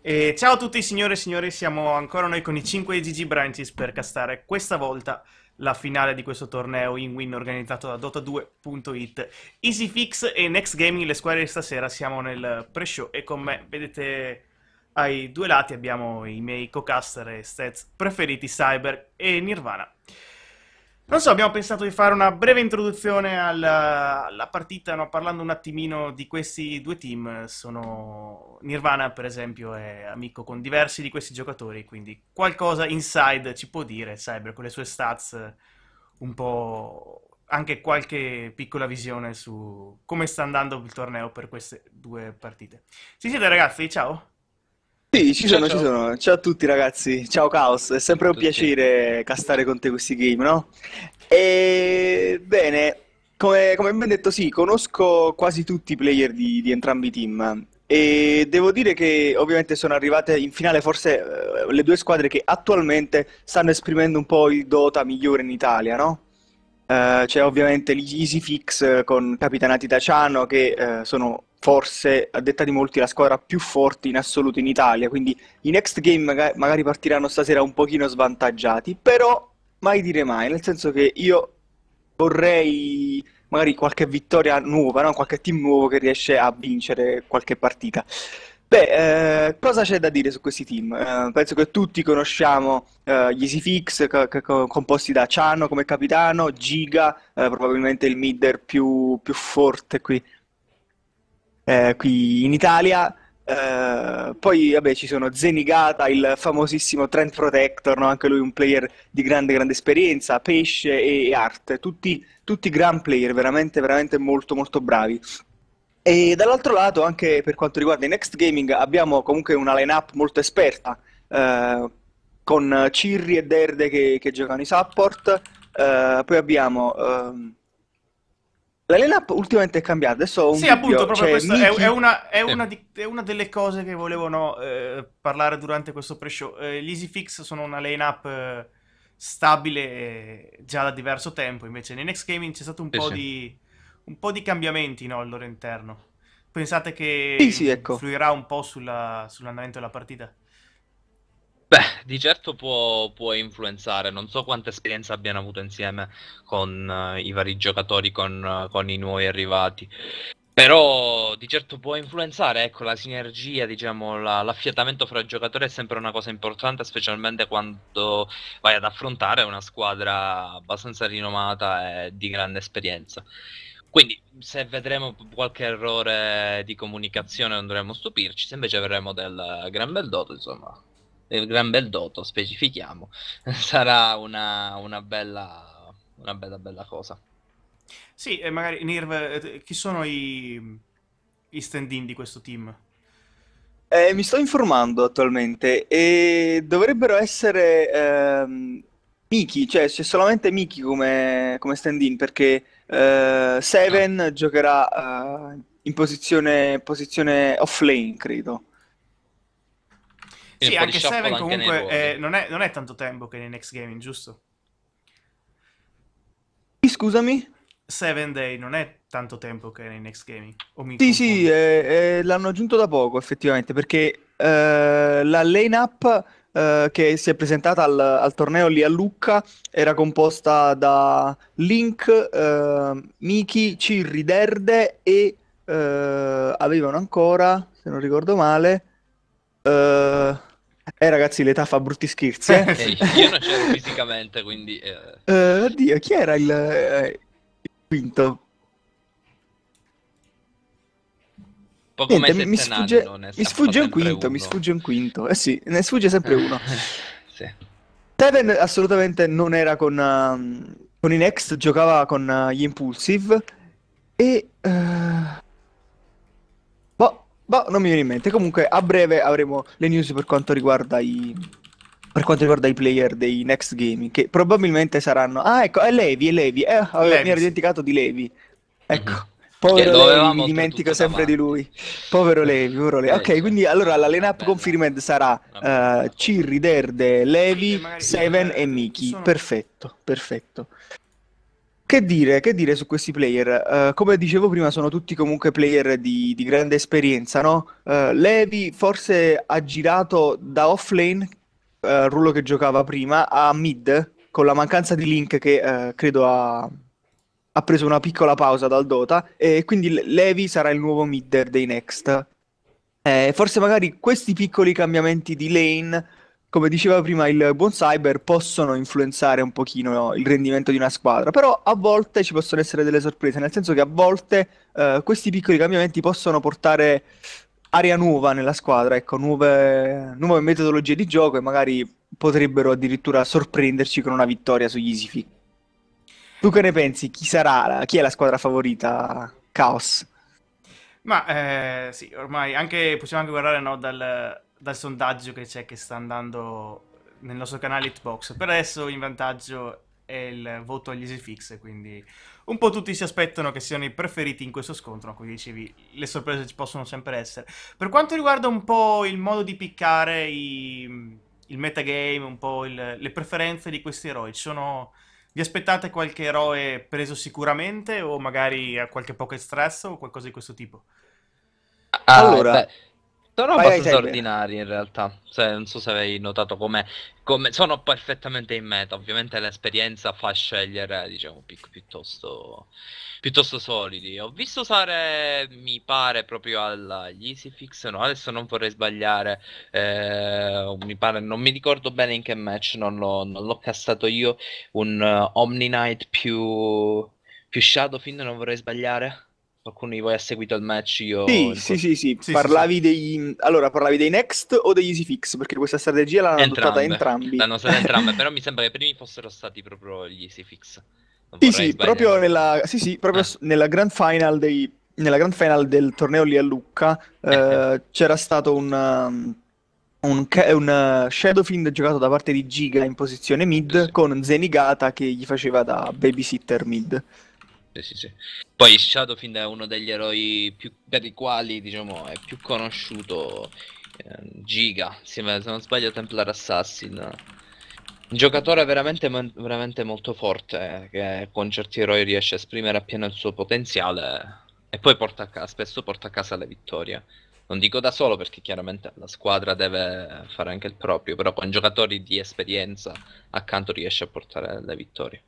E ciao a tutti signore e signori, siamo ancora noi con i 5 GG Branches per castare questa volta la finale di questo torneo in win organizzato da Dota2.it EasyFix e Next Gaming, le squadre di stasera, siamo nel pre-show e con me, vedete ai due lati abbiamo i miei co-caster e stats preferiti Cyber e Nirvana non so, abbiamo pensato di fare una breve introduzione alla, alla partita, no? parlando un attimino di questi due team. Sono Nirvana, per esempio, è amico con diversi di questi giocatori, quindi qualcosa inside ci può dire Cyber con le sue stats, un po' anche qualche piccola visione su come sta andando il torneo per queste due partite. Ci siete ragazzi, ciao! Sì, ci sono, ciao. ci sono. Ciao a tutti ragazzi, ciao Caos, è sempre un piacere castare con te questi game, no? E bene, come, come ben detto sì, conosco quasi tutti i player di, di entrambi i team e devo dire che ovviamente sono arrivate in finale forse eh, le due squadre che attualmente stanno esprimendo un po' il Dota migliore in Italia, no? Uh, c'è ovviamente l'Easy Fix eh, con capitanati da Ciano che uh, sono forse a detta di molti la squadra più forte in assoluto in Italia, quindi i next game magari partiranno stasera un pochino svantaggiati, però mai dire mai, nel senso che io vorrei magari qualche vittoria nuova, no? qualche team nuovo che riesce a vincere qualche partita. Beh, eh, cosa c'è da dire su questi team? Eh, penso che tutti conosciamo eh, gli Easy Fix co- co- composti da Ciano come capitano, Giga, eh, probabilmente il midder più, più forte qui eh, qui in Italia. Eh, poi vabbè, ci sono Zenigata, il famosissimo Trend Protector, no? anche lui un player di grande, grande esperienza, Pesce e, e Art, tutti, tutti gran player, veramente, veramente molto, molto bravi. E dall'altro lato, anche per quanto riguarda i Next Gaming, abbiamo comunque una lineup molto esperta, eh, con Cirri e Derde che, che giocano i support, eh, poi abbiamo ehm, la lineup ultimamente è cambiata. Adesso sì, appunto, proprio cioè, questo Michi... è, una, è, una di, è, una, delle cose che volevano eh, parlare durante questo pre-show. Eh, gli Easy Fix sono una lineup eh, stabile eh, già da diverso tempo. Invece, nei next Gaming c'è stato un, po, di, un po' di cambiamenti no, al loro interno. Pensate che sì, sì, ecco. influirà un po' sulla, sull'andamento della partita? Beh, di certo può, può, influenzare, non so quanta esperienza abbiano avuto insieme con uh, i vari giocatori, con, uh, con, i nuovi arrivati, però di certo può influenzare, ecco, la sinergia, diciamo, la, l'affiatamento fra giocatori è sempre una cosa importante, specialmente quando vai ad affrontare una squadra abbastanza rinomata e di grande esperienza. Quindi se vedremo qualche errore di comunicazione non dovremmo stupirci, se invece avremo del gran bel doto, insomma, del gran bel doto, specifichiamo, sarà una, una, bella, una bella, bella cosa. Sì, e magari Nirv, eh, chi sono i, i stand-in di questo team? Eh, mi sto informando attualmente e dovrebbero essere ehm, Miki, cioè c'è solamente Miki come, come stand-in perché eh, Seven no. Ah. giocherà eh, in posizione, posizione off-lane, credo sì, anche 7 comunque anche eh, non, è, non, è, tanto tempo che è in Next Gaming, giusto? Scusami? 7 Day non è tanto tempo che è in Next Gaming. sì, sì, eh, eh, l'hanno aggiunto da poco effettivamente perché eh, la lane-up eh, che si è presentata al, al, torneo lì a Lucca era composta da Link, eh, Miki, Cirri, Derde e avevano ancora, se non ricordo male... Uh, eh ragazzi, l'età fa brutti scherzi. Eh? Eh, io non c'ero fisicamente, quindi... Eh... eh oddio, chi era il, eh, il quinto? Poco Niente, mai mi sfugge, mi sfugge un quinto, uno. mi sfugge un quinto. Eh sì, ne sfugge sempre uno. sì. Teven assolutamente non era con, uh, con i Next, giocava con uh, gli Impulsive e... Uh... Boh, non mi viene in mente. Comunque, a breve avremo le news per quanto riguarda i. Per quanto riguarda i player dei next gaming, che probabilmente saranno. Ah, ecco, è Levi, è Levi. Eh, Levi. mi ero dimenticato di Levi. Mhm. Ecco. Mm-hmm. Povero Levi, mi dimentico sempre davanti. di lui. Povero Levi, povero Levi. Eh, ok, quindi allora la lineup eh, confirmed sarà uh, Cirri, Derde, Levi, Seven e Miki. Perfetto, perfetto. Che dire, che dire, su questi player? Uh, come dicevo prima, sono tutti comunque player di, di grande esperienza, no? Uh, Levi forse ha girato da offlane, uh, ruolo che giocava prima, a mid, con la mancanza di Link che credo ha, ha, preso una piccola pausa dal Dota, e quindi Levi sarà il nuovo midder dei Next. Eh, forse magari questi piccoli cambiamenti di lane come diceva prima il buon cyber, possono influenzare un pochino il rendimento di una squadra, però a volte ci possono essere delle sorprese, nel senso che a volte eh, questi piccoli cambiamenti possono portare aria nuova nella squadra, ecco, nuove, nuove, metodologie di gioco e magari potrebbero addirittura sorprenderci con una vittoria sugli Easy Tu che ne pensi? Chi sarà? Chi è la squadra favorita? Chaos. Ma eh, sì, ormai anche, possiamo anche guardare no, dal, dal sondaggio che c'è che sta andando nel nostro canale Hitbox. Per adesso in vantaggio è il voto agli Fix, quindi un po' tutti si aspettano che siano i preferiti in questo scontro, come dicevi, le sorprese ci possono sempre essere. Per quanto riguarda un po' il modo di piccare i, il metagame, un po' il, le preferenze di questi eroi, sono... Vi aspettate qualche eroe preso sicuramente o magari a qualche poco stress o qualcosa di questo tipo? Ah, allora, beh, sono vai, abbastanza ordinari in realtà, se, cioè, non so se avevi notato com'è. Come, sono perfettamente in meta, ovviamente l'esperienza fa scegliere, diciamo, pi- piuttosto, piuttosto, solidi. Ho visto usare, mi pare, proprio agli easy fix no, adesso non vorrei sbagliare, eh, mi pare, non mi ricordo bene in che match, non l'ho, non l'ho cassato io, un uh, Omni Knight più, più Shadowfin, non vorrei sbagliare. Qualcuno di voi ha seguito il match? Io sì, sì, sì, sì, Parlavi sì, dei. Allora, parlavi dei next o degli easy fix? Perché questa strategia l'hanno entrambe. adottata entrambi. L'hanno usata entrambe, però mi sembra che i primi fossero stati proprio gli easy fix. Sì, sì, proprio nella, sì, sì, proprio eh. nella grand final dei, nella grand final del torneo lì a Lucca eh, eh, eh. c'era stato un, um, un, un Shadowfiend giocato da parte di Giga in posizione mid sì. con Zenigata che gli faceva da babysitter mid. Sì, sì, sì. Poi Shadowfiend è uno degli eroi più, per i quali diciamo, è più conosciuto eh, Giga, se non sbaglio Templar Assassin. Un giocatore veramente, veramente molto forte eh, che con certi eroi riesce a esprimere appieno il suo potenziale eh, e poi porta a casa, spesso porta a casa le vittorie. Non dico da solo perché chiaramente la squadra deve fare anche il proprio, però con giocatori di esperienza accanto riesce a portare le vittorie.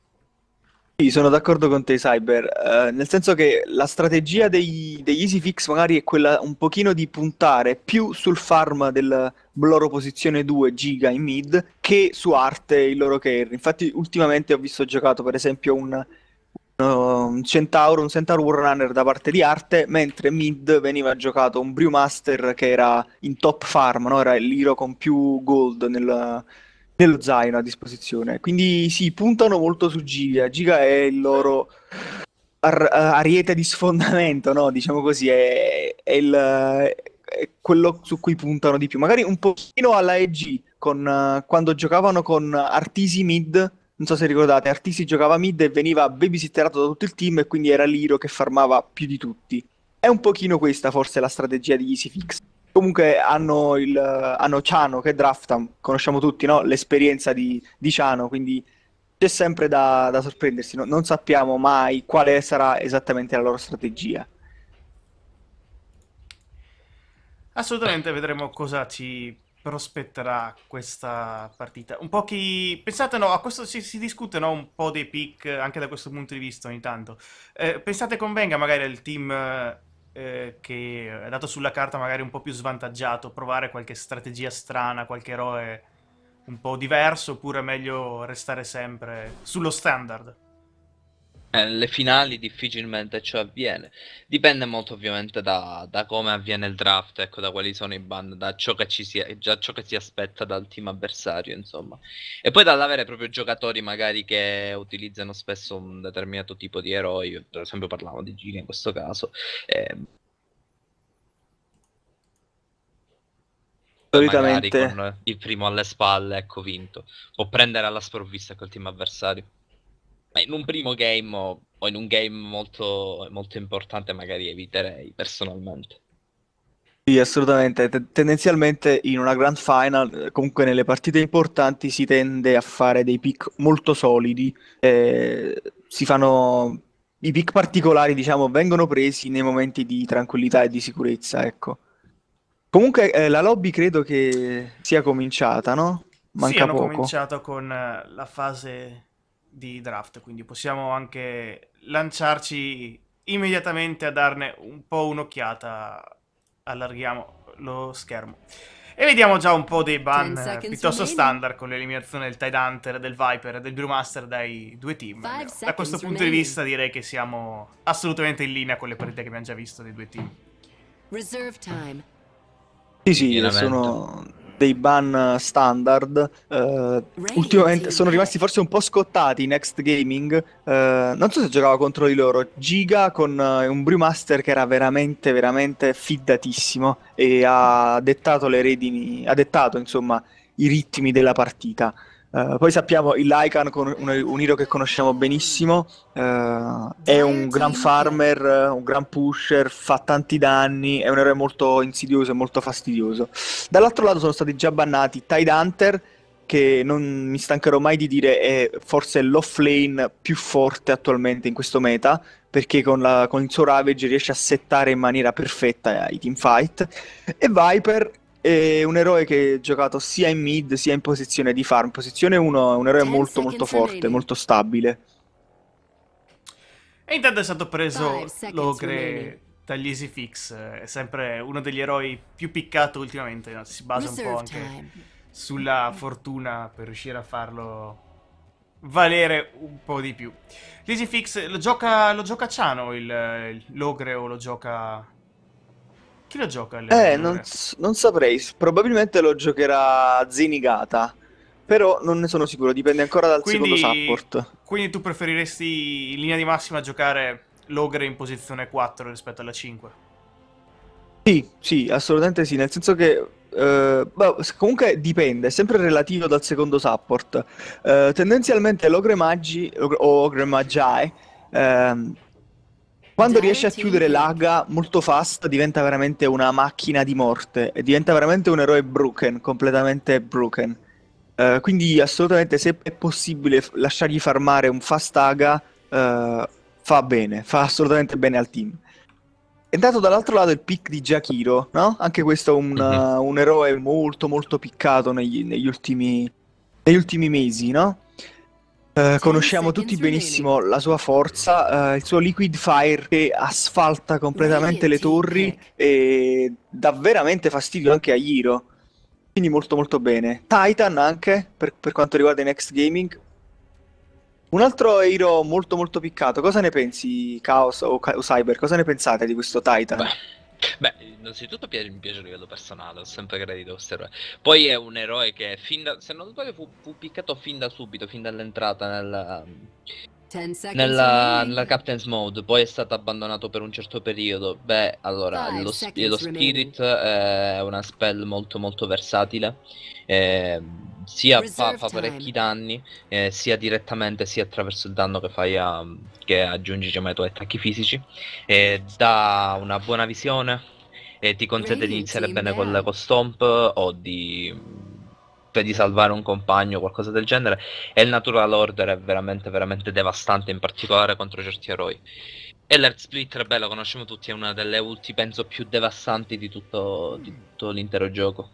Sì, sono d'accordo con te, Cyber, eh, nel senso che la strategia dei, degli easy fix magari è quella un pochino di puntare più sul farm del loro posizione 2 giga in mid che su arte il loro carry. Infatti ultimamente ho visto giocato per esempio un, un Centauro, un Centaur Warrunner da parte di Arte, mentre mid veniva giocato un Brewmaster che era in top farm, no? era l'iro con più gold nel, nello zaino a disposizione. Quindi sì, puntano molto su Giga. Giga è il loro ar- eh, ariete di sfondamento, no? diciamo così, è, è, il, è, quello su cui puntano di più. Magari un pochino alla EG, con, uh, quando giocavano con Artisi Mid. Non so se ricordate, Artisi giocava mid e veniva babysitterato da tutto il team e quindi era Liro che farmava più di tutti. È un pochino questa forse la strategia di Easy Fix comunque hanno, il, hanno Ciano che drafta, conosciamo tutti no? l'esperienza di, di, Ciano, quindi c'è sempre da, da sorprendersi, no? non sappiamo mai quale sarà esattamente la loro strategia. Assolutamente vedremo cosa ci prospetterà questa partita. Un po' chi... Pensate, no, a questo si, si discute no, un po' dei pick anche da questo punto di vista ogni tanto. Eh, pensate convenga magari al team eh, eh, che è dato sulla carta magari un po' più svantaggiato, provare qualche strategia strana, qualche eroe un po' diverso, oppure è meglio restare sempre sullo standard? Eh, le finali difficilmente ciò avviene. Dipende molto ovviamente da, da, come avviene il draft, ecco, da quali sono i band da ciò che ci si, già ciò che si aspetta dal team avversario, insomma. E poi dall'avere proprio giocatori magari che utilizzano spesso un determinato tipo di eroi, per esempio parlavo di Gini in questo caso. Eh, Solitamente con il primo alle spalle, ecco vinto, o prendere alla sprovvista col team avversario. Beh, in un primo game o, in un game molto, molto importante magari eviterei personalmente. Sì, assolutamente. T- tendenzialmente in una grand final, comunque nelle partite importanti, si tende a fare dei pick molto solidi. Eh, si fanno i pick particolari, diciamo, vengono presi nei momenti di tranquillità e di sicurezza, ecco. Comunque eh, la lobby credo che sia cominciata, no? Manca sì, hanno poco. cominciato con eh, la fase di draft, quindi possiamo anche lanciarci immediatamente a darne un po' un'occhiata. Allarghiamo lo schermo. E vediamo già un po' dei ban eh, piuttosto standard con l'eliminazione del Tide Hunter, del Viper e del Brewmaster dai due team. Da questo punto di vista direi che siamo assolutamente in linea con le partite che abbiamo già visto dei due team. Sì, sì, sono dei ban standard, eh, ultimamente sono rimasti forse un po' scottati Next Gaming, eh, non so se giocava contro di loro, Giga con eh, un brewmaster che era veramente, veramente fidatissimo e ha dettato le redini, ha dettato insomma i ritmi della partita. Uh, poi sappiamo il Lycan, con un, un hero che conosciamo benissimo, uh, è un gran farmer, eh, un gran pusher, fa tanti danni, è un eroe molto insidioso e molto fastidioso. Dall'altro lato sono stati già bannati Tide Hunter, che non mi stancherò mai di dire è forse l'offlane più forte attualmente in questo meta, perché con, la, con il suo Ravage riesce a settare in maniera perfetta i teamfight, e Viper è un eroe che è giocato sia in mid sia in posizione di farm. Posizione 1 è un eroe molto molto forte, molto stabile. E intanto è stato preso l'ogre dagli Easy Fix, è sempre uno degli eroi più piccato ultimamente, no? si basa un po' anche sulla fortuna per riuscire a farlo valere un po' di più. L'Easy Fix lo gioca, lo gioca Ciano l'ogre o lo gioca chi lo gioca? Eh, non, non, saprei. Probabilmente lo giocherà Zinigata. Però non ne sono sicuro, dipende ancora dal quindi, secondo support. Quindi tu preferiresti in linea di massima giocare Logre in posizione 4 rispetto alla 5? Sì, sì, assolutamente sì. Nel senso che Uh, eh, beh, comunque dipende, è sempre relativo dal secondo support. Uh, tendenzialmente l'ogre magi o ogre magiae uh, quando riesce a chiudere l'aga molto fast diventa veramente una macchina di morte e diventa veramente un eroe broken, completamente broken. Uh, quindi assolutamente se è possibile f- lasciargli farmare un fast aga uh, fa bene, fa assolutamente bene al team. È andato dall'altro lato il pick di Jakiro, no? Anche questo è un, mm-hmm. uh, un eroe molto molto piccato negli, negli, ultimi, negli ultimi mesi, no? Uh, conosciamo tutti benissimo la sua forza, uh, il suo Liquid Fire che asfalta completamente le torri e dà veramente fastidio anche a Hiro. Quindi molto molto bene. Titan anche per, per quanto riguarda i Next Gaming. Un altro Hiro molto molto piccato. Cosa ne pensi, Chaos o, o Cyber? Cosa ne pensate di questo Titan? Beh Beh, innanzitutto mi piace a livello personale, ho sempre gradito questo eroe. Poi è un eroe che fin da, se non sbaglio fu, fu piccato fin da subito, fin dall'entrata nella, nella, nella, Captain's Mode, poi è stato abbandonato per un certo periodo. Beh, allora, lo, lo Spirit è una spell molto molto versatile. Eh, sia fa, fa parecchi danni, eh, sia direttamente sia attraverso il danno che fai a, che aggiungi diciamo, ai tuoi attacchi fisici, eh, dà una buona visione e ti consente di iniziare bene col, col stomp o di cioè di salvare un compagno o qualcosa del genere e il natural order è veramente veramente devastante in particolare contro certi eroi e l'Earth Splitter, beh, lo conosciamo tutti, è una delle ulti, penso, più devastanti di tutto, di tutto l'intero gioco.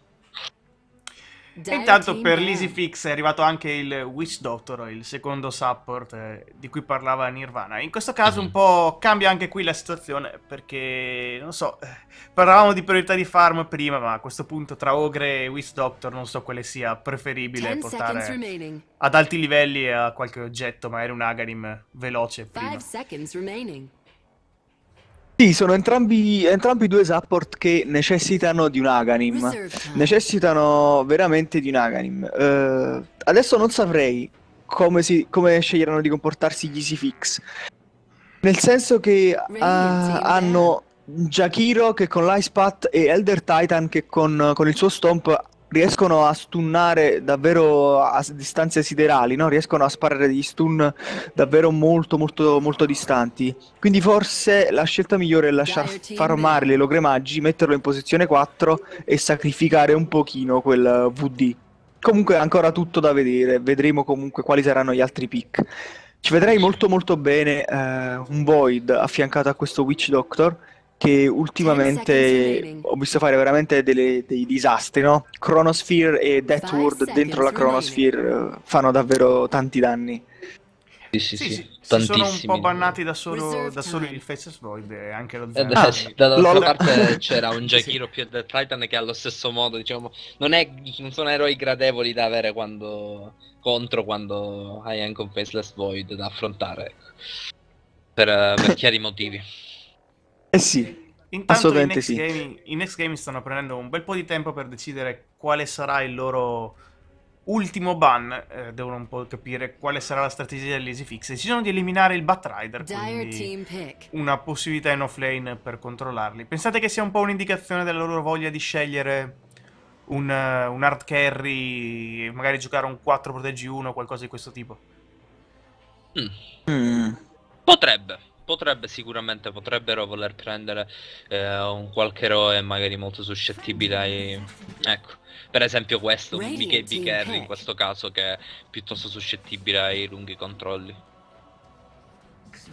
E intanto per l'Easy Fix è arrivato anche il Witch Doctor, il secondo support eh, di cui parlava Nirvana. In questo caso mm -hmm. un mhm. po' cambia anche qui la situazione perché, non so, eh, parlavamo di priorità di farm prima, ma a questo punto tra Ogre e Witch Doctor non so quale sia preferibile portare ad alti livelli a qualche oggetto, magari un Aghanim veloce prima. 5 seconds remaining. Sì, sono entrambi, entrambi due support che necessitano di un Aghanim. Necessitano veramente di un Aghanim. Uh, eh, adesso non saprei come, si, come sceglieranno di comportarsi gli Easy Fix. Nel senso che uh, hanno Jakiro che con l'Ice Pat e Elder Titan che con, con il suo Stomp riescono a stunnare davvero a distanze siderali, no? riescono a sparare degli stun davvero molto molto molto distanti. Quindi forse la scelta migliore è lasciar farmare le Maggi, metterlo in posizione 4 e sacrificare un pochino quel eh, VD. Comunque è ancora tutto da vedere, vedremo comunque quali saranno gli altri pick. Ci vedrei molto molto bene eh, un Void affiancato a questo Witch Doctor che ultimamente ho visto fare veramente delle, dei disastri, no? Chronosphere e esatto, Death World esatto, dentro la Chronosphere eh, fanno davvero tanti danni. Sì, sì, sì. sì. Tantissimi. sono un po' bannati da solo, da solo il Faceless Void e anche lo eh, Zero. Eh, ah, dall'altra parte c'era un Jackiro sì. più del Titan che allo stesso modo, diciamo, non, è, non sono eroi gradevoli da avere quando contro quando hai anche un Faceless Void da affrontare. per, eh, per chiari motivi. Eh sì. Intanto i next, sì. Gaming, i next, Gaming, stanno prendendo un bel po' di tempo per decidere quale sarà il loro ultimo ban. Eh, devono un po' capire quale sarà la strategia dell'Easy Fix. Decidono di eliminare il Batrider, quindi una possibilità in offlane per controllarli. Pensate che sia un po' un'indicazione della loro voglia di scegliere un, eh, un hard carry, magari giocare un 4 proteggi 1 o qualcosa di questo tipo? Mm. Mm. Potrebbe potrebbe sicuramente potrebbero voler prendere eh, un qualche eroe magari molto suscettibile ai... ecco per esempio questo Mickey B. Carry in questo caso che è piuttosto suscettibile ai lunghi controlli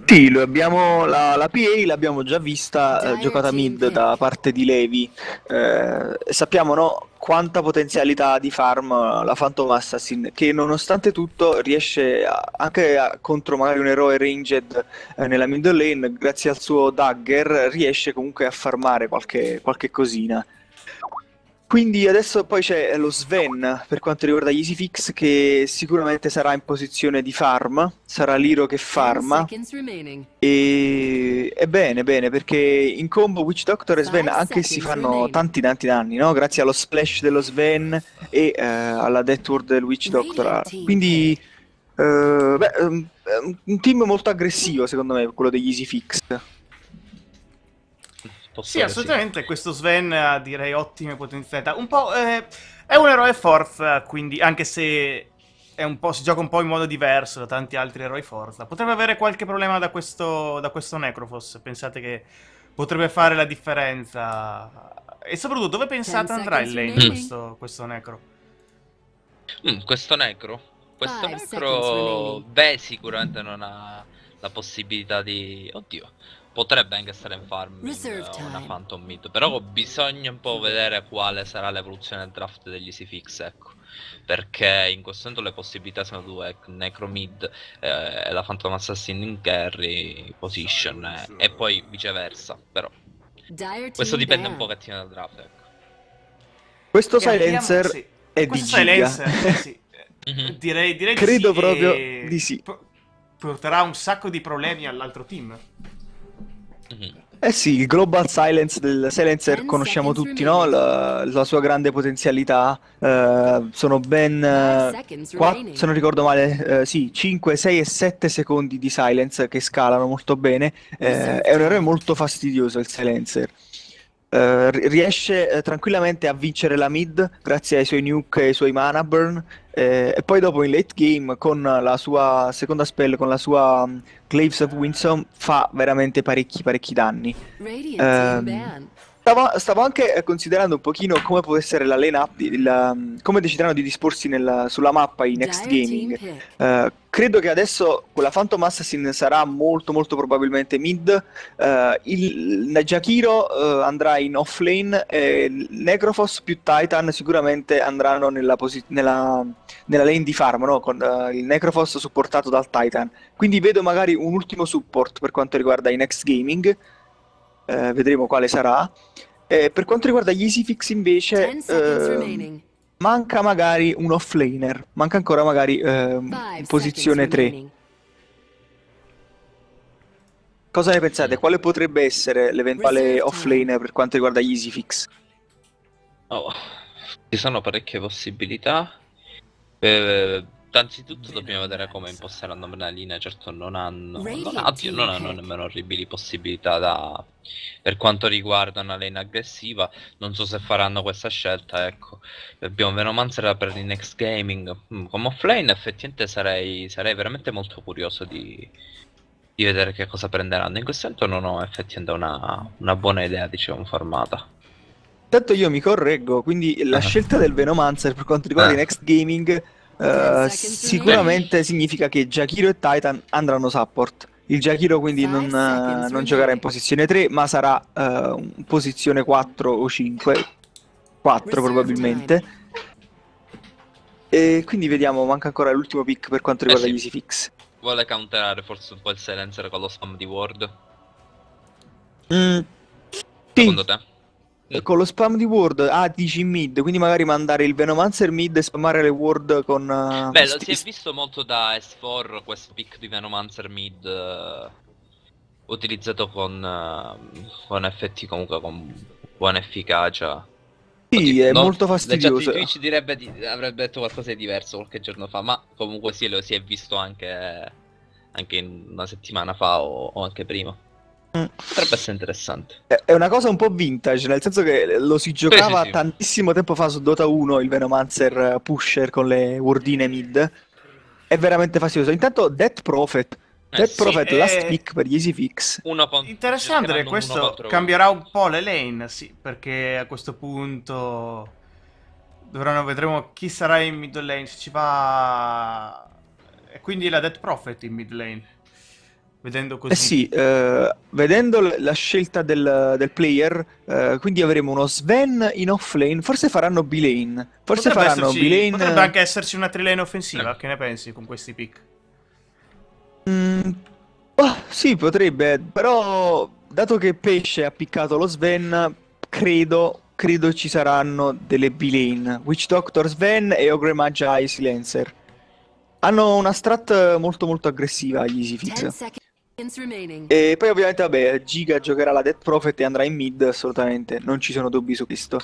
sì, abbiamo, la, la, PA l'abbiamo già vista eh, giocata mid da parte di Levi. Eh, sappiamo no, quanta potenzialità di farm la Phantom Assassin, che nonostante tutto riesce a, anche a, contro magari un eroe ranged eh, nella middle lane, grazie al suo dagger, riesce comunque a farmare qualche, qualche cosina. Quindi adesso poi c'è eh, lo Sven per quanto riguarda gli Easy Fix che sicuramente sarà in posizione di farm, sarà l'Iro che farma. E... e bene, bene, perché in combo Witch Doctor e Sven anche si fanno tanti tanti danni, no? Grazie allo splash dello Sven e uh, alla Death Ward del Witch Doctor. Ah, quindi... Uh, beh, ehm, ehm, un team molto aggressivo secondo me quello degli Easy Fix. Sì, assolutamente. Sì. Questo Sven ha direi ottime potenzialità. Un po' eh, è un eroe forza, quindi anche se si gioca un po' in modo diverso da tanti altri eroi forza. Potrebbe avere qualche problema da questo, da questo Necrofos. Pensate che potrebbe fare la differenza. E soprattutto, dove pensate Pensa andrà il lane questo, questo Necro? Mm, questo Necro? Questo ah, Necro, beh, sicuramente non ha la possibilità di... Oddio potrebbe anche stare in farm in eh, una Phantom Mid, però bisogna un po' vedere quale sarà l'evoluzione del draft degli Easy Fix, ecco. Perché in questo momento le possibilità sono due, ecco, Necro Mid eh, e la Phantom Assassin in carry position eh, e poi viceversa, però. Questo dipende un pochettino dal draft, ecco. Questo Silencer abbiamo... sì. è questo di Silencer, eh, sì. Mhm. direi, direi Credo di sì, proprio di sì. porterà un sacco di problemi all'altro team. Eh sì, il Global Silence del Silencer conosciamo tutti, no? La, la sua grande potenzialità. Uh, sono ben, uh, eh, 4, se non ricordo male, uh, sì, 5, 6 e 7 secondi di Silence che scalano molto bene. è un errore molto fastidioso il Silencer. Eh, riesce eh, tranquillamente a vincere la mid grazie ai suoi nuke e ai suoi mana burn eh, e poi dopo in late game con la sua seconda spell, con la sua um, mm, Claves of Winsome fa veramente parecchi parecchi danni. Radiant, Stavo, stavo, anche eh, considerando un pochino come può essere la lane up, la, um, come decideranno di disporsi nella, sulla mappa i next gaming. Uh, credo che adesso con la Phantom Assassin sarà molto molto probabilmente mid, uh, il Najakiro uh, andrà in off lane, e Necrophos più Titan sicuramente andranno nella, posi- nella, nella lane di farm, no? con il Necrophos supportato dal Titan. Quindi vedo magari un ultimo support per quanto riguarda i next gaming eh, vedremo quale sarà. Eh, per quanto riguarda gli easy fix invece, eh, manca magari un offlaner, manca ancora magari ehm, posizione 3. Cosa ne pensate? Quale potrebbe essere l'eventuale offlaner per quanto riguarda gli easy fix? Oh, ci sono parecchie possibilità. Eh, Innanzitutto dobbiamo vedere come imposteranno Brenalina, certo non hanno, non, addio, non hanno nemmeno orribili possibilità da, per quanto riguarda una lane aggressiva, non so se faranno questa scelta, ecco. Abbiamo Venomancer per il next gaming, mm, come offlane effettivamente sarei, sarei veramente molto curioso di, di, vedere che cosa prenderanno, in questo senso non ho effettivamente una, una buona idea, diciamo, formata. Intanto io mi correggo, quindi la scelta del Venomancer per quanto riguarda eh. il next gaming Uh, sicuramente significa che Jakiro e Titan andranno support. Il Jakiro quindi eh, non, non giocherà in posizione 3, ma sarà uh, posizione 4 o 5, 4 probabilmente. E quindi vediamo, manca ancora l'ultimo pick per quanto riguarda eh sì. gli Easy Fix. Vuole counterare forse un po' il silencer con lo spam di Ward? Mm, sì. Secondo te? Eh, con lo spam di ward, ah dici mid, quindi magari mandare il Venomancer mid e spammare le ward con... Uh, Beh, lo si è visto molto da S4 questo pick di Venomancer mid uh, utilizzato con, uh, con effetti comunque con buona efficacia. Sì, è no, molto fastidioso. Chat Twitch direbbe di, avrebbe detto qualcosa di diverso qualche giorno fa, ma comunque sì, lo si è visto anche, anche una settimana fa o, o anche prima. Potrebbe essere interessante. È una cosa un po' vintage, nel senso che lo si giocava sì, sì, sì. tantissimo tempo fa su Dota 1 il Venomancer Pusher con le wordine mid. È veramente fastidioso. Intanto Death Prophet. Eh, Death Prophet è... Eh, last Pick per gli Easy Fix. Pont- Interessante questo cambierà un po' le lane, sì, perché a questo punto dovranno vedremo chi sarà in mid lane, se ci va... E quindi la Death Prophet in mid lane vedendo eh così. Eh sì, eh, vedendo la scelta del, del player, eh, quindi avremo uno Sven in offlane, forse faranno B-lane. Forse potrebbe faranno esserci, B-lane... Potrebbe anche esserci una trilane offensiva, no. Eh. che ne pensi con questi pick? Mm, oh, sì, potrebbe, però dato che Pesce ha piccato lo Sven, credo, credo ci saranno delle B-lane. Witch Doctor Sven e Ogre Magi Silencer. Hanno una strat molto molto aggressiva gli Easy Fix. E poi ovviamente vabbè, Giga giocherà la Death Prophet e andrà in mid assolutamente, non ci sono dubbi su questo.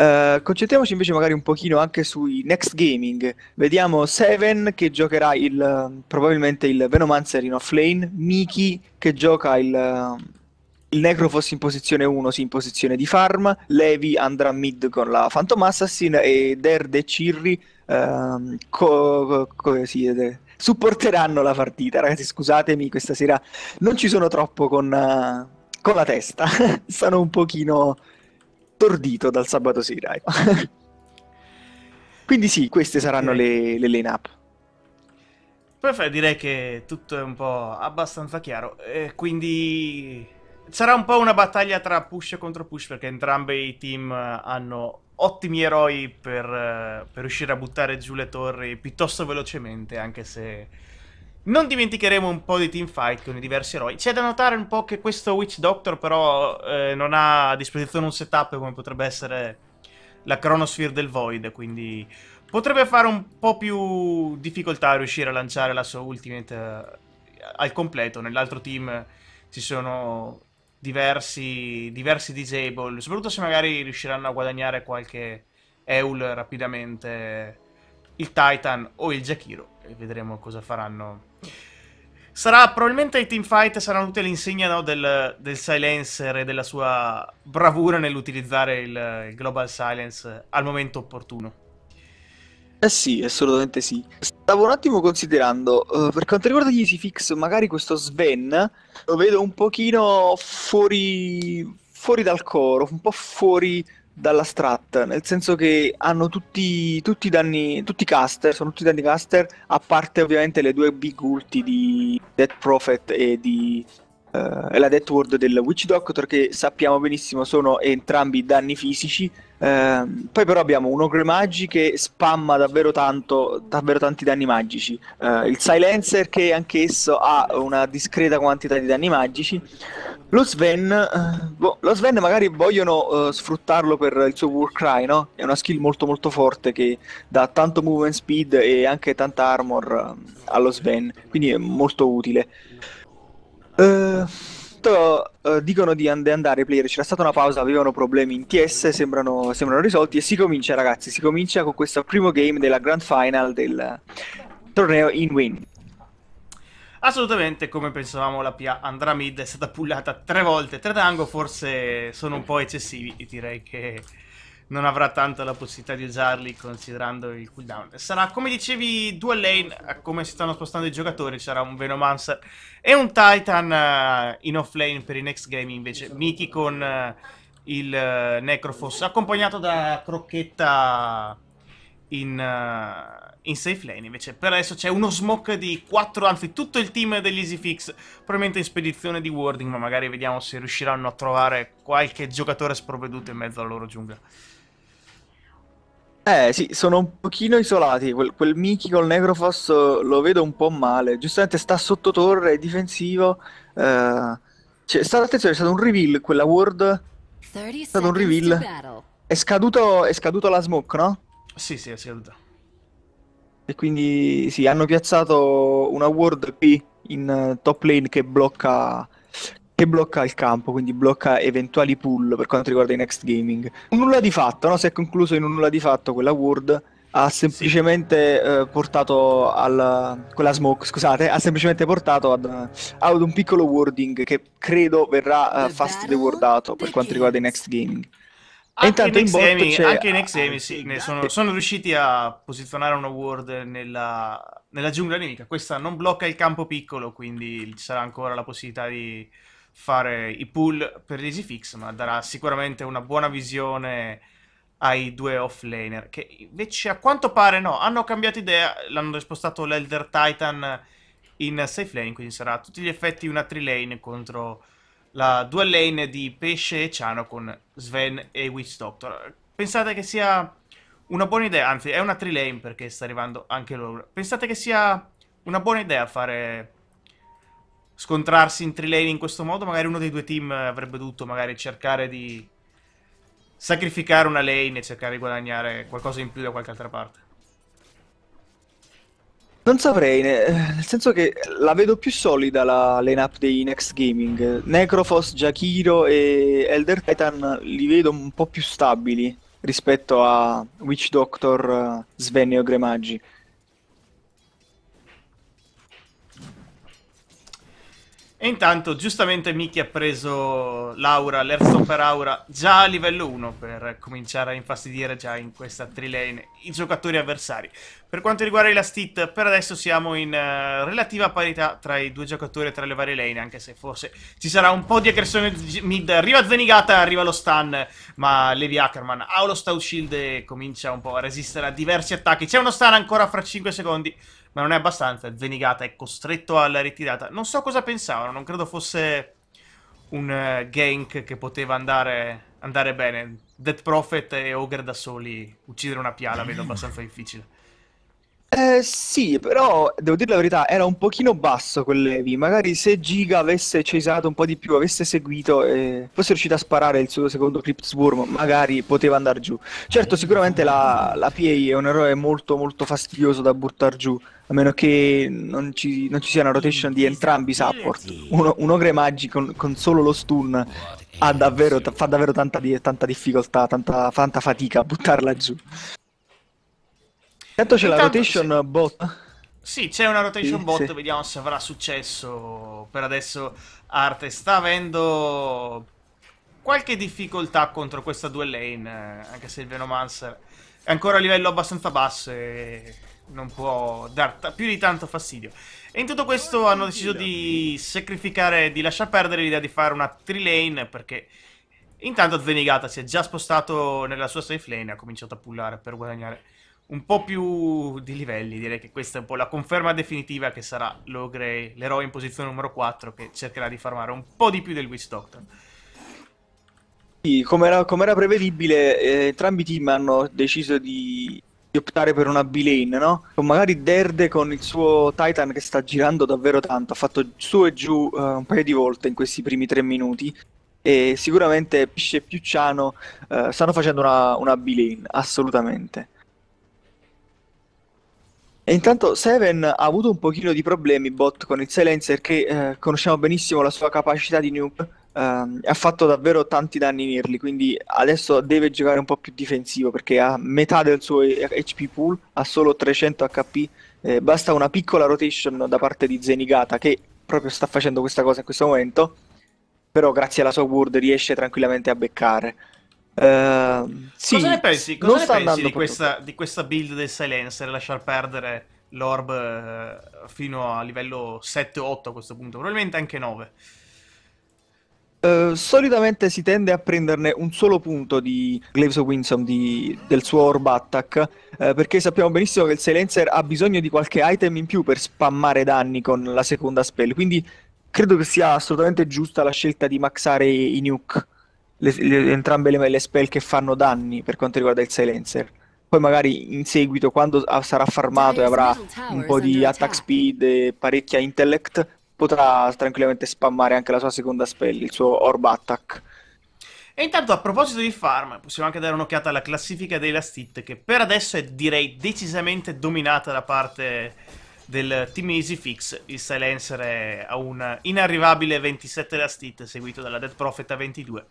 Uh, concentriamoci invece magari un pochino anche sui next gaming. Vediamo Seven che giocherà il, mm, probabilmente il Venomancer in offlane, Miki che gioca il, mm, il Necrofoss in posizione 1, sì in posizione di farm, Levi andrà mid con la Phantom Assassin e Derde Cirri uh, co- co- co- sì, de- supporteranno la partita. Ragazzi, scusatemi, questa sera non ci sono troppo con, uh, con la testa, sono un pochino tordito dal sabato sera. Ecco. Quindi sì, queste saranno le, le line-up. Perfetto, direi che tutto è un po' abbastanza chiaro. Eh, quindi sarà un po' una battaglia tra push contro push perché entrambi i team eh, hanno ottimi eroi per, eh, per, riuscire a buttare giù le torri piuttosto velocemente, anche se non dimenticheremo un po' di teamfight con i diversi eroi. C'è da notare un po' che questo Witch Doctor però eh, non ha a disposizione un setup come potrebbe essere la Chronosphere del Void, quindi potrebbe fare un po' più difficoltà a riuscire a lanciare la sua ultimate eh, al completo. Nell'altro team ci sono diversi, diversi disable, soprattutto se magari riusciranno a guadagnare qualche Eul rapidamente il Titan o il Jakiro, e vedremo cosa faranno. Sarà probabilmente ai teamfight saranno tutte l'insegna no, del, del, silencer e della sua bravura nell'utilizzare il, il global silence al momento opportuno. Eh sì, assolutamente sì. Stavo un attimo considerando, uh, per quanto riguarda gli Easy Fix, magari questo Sven lo vedo un pochino fuori, fuori dal coro, un po' fuori dalla strat, nel senso che hanno tutti, tutti i danni, tutti i caster, sono tutti danni caster, a parte ovviamente le due big ulti di Dead Prophet e di Uh, eh, è la Death Ward del Witch Doctor che sappiamo benissimo sono entrambi danni fisici uh, poi però abbiamo un Ogre Magi che spamma davvero tanto davvero tanti danni magici uh, il Silencer che anch'esso ha una discreta quantità di danni magici lo Sven eh, boh, lo Sven magari vogliono sfruttarlo per il suo Warcry no? è una skill molto molto forte che dà tanto movement speed e anche tanta armor ehm, allo Sven quindi è molto utile Uh, to, uh, dicono di and- andare player, c'era stata una pausa, avevano problemi in TS, sembrano, sembrano, risolti e si comincia ragazzi, si comincia con questo primo game della Grand Final del eh, torneo in win. Assolutamente, come pensavamo la PIA andrà mid, è stata pullata tre volte, tre tango, forse sono un po' eccessivi, direi che non avrà tanto la possibilità di usarli considerando il cooldown. Sarà, come dicevi, dual lane, come si stanno spostando i giocatori, sarà un Venomancer e un Titan uh, in offlane per i next game invece. Miki con uh, il uh, eh, Necrofoss, accompagnato da Crocchetta in... Uh, in safe lane invece per adesso c'è uno smoke di 4 anzi tutto il team Fix, probabilmente in spedizione di warding ma magari vediamo se riusciranno a trovare qualche giocatore sprovveduto in mezzo alla loro giungla eh sì, sono un pochino isolati, quel, quel Miki col Necrofoss lo vedo un po' male, giustamente sta sotto torre, è difensivo, eh, c'è, cioè, stata, attenzione, è stato un reveal, quella ward, è stato un reveal, è scaduto, è scaduto la smoke, no? Sì, sì, è scaduta. E quindi sì, hanno piazzato una ward qui in eh, top lane che blocca, che blocca il campo, quindi blocca eventuali pull per quanto riguarda i next gaming. Un nulla di fatto, no? si è concluso in un nulla di fatto quella World ha semplicemente sì. eh, portato al quella smoke, scusate, ha semplicemente portato ad, ad un piccolo wording che credo verrà uh, fast dewordato per quanto riguarda i next gaming. Anche, intanto in gaming, anche i next gaming sì, sono, sono, riusciti a posizionare una ward nella, nella giungla nemica. Questa non blocca il campo piccolo, quindi ci sarà ancora la possibilità di fare i pull per fix, ma darà sicuramente una buona visione ai due offlaner, che invece a quanto pare no, hanno cambiato idea, l'hanno spostato l'Elder Titan in safe lane, quindi sarà a tutti gli effetti una 3 lane contro la dual lane di Pesce e Ciano con Sven e Witch Doctor. Pensate che sia una buona idea, anzi è una 3 lane perché sta arrivando anche loro. Pensate che sia una buona idea fare scontrarsi in trilane in questo modo, magari uno dei due team avrebbe dovuto magari cercare di sacrificare una lane e cercare di guadagnare qualcosa in più da qualche altra parte. Non saprei, nel senso che la vedo più solida la up dei Next Gaming. Necrophos, Jakiro e Elder Titan li vedo un po' più stabili rispetto a Witch Doctor, eh, Svenne o Gremaggi. E intanto, giustamente, Miki ha preso Laura, l'Hearthstone per Aura, già a livello 1 per cominciare a infastidire già in questa trilane i giocatori avversari. Per quanto riguarda i last hit, per adesso siamo in uh, relativa parità tra i due giocatori e tra le varie lane, anche se forse ci sarà un po' di aggressione mid. Arriva Zenigata, arriva lo stun, ma Levi Ackerman ha lo stout shield e comincia un po' a resistere a diversi attacchi. C'è uno stun ancora fra 5 secondi ma non è abbastanza. Zenigata è costretto alla ritirata. Non so cosa pensavano, non credo fosse un eh, gank che poteva andare, andare bene. Death Prophet e Ogre da soli uccidere una piala vedo abbastanza difficile. Eh, sì, però devo dire la verità, era un pochino basso quel Levi. Magari se Giga avesse cesato un po' di più, avesse seguito e fosse riuscito a sparare il suo secondo Clipsworm, magari poteva andare giù. Certo, sicuramente la, la PA è un eroe molto molto fastidioso da buttare giù, a meno che non ci, non ci sia una rotation di entrambi i support. Uno, un ogre magico con, con solo lo stun davvero, fa davvero tanta, tanta difficoltà, tanta, tanta fatica a buttarla giù. Intanto c'è Intanto, la rotation sì. bot. Sì, c'è una rotation sì, bot, sì. vediamo se avrà successo. Per adesso Arte sta avendo qualche difficoltà contro questa due lane, eh, anche se il Venomancer è ancora a livello abbastanza basso e non può dar più di tanto fastidio. E in tutto questo hanno deciso di sacrificare, di lasciar perdere l'idea di fare una lane perché intanto Zenigata si è già spostato nella sua safe lane e ha cominciato a pullare per guadagnare un po' più di livelli, direi che questa è un po' la conferma definitiva che sarà Logre, l'eroe in posizione numero 4, che cercherà di farmare un po' di più del Witch Doctor. Sì, come era, com era, prevedibile, eh, entrambi i team hanno deciso di, di optare per una B-lane, no? Con magari Derde con il suo Titan che sta girando davvero tanto, ha fatto su e giù uh, un paio di volte in questi primi tre minuti e sicuramente Pisce e Piucciano uh, stanno facendo una, una B-lane, assolutamente. E intanto Seven ha avuto un pochino di problemi bot con il silencer che eh, conosciamo benissimo la sua capacità di nuke. Eh, ha fatto davvero tanti danni in early, quindi adesso deve giocare un po' più difensivo perché ha metà del suo HP pool, ha solo 300 HP, eh, basta una piccola rotation da parte di Zenigata che proprio sta facendo questa cosa in questo momento, però grazie alla sua ward riesce tranquillamente a beccare. Ehm, sì, cosa ne pensi, cosa ne pensi di, questa, di, questa, build del silencer? Lasciar perdere l'orb eh, fino a livello 7 8 a questo punto, probabilmente anche 9. Uh, eh, solitamente si tende a prenderne un solo punto di Glaives of Winsome di, del suo orb attack uh, perché sappiamo benissimo che il silencer ha bisogno di qualche item in più per spammare danni con la seconda spell quindi credo che sia assolutamente giusta la scelta di maxare i nuke le, le, entrambe le, le spell che fanno danni per quanto riguarda il silencer poi magari in seguito quando sarà farmato e avrà un po' di attack speed e parecchia intellect potrà tranquillamente spammare anche la sua seconda spell, il suo orb attack. E intanto a proposito di farm, possiamo anche dare un'occhiata alla classifica dei last hit che per adesso è direi decisamente dominata da parte del team Easy Fix. Il Silencer è a un inarrivabile 27 last hit seguito dalla Dead Prophet a 22.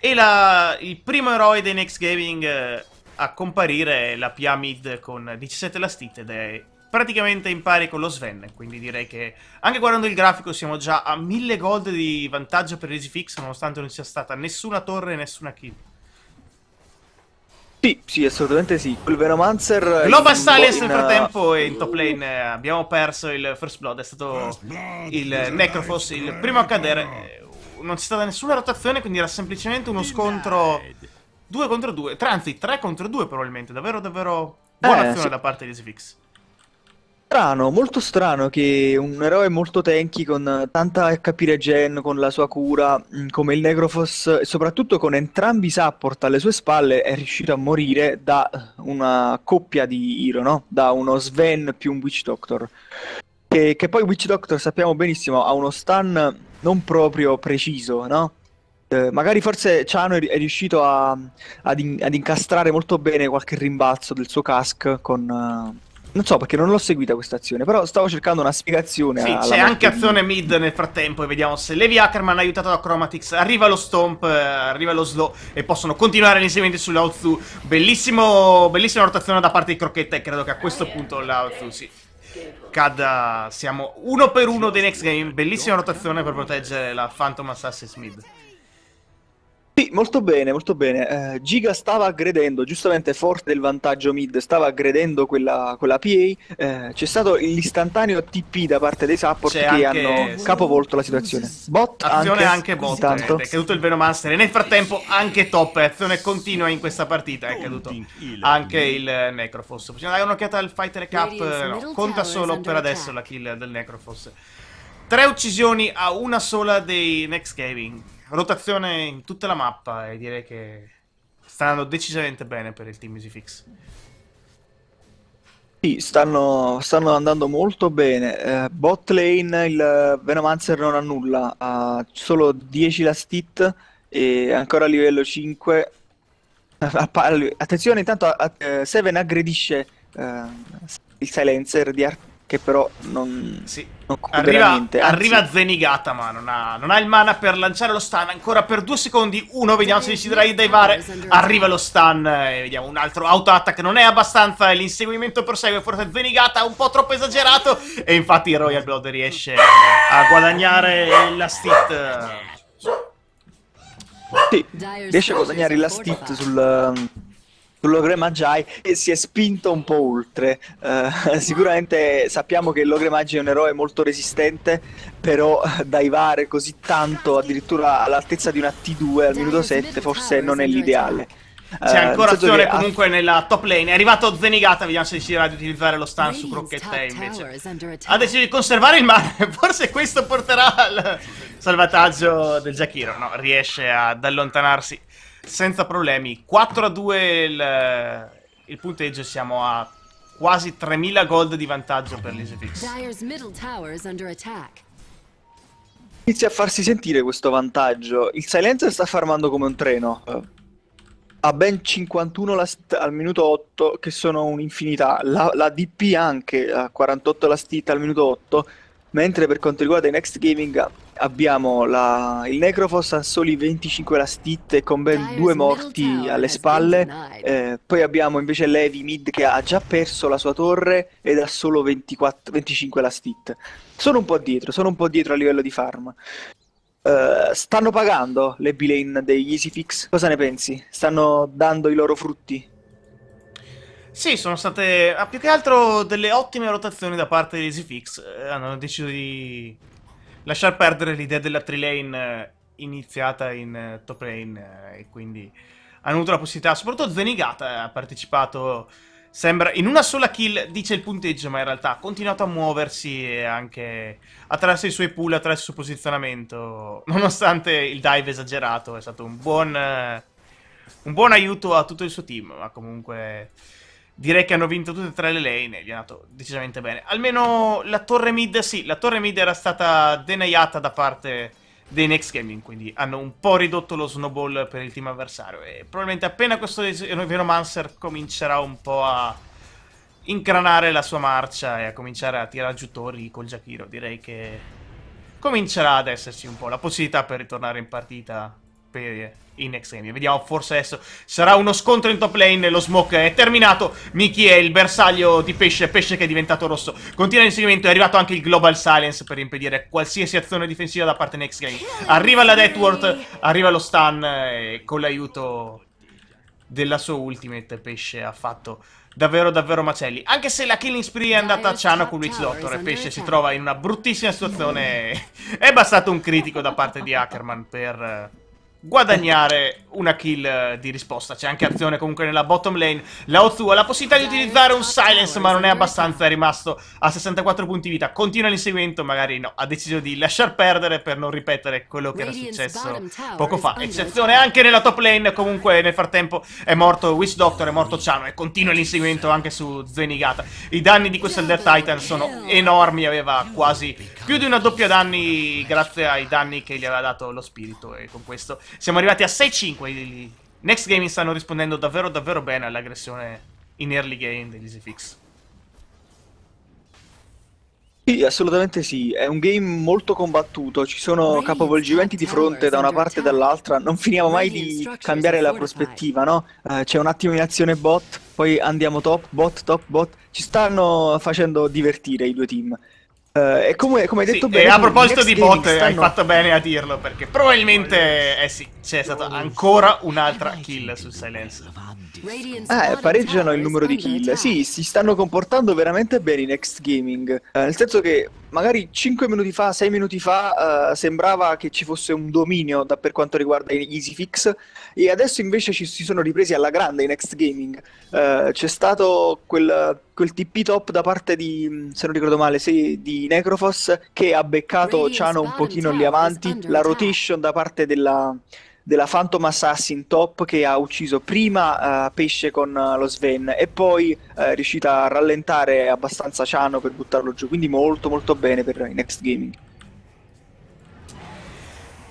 E la, il primo eroe dei Next Gaming eh, a comparire è la Mid con 17 elastite ed è praticamente in pari con lo Sven, quindi direi che anche guardando il grafico siamo già a 1000 gold di vantaggio per Fix nonostante non sia stata nessuna torre e nessuna kill. Sì, sì, assolutamente sì. Il Venomancer... Global Silence nel frattempo e in top lane eh, abbiamo perso il First Blood, è stato il Necrophos il primo a cadere non c'è stata nessuna rotazione, quindi era semplicemente uno scontro 2 contro 2, anzi 3 contro 2 probabilmente, davvero davvero buona eh, azione sì. da parte di Svix. Strano, molto strano che un eroe molto tanky con tanta HP regen, con la sua cura, mm, come il Necrophos, e soprattutto con entrambi i support alle sue spalle, è riuscito a morire da una coppia di Hero, no? Da uno Sven più un Witch Doctor. Che, che poi Witch Doctor sappiamo benissimo ha uno stun non proprio preciso, no? Eh, magari forse Ciano è, riuscito a, ad, in, ad, incastrare molto bene qualche rimbalzo del suo cask con... Uh, non so perché non l'ho seguita questa azione, però stavo cercando una spiegazione. Sì, c'è anche azione mid nel frattempo e vediamo se Levi Ackerman ha aiutato da Chromatics. Arriva lo stomp, eh, arriva lo slow e possono continuare l'inserimento sull'Aozu. Bellissimo, bellissima rotazione da parte di Crocchetta e credo che a questo punto l'Aozu sì, cada... siamo uno per uno dei next game, bellissima rotazione per proteggere la Phantom Assassin's Mid. Sì, molto bene, molto bene. Eh, Giga stava aggredendo, giustamente forte del vantaggio mid, stava aggredendo quella, quella PA. Eh, c'è stato l'istantaneo TP da parte dei support c'è che anche... hanno capovolto la situazione. Bot azione anche, anche bot, intanto. Eh, è caduto il vero master. E nel frattempo anche top, eh, azione continua in questa partita, è caduto anche il Necrofoss. Possiamo dare un'occhiata al Fighter Cup, no, conta solo per adesso la kill del Necrofoss. Tre uccisioni a una sola dei Next Gaming rotazione in tutta la mappa e direi che sta andando decisamente bene per il team EasyFix. Sì, stanno, stanno, andando molto bene. Eh, bot lane il Venomancer non ha nulla, ha solo 10 last hit e ancora a livello 5. Attenzione, intanto a, eh, a, Seven aggredisce eh, il silencer di Art che però non, sì. non arriva, veramente. arriva Zenigata ma non ha, non ha, il mana per lanciare lo stun ancora per due secondi uno vediamo se deciderà di divare arriva lo stun e vediamo un altro auto attack non è abbastanza l'inseguimento prosegue forse Zenigata un po' troppo esagerato e infatti Royal Blood riesce a guadagnare la stit sì, riesce a guadagnare la stit sul Logre Jai e si è spinto un po' oltre. Uh, sicuramente sappiamo che Logre Jai è un eroe molto resistente, però daivare così tanto, addirittura all'altezza di una T2 al minuto 7, forse non è l'ideale. Eh, C'è ancora uh, azione comunque a... nella top lane. È arrivato Zenigata, vediamo se deciderà di utilizzare lo stun su Crocchetta invece. Ha deciso di conservare il mare, forse questo porterà al salvataggio del Jakiro. No, riesce ad allontanarsi senza problemi. 4 a 2 il, eh, il punteggio, siamo a quasi 3000 gold di vantaggio per l'Isefix. Inizia a farsi sentire questo vantaggio. Il silencer sta farmando come un treno. Eh, ha ben 51 last al minuto 8, che sono un'infinità. La, la DP anche a 48 la stita al minuto 8. Mentre per quanto riguarda i Next Gaming abbiamo la... il Necrofoss a soli 25 la stit e con ben due morti alle spalle. Eh, poi abbiamo invece Levi Mid che ha già perso la sua torre ed ha solo 24... 25 la stit. Sono un po' dietro, sono un po' dietro a livello di farm. Uh, stanno pagando le B-Lane degli Easy Fix? Cosa ne pensi? Stanno dando i loro frutti? Sì, sono state ah, più che altro delle ottime rotazioni da parte di EasyFix. Eh, hanno deciso di lasciar perdere l'idea della trilane eh, iniziata in eh, top lane eh, e quindi hanno avuto la possibilità. Soprattutto Zenigata eh, ha partecipato, sembra, in una sola kill, dice il punteggio, ma in realtà ha continuato a muoversi e anche attraverso i suoi pull, attraverso il suo posizionamento, nonostante il dive esagerato, è stato un buon, eh, un buon aiuto a tutto il suo team, ma comunque... Direi che hanno vinto tutte e tre le lane e gli è andato decisamente bene. Almeno la torre mid, sì, la torre mid era stata denaiata da parte dei Next Gaming, quindi hanno un po' ridotto lo snowball per il team avversario e probabilmente appena questo Venomancer comincerà un po' a incranare la sua marcia e a cominciare a tirare giù torri col Jakiro, direi che comincerà ad esserci un po' la possibilità per ritornare in partita per in extreme. Vediamo, forse adesso sarà uno scontro in top lane, lo smoke è terminato, Miki è il bersaglio di pesce, pesce che è diventato rosso. Continua l'inseguimento, è arrivato anche il global silence per impedire qualsiasi azione difensiva da parte di next game. Arriva la Deathworth, arriva lo stun e con l'aiuto della sua ultimate pesce ha fatto davvero davvero macelli. Anche se la killing spree è andata a Ciano con Witch Doctor e Pesce si trova in una bruttissima situazione. è bastato un critico da parte di Ackerman per guadagnare una kill di risposta. C'è anche azione comunque nella bottom lane. Lao Tzu ha la possibilità di utilizzare un silence, ma non è abbastanza, è rimasto a 64 punti vita. Continua l'inseguimento, magari no, ha deciso di lasciar perdere per non ripetere quello che era successo poco fa. Eccezione anche nella top lane, comunque nel frattempo è morto Witch Doctor, è morto Ciano e continua l'inseguimento anche su Zenigata. I danni di questo Elder Titan sono enormi, aveva quasi più di una doppia danni grazie ai danni che gli aveva dato lo spirito e con questo siamo arrivati a 6-5 Next Gaming stanno rispondendo davvero davvero bene all'aggressione in early game dell'EasyFix. Sì, assolutamente sì, è un game molto combattuto, ci sono capovolgimenti di fronte da una parte e dall'altra, non finiamo mai di cambiare la prospettiva, no? Eh, c'è un attimo in azione bot, poi andiamo top, bot, top, bot, ci stanno facendo divertire i due team. Eh, e come, come, hai detto bene, e a proposito di bot, stanno... hai fatto bene a dirlo perché probabilmente eh sì, c'è stata ancora un'altra kill su Silence. Eh, pareggiano il numero di kill. Sì, si stanno comportando veramente bene in X Gaming. Eh, nel senso che magari 5 minuti fa, 6 minuti fa uh, sembrava che ci fosse un dominio da, per quanto riguarda gli easy fix e adesso invece ci si sono ripresi alla grande in Next Gaming. Uh, c'è stato quel, quel TP top da parte di, se non ricordo male, sì, di Necrophos che ha beccato Ciano un pochino lì avanti, la rotation da parte della, della Phantom Assassin Top che ha ucciso prima uh, Pesce con eh, lo Sven e poi eh, è riuscita a rallentare abbastanza Ciano per buttarlo giù, quindi molto molto bene per Next Gaming.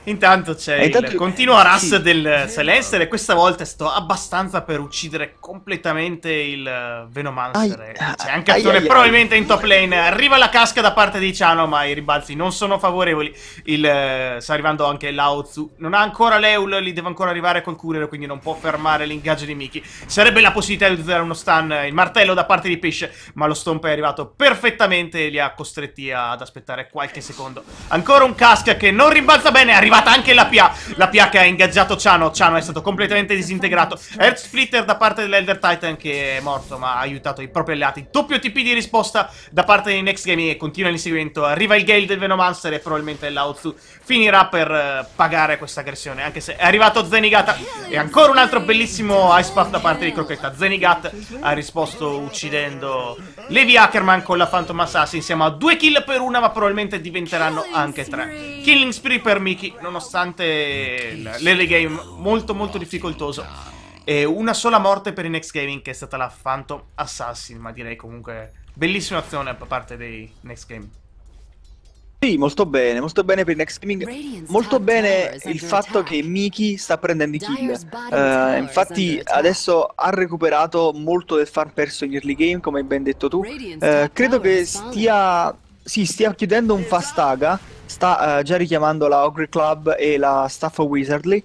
Intanto c'è intanto... il continuo Russ sì, del sì, eh, Celeste e questa volta sto abbastanza per uccidere completamente il eh, Venomancer. Eh, c'è ah, anche Attore probabilmente ai, in top lane. Arriva la casca da parte di Ciano, ma i ribalzi non sono favorevoli. Il, sta arrivando anche Laozu. Non ha ancora l'Eul, lì deve ancora arrivare col Courier, quindi non può fermare l'ingaggio di Miki. Sarebbe la possibilità di utilizzare uno stun, il martello da parte di Pesce, ma lo stomp è arrivato perfettamente e li ha costretti ad aspettare qualche secondo. Ancora un casca che non rimbalza bene, arriva arrivata anche la Pia. La Pia che ha ingaggiato Ciano. Ciano è stato completamente disintegrato. Earth Splitter da parte dell'Elder Titan che è morto ma ha aiutato i propri alleati. Doppio TP di risposta da parte dei Next Game e continua l'inseguimento. Arriva il Gale del Venomancer e probabilmente l'Aozu finirà per eh, pagare questa aggressione, anche se è arrivato Zenigat. e ancora un altro bellissimo ice puff da parte di Crocchetta. Zenigat ha risposto uccidendo Levi Ackerman con la Phantom Assassin, siamo a due kill per una ma probabilmente diventeranno anche tre. Killing Spree per Mickey, nonostante l'early game molto molto difficoltoso. E una sola morte per Next Gaming che è stata la Phantom Assassin, ma direi comunque bellissima azione da parte dei Next Game. Sì, molto bene, molto bene per Next Gaming. Molto bene il fatto che Miki sta prendendo i kill. Uh, infatti adesso ha recuperato molto del farm perso in early game, come hai ben detto tu. Uh, credo che stia, sì, stia chiudendo un fast aga, sta uh, già richiamando la Ogre Club e la Staff of Wizardly.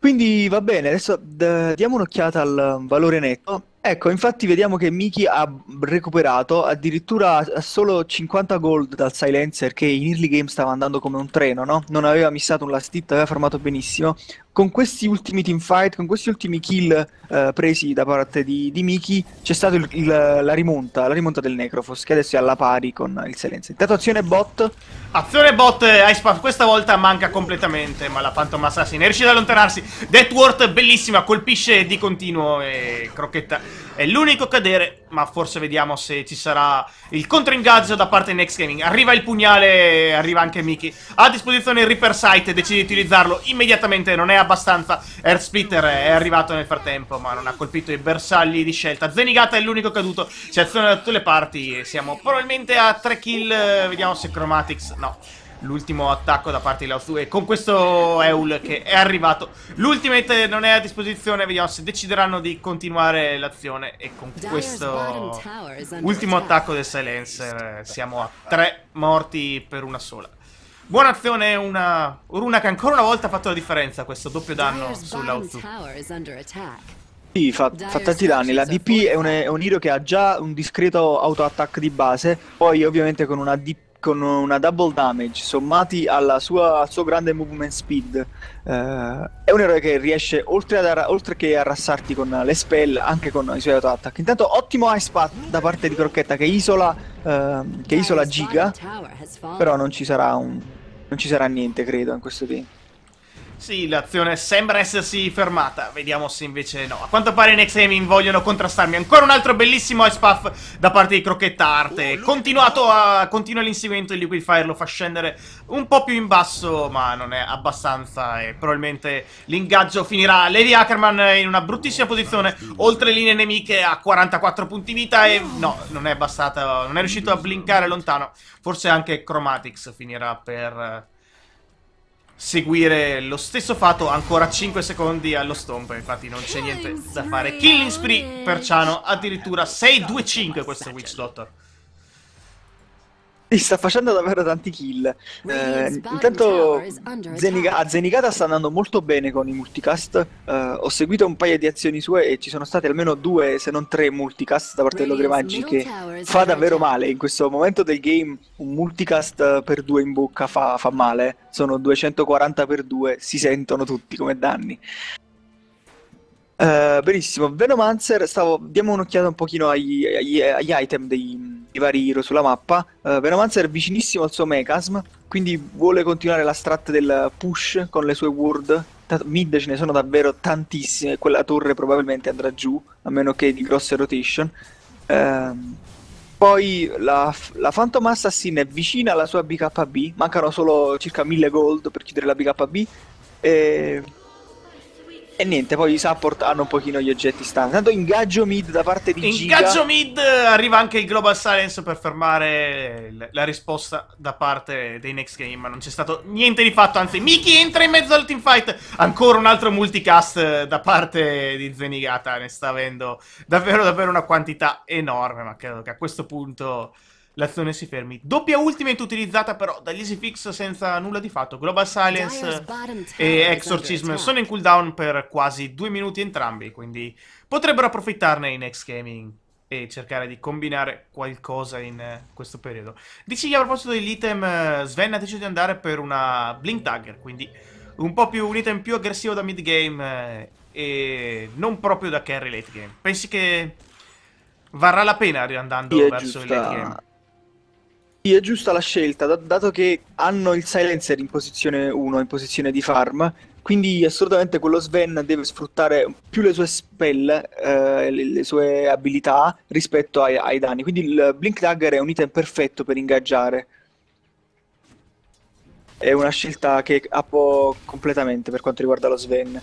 Quindi va bene, adesso diamo un'occhiata al valore netto. Ecco, infatti vediamo che Miki ha recuperato addirittura solo 50 gold dal Silencer che in early game stava andando come un treno, no? Non aveva missato un last hit, aveva fermato benissimo, con questi ultimi teamfight, con questi ultimi kill eh, presi da parte di, di Miki, c'è stata la rimonta, la rimonta del Necrofos, che adesso è alla pari con il Silence. Intanto azione bot. Azione bot, eh, Icepath questa volta manca completamente, ma la Phantom Assassin è riuscita ad allontanarsi. Deathwort, bellissima, colpisce di continuo e Crocchetta è l'unico a cadere, ma forse vediamo se ci sarà il controingaggio da parte di Next Gaming. Arriva il pugnale, arriva anche Miki. Ha a disposizione il Reaper Sight, decide di utilizzarlo immediatamente, non è a abbastanza. Air Splitter è arrivato nel frattempo, ma non ha colpito i bersagli di scelta. Zenigata è l'unico caduto, c'è azione da tutte le parti siamo probabilmente a 3 kill. Vediamo se Chromatics... no l'ultimo attacco da parte di Laozu e con questo Eul che è arrivato l'ultimate non è a disposizione vediamo se decideranno di continuare l'azione e con questo ultimo attacco del Silencer siamo a tre morti per una sola Buona azione una runa che ancora una volta ha fatto la differenza, questo doppio danno sull'auto. Sì, fa, fa tanti danni, la DP è un, è un hero che ha già un discreto auto-attack di base, poi ovviamente con una DP con una double damage sommati sua, al suo grande movement speed eh, è un eroe che riesce oltre, ad, oltre che a rassarti con le spell anche con i suoi auto-attack intanto ottimo ice path da parte di Crocchetta che isola, eh, che isola Giga però non ci sarà un non ci sarà niente, credo, in questo tempo. Sì, l'azione sembra essersi fermata, vediamo se invece no. A quanto pare i Next Gaming vogliono contrastarmi. Ancora un altro bellissimo ice puff da parte di Crocchetta Arte. Oh, Continuato a... continua l'inseguimento, il Liquid Fire lo fa scendere un po' più in basso, ma non è abbastanza e probabilmente l'ingaggio finirà. Lady Ackerman in una bruttissima posizione, oltre linee nemiche a 44 punti vita e uh. no, non è bastata, non è riuscito a blinkare lontano. Forse anche Chromatics finirà per seguire lo stesso fatto ancora 5 secondi allo stompo infatti non c'è niente da fare killing spree per Ciano addirittura 6-2-5 questo witch doctor sta facendo davvero tanti kill. Eh, intanto Zeniga- a Zenigata sta andando molto bene con i multicast. Eh, ho seguito un paio di azioni sue e ci sono state almeno due, se non tre multicast da parte dell'Ogre Maggi che fa davvero male. In questo momento del game un multicast per due in bocca fa, fa male. Sono 240 per due, si sentono tutti come danni. Uh, benissimo, Venomancer, stavo, diamo un'occhiata un pochino agli, agli, agli item dei, i vari hero sulla mappa. Uh, eh, Venomancer è vicinissimo al suo Mechasm, quindi vuole continuare la strat del push con le sue ward. Mid ce ne sono davvero tantissime, quella torre probabilmente andrà giù, a meno che di grosse rotation. Uh, poi la, la, Phantom Assassin è vicina alla sua BKB, mancano solo circa 1000 gold per chiudere la BKB. E e niente, poi i support hanno un pochino gli oggetti stanza. Tanto ingaggio mid da parte di Giga. Ingaggio mid, arriva anche il Global Silence per fermare la risposta da parte dei Next Game, ma non c'è stato niente di fatto, anzi Miki entra in mezzo al teamfight. Ancora un altro multicast da parte di Zenigata, ne sta avendo davvero davvero una quantità enorme, ma credo che a questo punto l'azione si fermi. Doppia ultimate utilizzata però dagli Easy Fix senza nulla di fatto. Global Silence e Exorcism sono in cooldown per quasi due minuti entrambi, quindi potrebbero approfittarne in X Gaming e cercare di combinare qualcosa in eh, questo periodo. Dici a proposito dell'item, eh, Sven ha deciso di andare per una Blink Dagger, quindi un po' più un item più aggressivo da mid game eh, e non proprio da carry late game. Pensi che varrà la pena riandando verso il late game? Sì, è giusta la scelta, da- dato che hanno il silencer in posizione 1, in posizione di farm, quindi assolutamente quello Sven deve sfruttare più le sue spell, eh, le, le, sue abilità rispetto ai, ai danni. Quindi il Blink Dagger è un item perfetto per ingaggiare. È una scelta che appo completamente per quanto riguarda lo Sven.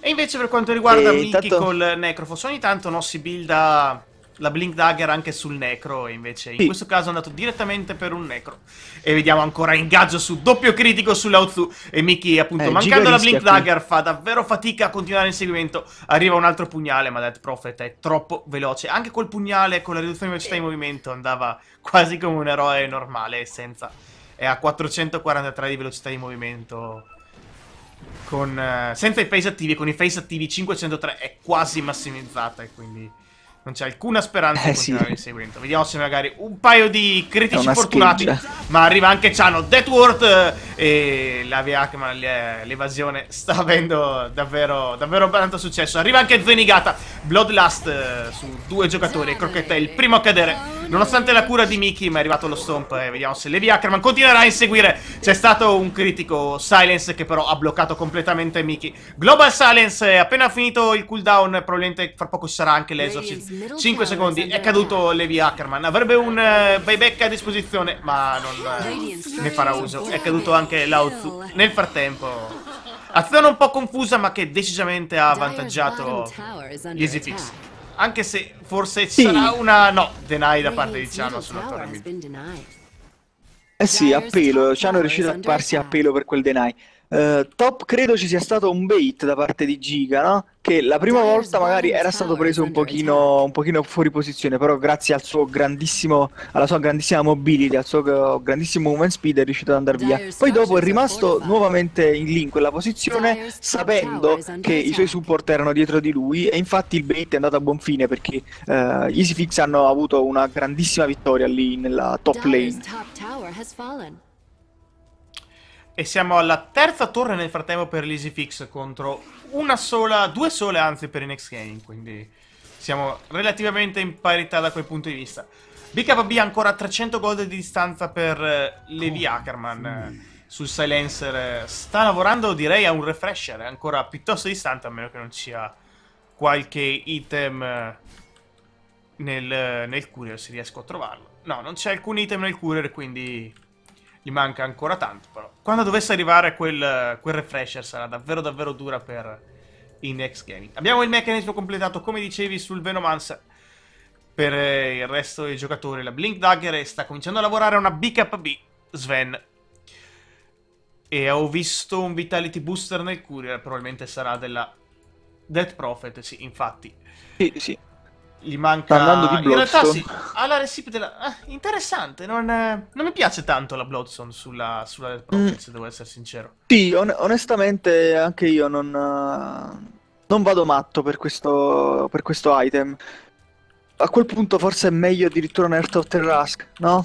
E invece per quanto riguarda e Mickey intanto... col Necrofos, ogni tanto no, si builda la Blink Dagger anche sul Necro, e invece in questo caso è andato direttamente per un Necro. E vediamo ancora ingaggio su doppio critico sull'Aozu. E Miki, appunto, eh, mancando la Blink Dagger, fa davvero fatica a continuare il seguimento. Arriva un altro pugnale, ma Dead Prophet è troppo veloce. Anche col pugnale, con la riduzione di velocità di movimento, andava quasi come un eroe normale, senza... È a 443 di velocità di movimento. Con, eh, senza i face attivi, con i face attivi 503 è quasi massimizzata e quindi... Non c'è alcuna speranza eh, di continuare sì. il seguimento. Vediamo se magari un paio di critici fortunati. Scheggia. Ma arriva anche Ciano Deathworth eh, e la Viacma, l'evasione sta avendo davvero, davvero tanto successo. Arriva anche Venigata, Bloodlust eh, su due giocatori. Crocchetta è il primo a cadere. Nonostante la cura di Mickey, ma è arrivato lo stomp. E vediamo se Levi Ackerman continuerà a inseguire. C'è stato un critico Silence che però ha bloccato completamente Mickey. Global Silence è appena finito il cooldown. Probabilmente fra poco ci sarà anche l'esorcist 5 secondi, è caduto Levi Ackerman. Avrebbe un eh, buyback a disposizione, ma non eh, ne farà uso. È caduto anche Lao Tzu. Nel frattempo... Azione un po' confusa, ma che decisamente ha avvantaggiato gli Easy Fix. Anche se forse ci sarà una... no, deny da parte di Ciano sulla torre mid. Eh sì, a pelo. Ciano è riuscito a farsi a pelo per quel deny. Uh, top credo ci sia stato un bait da parte di Giga, no? Che la prima yeah, volta magari era stato preso un pochino, un pochino, fuori posizione, però grazie al suo grandissimo, alla sua grandissima mobility, al suo grandissimo movement speed è riuscito ad andare via. Poi dopo è rimasto nuovamente in lì in quella posizione, sapendo che i suoi support erano dietro di lui e infatti il bait è andato a buon fine perché uh, eh, Easyfix hanno avuto una grandissima vittoria lì nella top lane. E siamo alla terza torre nel frattempo per l'Easy Fix contro una sola, due sole anzi per i next game, quindi siamo relativamente in parità da quel punto di vista. BKB ancora a 300 gold di distanza per eh, Lady oh, Ackerman eh, sul silencer. Eh. Sta lavorando direi a un refresher, è ancora piuttosto distante a meno che non ci sia qualche item nel, nel courier, se riesco a trovarlo. No, non c'è alcun item nel courier, quindi gli manca ancora tanto, però. Quando dovesse arrivare quel, quel refresher sarà davvero davvero dura per i next gaming. Abbiamo il meccanismo completato, come dicevi, sul Venomancer. Per eh, il resto dei giocatori la Blink Dagger sta cominciando a lavorare una BKB, Sven. E ho visto un Vitality Booster nel Courier, probabilmente sarà della Death Prophet, sì, infatti. Sì, sì gli manca... Parlando di Bloodstone... In realtà sì, ha la recipe della... Ah, interessante, non, è... Eh, non, mi piace tanto la Bloodstone sulla, sulla Dead Profits, mm. devo essere sincero. Sì, on- onestamente anche io non, eh, non vado matto per questo, per questo, item. A quel punto forse è meglio addirittura un Earth of Terrask, no?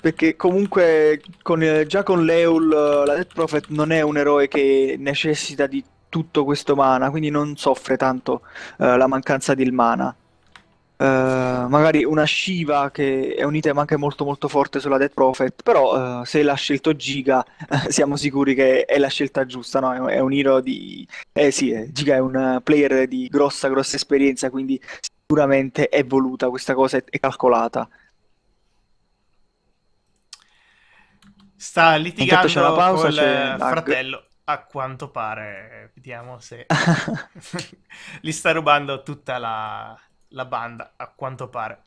Perché comunque con, eh, già con Leul la Death Prophet non è un eroe che necessita di tutto questo mana, quindi non soffre tanto eh, la mancanza di mana. Eh, magari una Shiva che è un item anche molto molto forte sulla Dead Prophet, però eh, se l'ha scelto Giga siamo sicuri che è la scelta giusta, no? È un hero di... Eh sì, eh, Giga è un player di grossa grossa esperienza, quindi sicuramente è voluta questa cosa, è, calcolata. Sta litigando Intanto c'è la pausa, col c'è fratello. A quanto pare, vediamo se li sta rubando tutta la, la, banda, a quanto pare.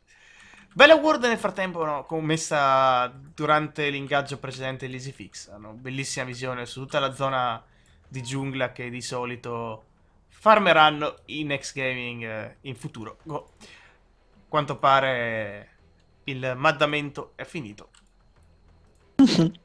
Bella World nel frattempo no, commessa durante l'ingaggio precedente di Fix, hanno bellissima visione su tutta la zona di giungla che di solito farmeranno in X Gaming eh, in futuro. A Quanto pare il maddamento è finito.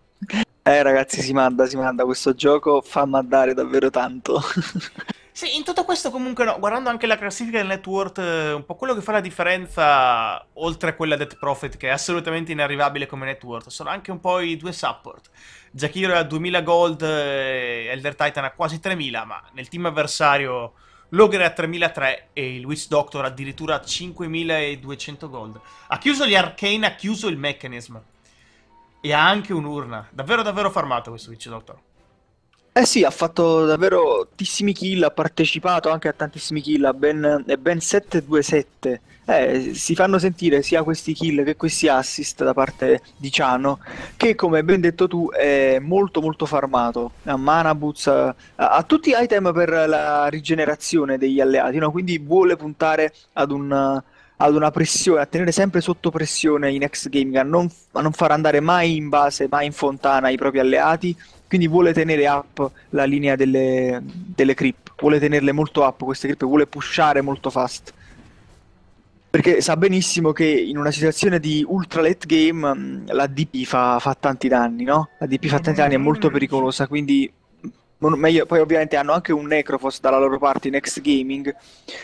Eh ragazzi, si manda, si manda questo gioco, fa mandare davvero tanto. sì, in tutto questo comunque no, guardando anche la classifica del network, eh, un po' quello che fa la differenza, oltre a quella Death Profit, che è assolutamente inarrivabile come network, sono anche un po' i due support. Jakiro a 2000 gold, eh, Elder Titan ha quasi 3000, ma nel team avversario Logan a 3003 e il Witch Doctor addirittura a 5200 gold. Ha chiuso gli Arcane, ha chiuso il Mechanism. E ha anche un'urna. Davvero, davvero farmato questo vice doctor. Eh sì, ha fatto davvero tantissimi kill, ha partecipato anche a tantissimi kill, ha ben, ben 7-2-7. Eh, si fanno sentire sia questi kill che questi assist da parte di Ciano, che come ben detto tu è molto molto farmato, a mana boots, a, a tutti item per la rigenerazione degli alleati, no? quindi vuole puntare ad un ad una pressione, a tenere sempre sotto pressione i next Gaming, a non, a non far andare mai in base, mai in fontana i propri alleati, quindi vuole tenere up la linea delle, delle creep, vuole tenerle molto up queste creep, vuole pushare molto fast. Perché sa benissimo che in una situazione di ultra late game mm, la DP fa, fa tanti danni, no? La DP fa tanti danni, è molto pericolosa, quindi meglio, poi ovviamente hanno anche un Necrophos dalla loro parte in X Gaming,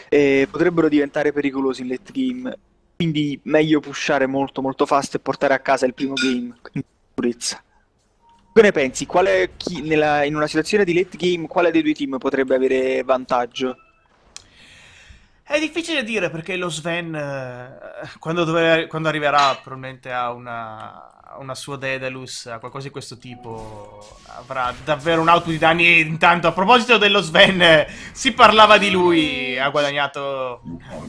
eh, potrebbero diventare pericolosi in late game, quindi meglio pushare molto molto fast e portare a casa il primo game in sicurezza. Che ne pensi? È, chi, nella, in una situazione di late game, quale dei due team potrebbe avere vantaggio? È difficile dire perché lo Sven, eh, quando, dove, quando, arriverà probabilmente a una, una sua Daedalus, a qualcosa di questo tipo, avrà davvero un auto di danni. E intanto, a proposito dello Sven, si parlava di lui, ha guadagnato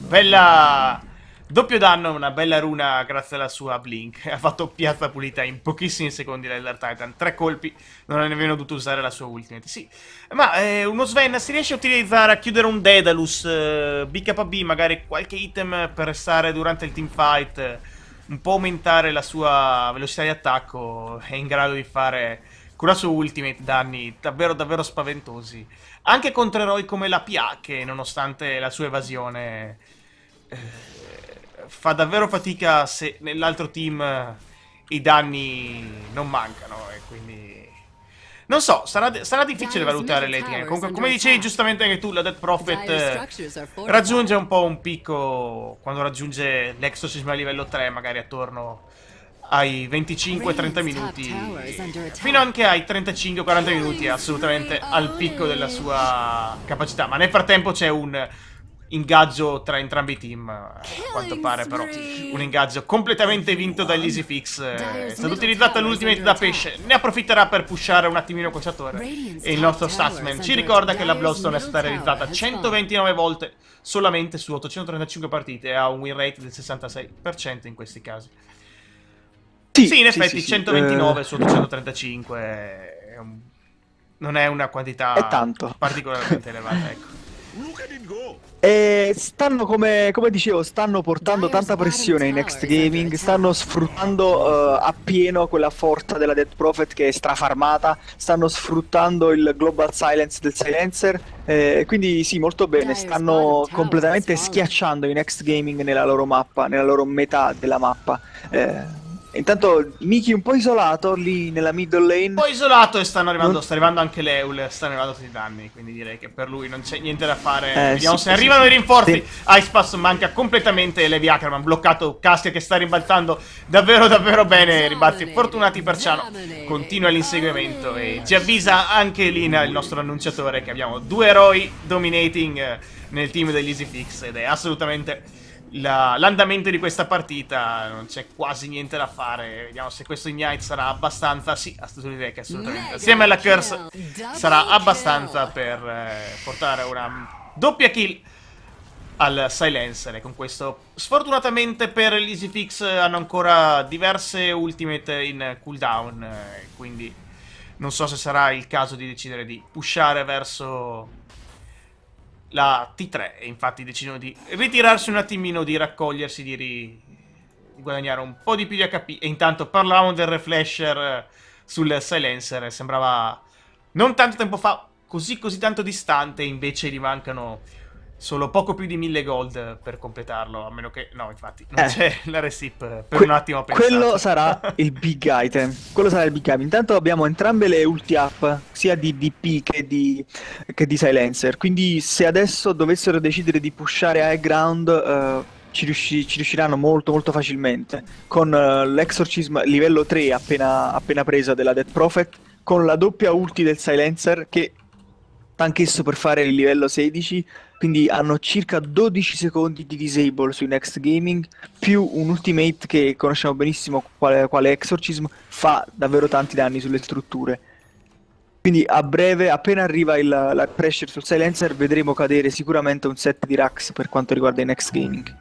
bella... Doppio danno, una bella runa grazie alla sua Blink. Ha fatto piazza pulita in pochissimi secondi l'Elder Titan. Tre colpi, non ha nemmeno dovuto usare la sua ultimate. Sì, ma eh, uno Sven si riesce a utilizzare, a chiudere un Daedalus, eh, BKB, magari qualche item per restare durante il teamfight un po' aumentare la sua velocità di attacco, è in grado di fare con la sua ultimate danni davvero davvero spaventosi. Anche contro eroi come la PA, che nonostante la sua evasione eh, fa davvero fatica se nell'altro team i danni non mancano e quindi non so, sarà, sarà difficile valutare l'etica. Comunque, come dicevi giustamente anche tu, la Dead Prophet eh, raggiunge un po' un picco quando raggiunge l'exorcismo a livello 3, magari attorno ai 25-30 minuti, fino anche ai 35-40 minuti, assolutamente al picco della sua capacità. Ma nel frattempo c'è un ingaggio tra entrambi i team. A quanto pare, però, un ingaggio completamente vinto dagli Easy Fix. Eh, è stato utilizzato l'ultimate da pesce. Ne approfitterà per pushare un attimino questa torre. E il nostro Statsman ci ricorda che la Bloodstone è stata realizzata 129 volte solamente su 835 partite e ha un win rate del 66% in questi casi. Sì, in effetti 129 eh. su 835 è un... non è una quantità particolarmente elevata, ecco. Look at it go. E stanno, come, come, dicevo, stanno portando tanta pressione in Next Gaming, stanno sfruttando uh, appieno quella forza della Dead Prophet che è strafarmata, stanno sfruttando il Global Silence del Silencer, eh, quindi sì, molto bene, stanno completamente schiacciando i Next Gaming nella loro mappa, nella loro metà della mappa. Eh, Intanto Miki un po' isolato lì nella middle lane. Un po' isolato e stanno arrivando, non... sta arrivando anche l'Eul, stanno arrivando tutti i danni, quindi direi che per lui non c'è niente da fare. Eh, Vediamo sì, se sì, arrivano sì. i rinforzi. Sì. Pass manca completamente Levi Ackerman, bloccato Casca che sta ribaltando davvero davvero bene, ribalti fortunati per Ciano. Continua l'inseguimento e ci avvisa anche Lina, il nostro annunciatore, che abbiamo due eroi dominating nel team degli Easy Fix ed è assolutamente l'andamento di questa partita non c'è quasi niente da fare. Vediamo se questo Ignite sarà abbastanza. Sì, direi che assolutamente. Assieme alla Curse sarà abbastanza per eh, portare una doppia kill al Silencer. E con questo, sfortunatamente per l'Easy Fix, hanno ancora diverse ultimate in cooldown. Eh, quindi non so se sarà il caso di decidere di pushare verso la T3 e infatti decidono di ritirarsi un attimino, di raccogliersi, di, ri... di guadagnare un po' di più di HP. E intanto parlavamo del reflasher eh, sul silencer, sembrava non tanto tempo fa, così così tanto distante, invece gli mancano solo poco più di 1000 gold per completarlo, a meno che... No, infatti, non eh. c'è la recip per que- un attimo pensato. Quello sarà il big item. Quello sarà il big item. Intanto abbiamo entrambe le ulti up, sia di DP che di, che di Silencer. Quindi se adesso dovessero decidere di pushare high ground... Uh, ci, riusci- ci, riusciranno molto molto facilmente con uh, eh, l'exorcism livello 3 appena, appena presa della Dead Prophet con la doppia ulti del Silencer che anch'esso per fare il livello 16 quindi hanno circa 12 secondi di disable sui next gaming più un ultimate che conosciamo benissimo quale, quale exorcism fa davvero tanti danni sulle strutture quindi a breve appena arriva il, la pressure sul silencer vedremo cadere sicuramente un set di racks per quanto riguarda i next gaming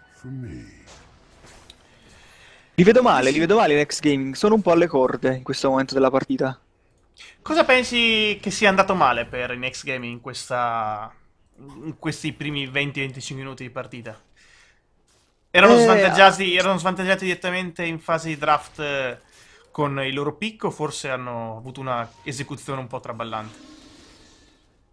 li vedo male, li vedo male i next gaming sono un po' alle corde in questo momento della partita Cosa pensi che sia andato male per i next gaming in questa in questi primi 20-25 minuti di partita. Erano, eh, svantaggiati, erano svantaggiati direttamente in fase di draft eh, con il loro picco, forse hanno avuto una esecuzione un po' traballante.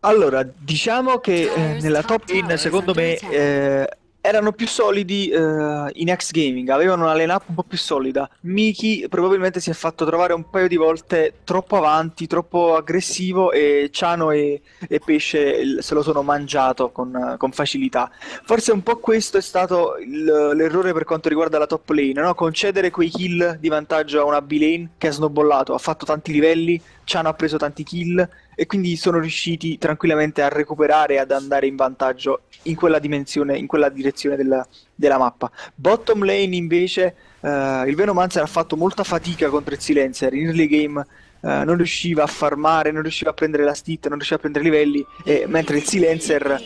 Allora, diciamo che eh, nella top 10 secondo me eh, erano più solidi eh, in X Gaming, avevano una up un po' più solida. Miki probabilmente si è fatto trovare un paio di volte troppo avanti, troppo aggressivo e Ciano e, e Pesce se lo sono mangiato con, con, facilità. Forse un po' questo è stato il, l'errore per quanto riguarda la top lane, no? concedere quei kill di vantaggio a una B lane che ha snowbollato, ha fatto tanti livelli, Ciano ha preso tanti kill e quindi sono riusciti tranquillamente a recuperare e ad andare in vantaggio in quella dimensione, in quella direzione della, della mappa. Bottom lane invece, uh, il Venomancer ha fatto molta fatica contro il Silencer, in early game Uh, non riusciva a farmare, non riusciva a prendere la stit, non riusciva a prendere livelli, e, mentre il silencer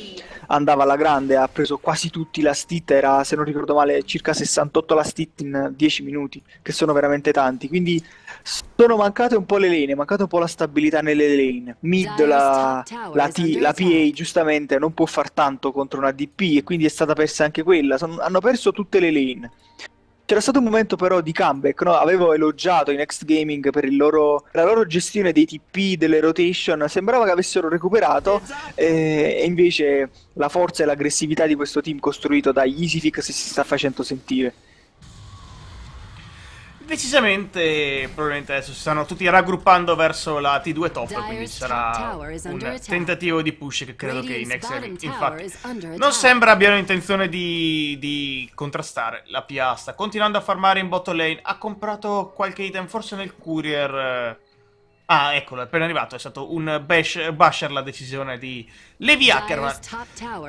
andava alla grande, ha preso quasi tutti la stit, era se non ricordo male circa 68 la stit in 10 minuti, che sono veramente tanti, quindi sono mancate un po' le lane, è mancata un po' la stabilità nelle lane. Mid, la, la, T, la PA giustamente non può far tanto contro una DP e quindi è stata persa anche quella. Sono, hanno perso tutte le lane. C'era stato un momento però di comeback, no? avevo elogiato i Next Gaming per loro, la loro gestione dei TP, delle rotation, sembrava che avessero recuperato eh, e invece la forza e l'aggressività di questo team costruito dagli Easy Fix si sta facendo sentire. Decisamente, probabilmente adesso si stanno tutti raggruppando verso la T2 top, quindi ci sarà un tentativo di push che credo che i Next infatti non sembra abbiano intenzione di, di contrastare la PA, sta continuando a farmare in bottom lane, ha comprato qualche item, forse nel courier... Eh. Ah, eccolo, è appena arrivato, è stato un bash, basher la decisione di Levi Ackerman.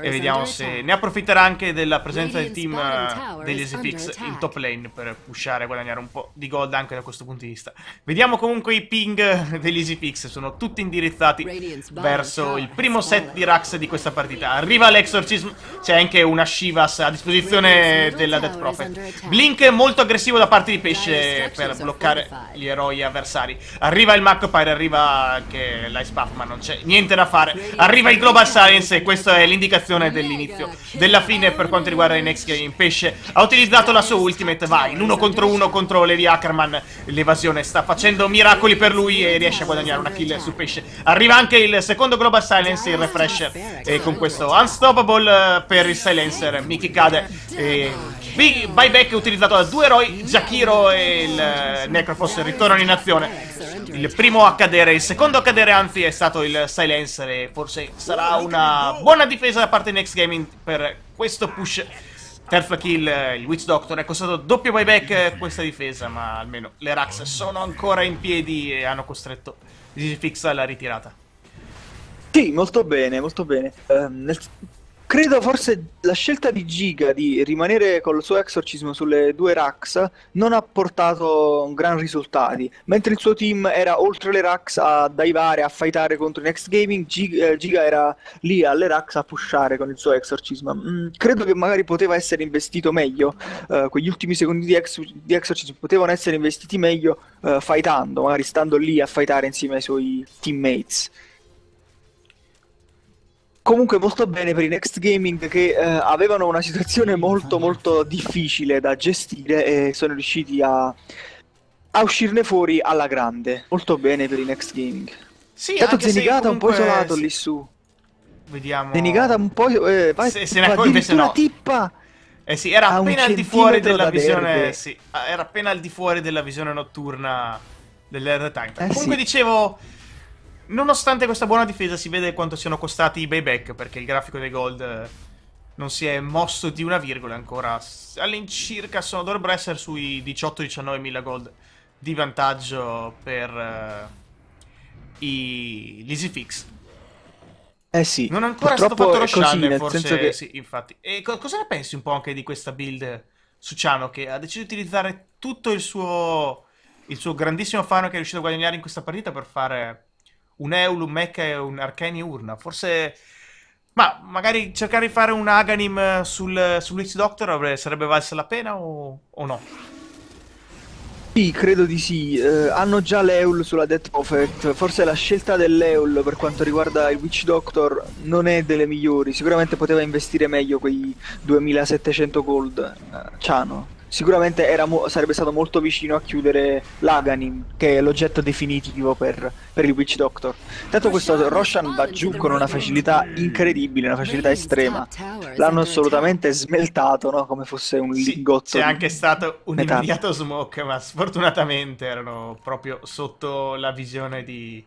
E vediamo se ne approfitterà anche della presenza del team eh, degli SFX in top lane per pushare e guadagnare un po' di gold anche da questo punto di vista. Vediamo comunque i ping degli SFX, sono tutti indirizzati verso il primo set di Rax di questa partita. Arriva l'Exorcism, c'è anche una Shivas a disposizione della Death Prophet. Blink molto aggressivo da parte di Pesce per bloccare gli eroi avversari. Arriva il Macropire, arriva anche l'Ice Puff, ma non c'è niente da fare. Arriva il Globo global science e questa è l'indicazione dell'inizio, della fine per quanto riguarda i next game. Pesce ha utilizzato la sua ultimate, vai, in uno esatto, contro esatto. uno contro Levi Ackerman, l'evasione sta facendo miracoli per lui e riesce a guadagnare una kill su Pesce. Arriva anche il secondo global silence, il refresher, e con questo unstoppable eh, per il silencer, Mickey cade e eh, Big buyback utilizzato da due eroi, Jakiro e il Necrofoss ritornano in azione. Il primo a cadere, il secondo a cadere anzi è stato il Silencer e forse sarà una buona difesa da parte di Next Gaming per questo push. Terzo kill, il Witch Doctor, è costato doppio buyback questa difesa, ma almeno le Rax sono ancora in piedi e hanno costretto Digifix alla ritirata. Sì, molto bene, molto bene. Uh, nel Credo forse la scelta di Giga di rimanere con il suo exorcismo sulle due Rax non ha portato gran risultati. Mentre il suo team era oltre le Rax a divare, a fightare contro i Next Gaming, Giga, eh, Giga era lì alle Rax a pushare con il suo exorcismo. Mm, credo che magari poteva essere investito meglio. Uh, quegli ultimi secondi di, ex, di, exorcismo potevano essere investiti meglio uh, fightando, magari stando lì a fightare insieme ai suoi teammates comunque molto bene per i Next Gaming che eh, avevano una situazione molto molto difficile da gestire e sono riusciti a, a uscirne fuori alla grande. Molto bene per i Next Gaming. Sì, Tanto Zenigata un po' isolato sì. lì su. Vediamo. Zenigata un po'... Eh, vai, se, se ne accorge invece no. tippa! Eh sì, era appena al di fuori della visione... Sì, era appena al di fuori della visione notturna dell'Air Time. Eh Comunque sì. dicevo... Nonostante questa buona difesa si vede quanto siano costati i payback, perché il grafico dei gold eh, non si è mosso di una virgola ancora. All'incirca sono, dovrebbero essere sui 18-19 mila gold di vantaggio per uh, i l'easy fix. Eh sì, non ancora stato fatto lo shun, forse che... sì, infatti. E co cosa ne pensi un po' anche di questa build su Ciano che ha deciso di utilizzare tutto il suo, il suo grandissimo fan che è riuscito a guadagnare in questa partita per fare un Eulum Mech e un Arcani Urna. Forse... Ma magari cercare di fare un Aghanim eh, sul, Witch eh, Doctor sarebbe valsa la pena o, o no? Sì, credo di sì. Eh, hanno già l'Eul sulla Death Prophet. Forse la scelta dell'Eul per quanto riguarda il Witch Doctor non è delle migliori. Sicuramente poteva investire meglio quei 2700 gold. Eh, Ciano sicuramente era, sarebbe stato molto vicino a chiudere l'Aganim, che è l'oggetto definitivo per, per il Witch Doctor. Tanto questo Roshan va giù con una facilità incredibile, una facilità estrema. L'hanno assolutamente smeltato, no? come fosse un sì, lingotto. C'è anche stato un metallo. immediato smoke, ma sfortunatamente erano proprio sotto la visione di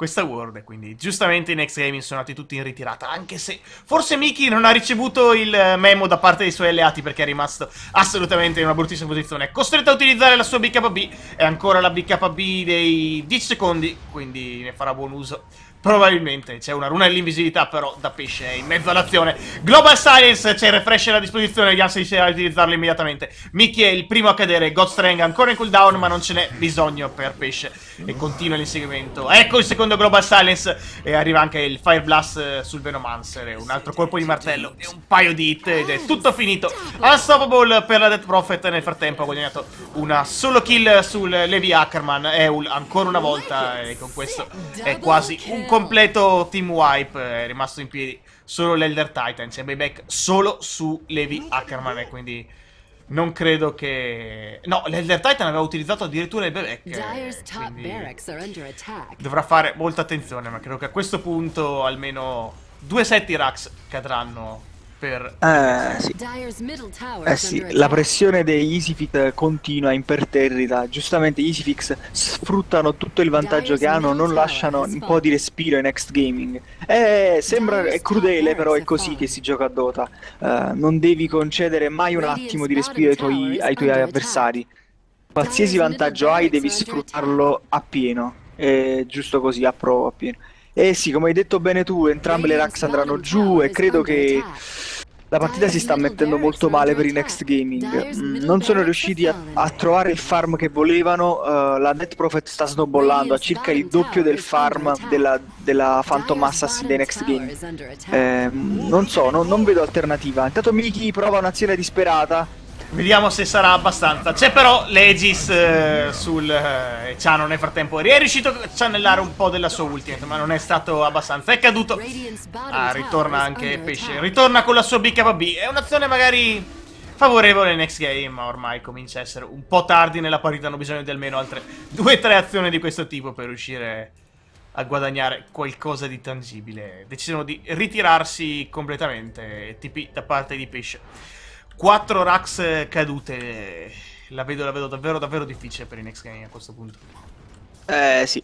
questa World. Quindi giustamente i Next Gaming sono andati tutti in ritirata, anche se forse Miki non ha ricevuto il eh, memo da parte dei suoi alleati perché è rimasto assolutamente in una bruttissima posizione. Costretto a utilizzare la sua BKB, è ancora la BKB dei 10 secondi, quindi ne farà buon uso. Probabilmente c'è una runa dell'invisibilità però da pesce in mezzo all'azione Global Silence c'è il refresher a disposizione Gans riuscirà a utilizzarlo immediatamente Miki è il primo a cadere Godstrang ancora in cooldown ma non ce n'è bisogno per pesce e continua l'inseguimento. Ecco il secondo Global Silence e arriva anche il Fire Blast sul Venomancer, un altro colpo di martello e un paio di hit ed è tutto finito. Unstoppable per la Death Prophet, nel frattempo ha guadagnato una solo kill sul Levi Ackerman, Eul ancora una volta e con questo è quasi un completo team wipe, è rimasto in piedi solo l'Elder Titan, C'è siamo back solo su Levi Ackerman e quindi non credo che... No, l'Elder Titan aveva utilizzato addirittura i bebek, eh, dovrà fare molta attenzione, ma credo che a questo punto almeno due set di Rax cadranno per... Eh sì. eh sì, la pressione degli EasyFix continua imperterrita, giustamente gli EasyFix sfruttano tutto il vantaggio che hanno, non lasciano un po' di respiro ai next gaming. Eh, sembra crudele però è così che si gioca a Dota, uh, non devi concedere mai un attimo di respiro ai tuoi, ai tuoi avversari. Qualsiasi vantaggio hai devi sfruttarlo appieno, eh, giusto così, approvo appieno. Eh sì, come hai detto bene tu, entrambe le Rax andranno giù e credo che la partita si sta mettendo molto male per i next gaming. Mm, non sono riusciti a, a trovare il farm che volevano. Uh, la Net Profit sta snowballando a circa il doppio del farm della, della Phantom Assassin dei next gaming. Eh, non so, no, non vedo alternativa. Intanto Miki prova un'azione disperata. Vediamo se sarà abbastanza. C'è però Legis eh, sul eh, Chano nel frattempo. È riuscito a channellare un po' della sua ultimate, ma non è stato abbastanza. È caduto. Ah, ritorna anche Pesce. Ritorna con la sua BKB. È un'azione magari favorevole next game, ma ormai comincia a essere un po' tardi nella partita, hanno bisogno di almeno altre due o tre azioni di questo tipo per riuscire a guadagnare qualcosa di tangibile. Decidono di ritirarsi completamente, TP da parte di Pesce. 4 Rax cadute. La vedo, la vedo davvero, davvero difficile per i next game a questo punto. Eh, sì.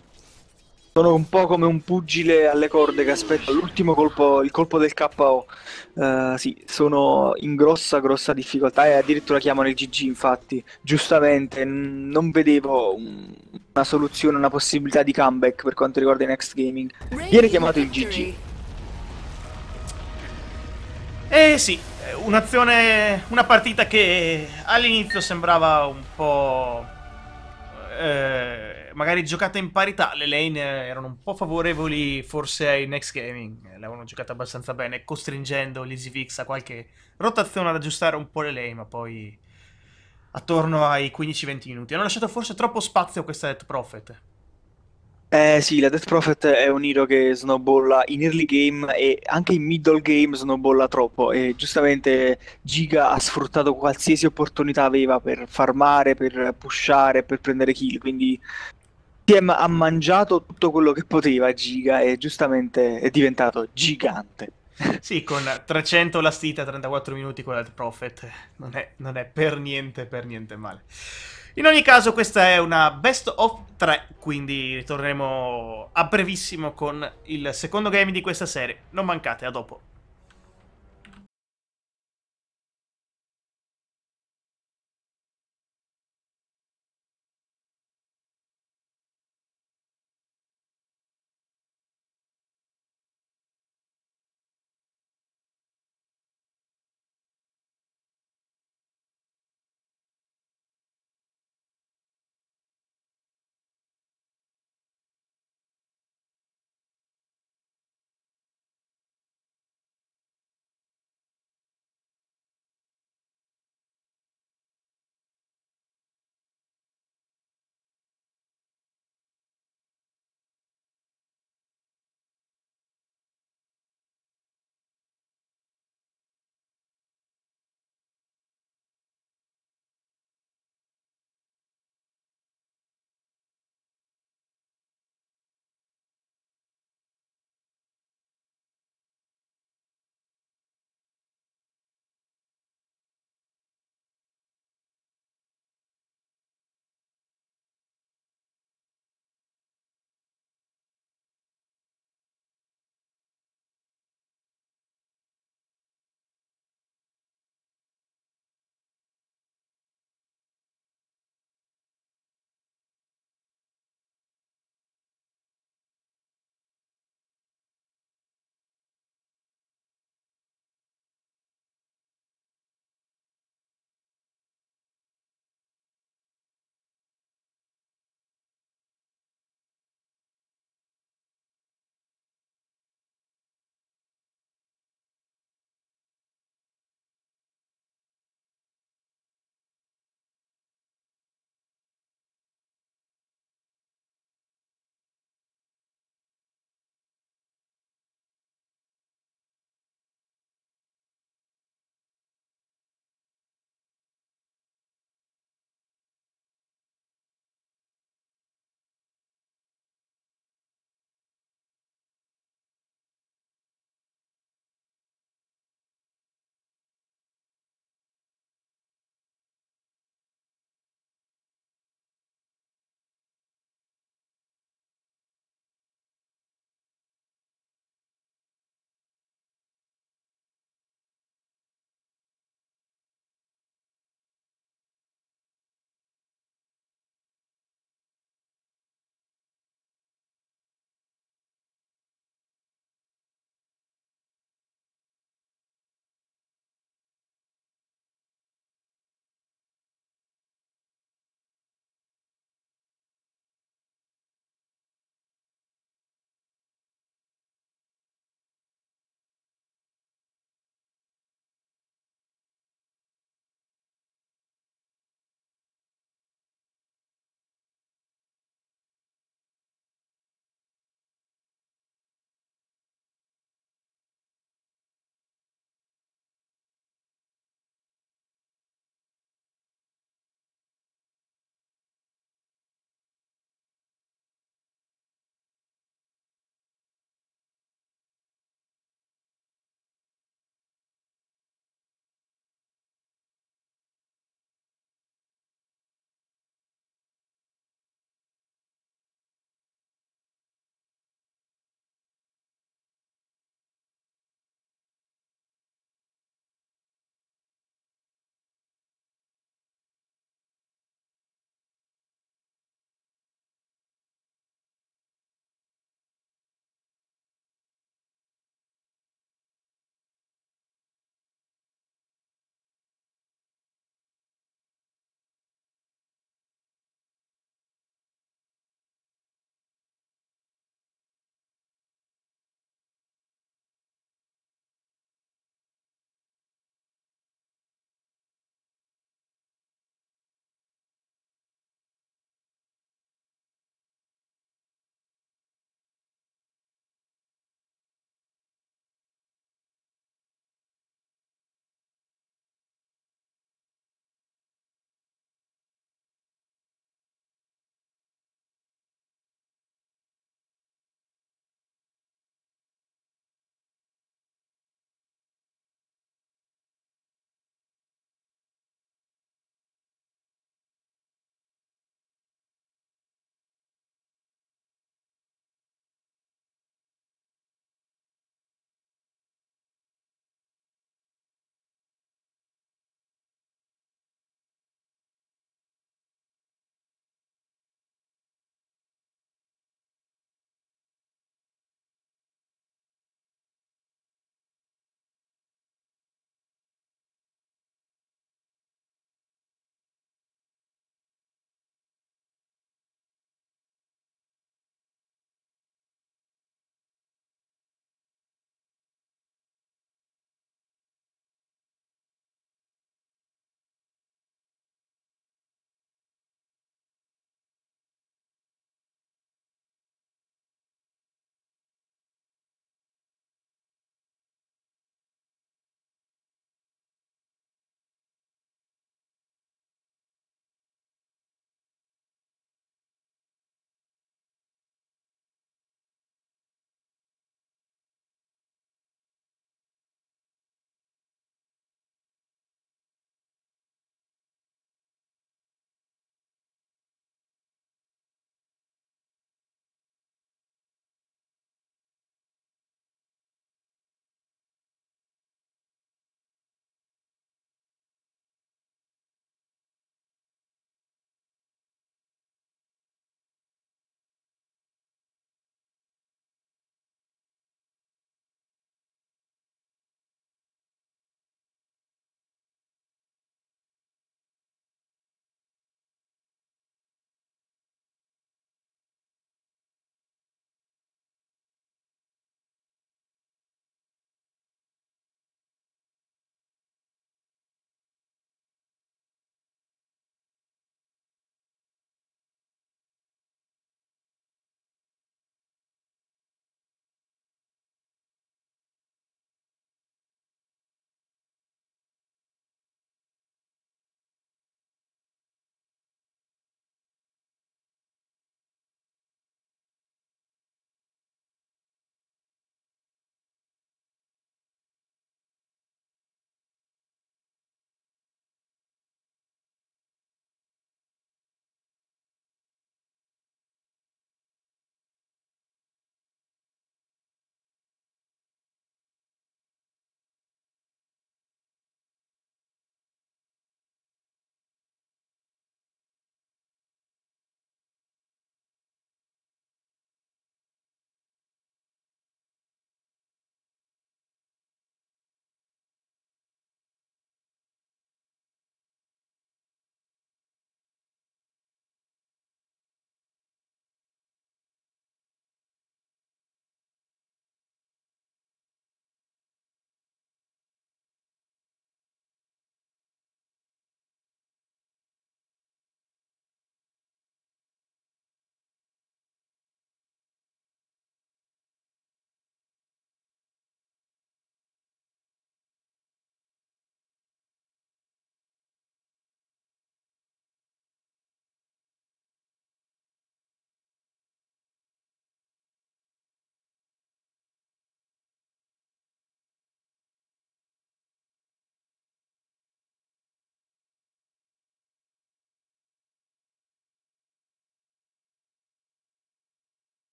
Sono un po' come un pugile alle corde che aspetta l'ultimo colpo, il colpo del KO. Uh, eh, sì, sono in grossa, grossa difficoltà e addirittura chiamano il GG, infatti. Giustamente, non vedevo una soluzione, una possibilità di comeback per quanto riguarda i next gaming. Viene chiamato il GG. Eh sì, un'azione, una partita che all'inizio sembrava un po'... Eh, magari giocata in parità, le lane erano un po' favorevoli forse ai Next Gaming, l'avevano giocata abbastanza bene, costringendo l'EasyVix a qualche rotazione ad aggiustare un po' le lane, ma poi attorno ai 15-20 minuti. Hanno lasciato forse troppo spazio a questa Dead Prophet. Eh sì, la Death Prophet è un hero che snowballa in early game e anche in middle game snowballa troppo e giustamente Giga ha sfruttato qualsiasi opportunità aveva per farmare, per pushare, per prendere kill, quindi TM ha mangiato tutto quello che poteva Giga e giustamente è diventato gigante. Sì, con 300 lastita, 34 minuti con la Death Prophet, non è, non è per niente, per niente male. In ogni caso questa è una best of 3, quindi ritorneremo a brevissimo con il secondo game di questa serie. Non mancate, a dopo.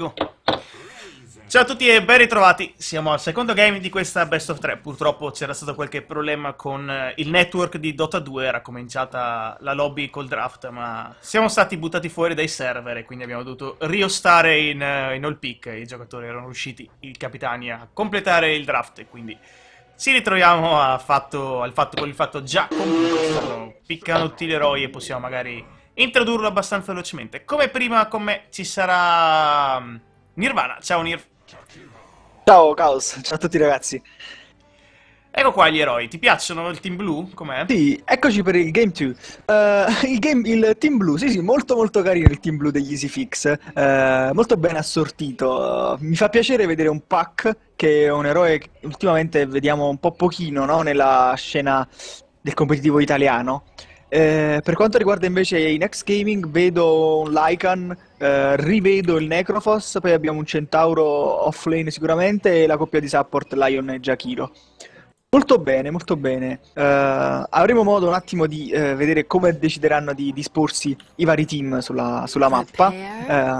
Go. Ciao a tutti e ben ritrovati, siamo al secondo game di questa Best of 3, purtroppo c'era stato qualche problema con eh, il network di Dota 2, era cominciata la lobby col draft, ma siamo stati buttati fuori dai server e quindi abbiamo dovuto riostare in, eh, in all pick, i giocatori erano riusciti, i capitani, a completare il draft e quindi ci ritroviamo fatto, al fatto, con il fatto già compiuto, stanno tutti gli eroi e possiamo magari introdurlo abbastanza velocemente. Come prima con me ci sarà mm, Nirvana. Ciao Nir. Ciao Caos, ciao a tutti ragazzi. Ecco qua gli eroi, ti piacciono il Team blu? Com'è? Sì, eccoci per il Game 2. Uh, eh, il, il Team blu, sì sì, molto molto carino il Team blu degli EasyFix, uh, eh, molto ben assortito. Uh, mi fa piacere vedere un pack che è un eroe che ultimamente vediamo un po' pochino no? nella scena del competitivo italiano. Uh, eh, per quanto riguarda invece i next gaming, vedo un Lycan, eh, rivedo il Necrofoss, poi abbiamo un Centauro offlane sicuramente e la coppia di support Lion e Jakiro. Molto bene, molto bene. Uh, avremo modo un attimo di uh, vedere come decideranno di disporsi i vari team sulla, sulla mappa.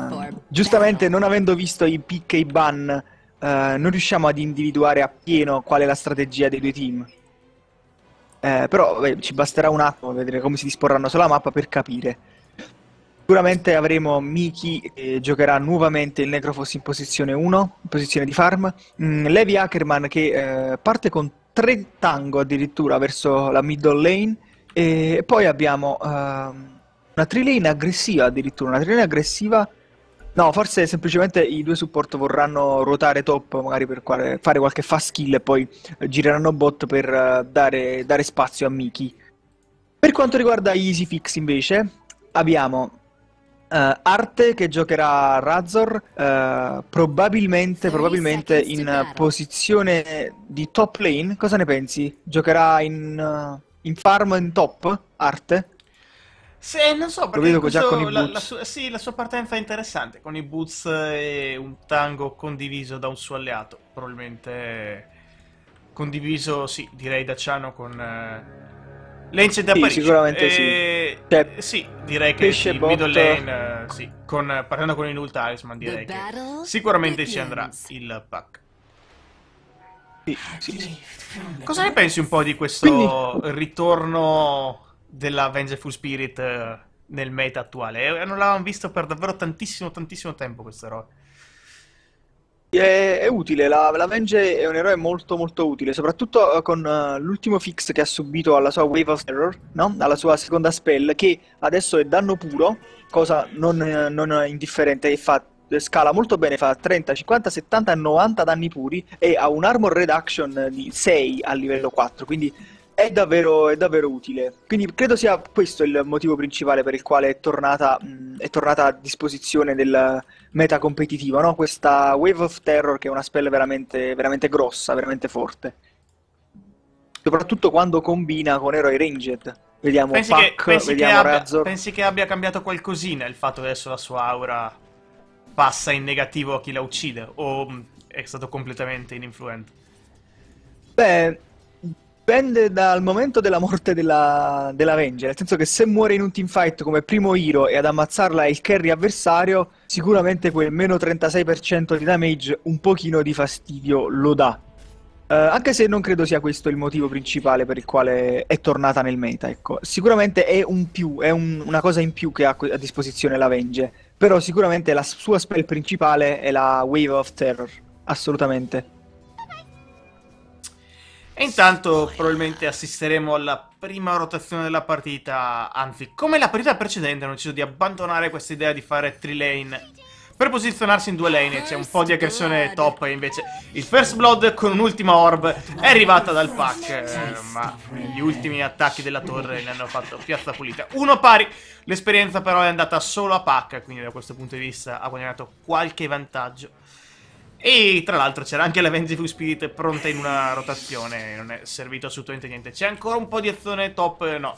Uh, giustamente, non avendo visto i pick e i ban, non riusciamo ad individuare appieno qual è la strategia dei due team. Eh, però beh, ci basterà un attimo vedere come si disporranno sulla mappa per capire. Sicuramente avremo Miki che giocherà nuovamente il Necrofoss in posizione 1, in posizione di farm. Mm, Levi Ackerman che eh, parte con 3 tango addirittura verso la middle lane. E poi abbiamo eh, una trilane aggressiva addirittura, una trilane aggressiva No, forse semplicemente i due support vorranno ruotare top magari per fare qualche fast skill e poi eh, gireranno bot per eh, dare, dare spazio a Miki. Per quanto riguarda easy fix invece abbiamo Uh, Arte che giocherà Razor uh, probabilmente, probabilmente in posizione di top lane. Cosa ne pensi? Giocherà in, uh, in farm in top? Arte? Se, non so, perché Lo già con i la, la, sua, sì, la sua partenza è interessante, con i Boots e un tango condiviso da un suo alleato, probabilmente condiviso, sì, direi da Ciano con... Eh... Lance da sì, Parigi. Sicuramente eh, sì. Cioè, sì, direi che sì, il middle lane, uh, sì, con, partendo con il null talisman, direi che sicuramente ci andrà il pack. Sì, sì, Cosa ne pensi un po' di questo Quindi... ritorno della Vengeful Spirit eh, nel meta attuale. non l'avevamo visto per davvero tantissimo, tantissimo tempo questo eroe. È, è, utile, la, la Venge è un eroe molto molto utile, soprattutto eh, con uh, l'ultimo fix che ha subito alla sua Wave of Terror, no? alla sua seconda spell, che adesso è danno puro, cosa non, eh, non indifferente, e fa scala molto bene, fa 30, 50, 70, 90 danni puri e ha un armor reduction di 6 a livello 4, quindi è davvero, è davvero utile. Quindi credo sia questo il motivo principale per il quale è tornata, mh, è tornata a disposizione del meta competitivo, no? questa Wave of Terror che è una spell veramente, veramente grossa, veramente forte. Soprattutto quando combina con eroi ranged. Vediamo pensi Pac, che, pensi vediamo che Pensi che abbia cambiato qualcosina il fatto che adesso la sua aura passa in negativo a chi la uccide? O è stato completamente ininfluente? Beh, dipende dal momento della morte della, della Venge, nel senso che se muore in un teamfight come primo hero e ad ammazzarla è il carry avversario, sicuramente quel meno 36% di damage un pochino di fastidio lo dà. Uh, anche se non credo sia questo il motivo principale per il quale è tornata nel meta, ecco. Sicuramente è un più, è un, una cosa in più che ha a disposizione la Venge, però sicuramente la sua spell principale è la Wave of Terror, assolutamente. E intanto Spoiler. probabilmente assisteremo alla prima rotazione della partita, anzi come la partita precedente hanno deciso di abbandonare questa idea di fare 3 lane per posizionarsi in due lane, c'è un po' di aggressione top e invece il first blood con un'ultima orb è arrivata dal pack, ma gli ultimi attacchi della torre ne hanno fatto piazza pulita. Uno pari, l'esperienza però è andata solo a pack, quindi da questo punto di vista ha guadagnato qualche vantaggio. E tra l'altro c'era anche la Vengeful Spirit pronta in una rotazione, non è servito assolutamente niente. C'è ancora un po' di azione top, no.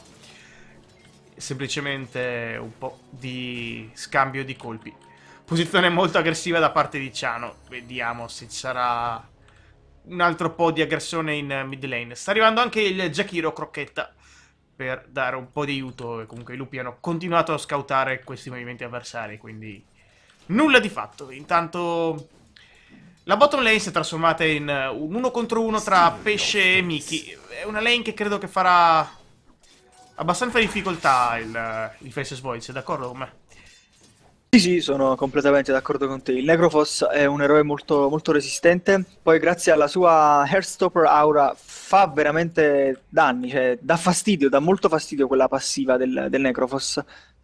Semplicemente un po' di scambio di colpi. Posizione molto aggressiva da parte di Ciano. Vediamo se ci sarà un altro po' di aggressione in mid lane. Sta arrivando anche il Jakiro Crocchetta per dare un po' di aiuto. comunque i lupi hanno continuato a scoutare questi movimenti avversari, quindi nulla di fatto. Intanto la bottom lane si è trasformata in eh, un uno contro uno tra Pesce e Miki. È una lane che credo che farà abbastanza difficoltà il, eh, il Faces Void, sei d'accordo con me? Sì, sì, sono completamente d'accordo con te. Il Necrofoss è un eroe molto, molto resistente, poi grazie alla sua Hearthstopper aura fa veramente danni, cioè dà fastidio, dà molto fastidio quella passiva del, del Necrofoss.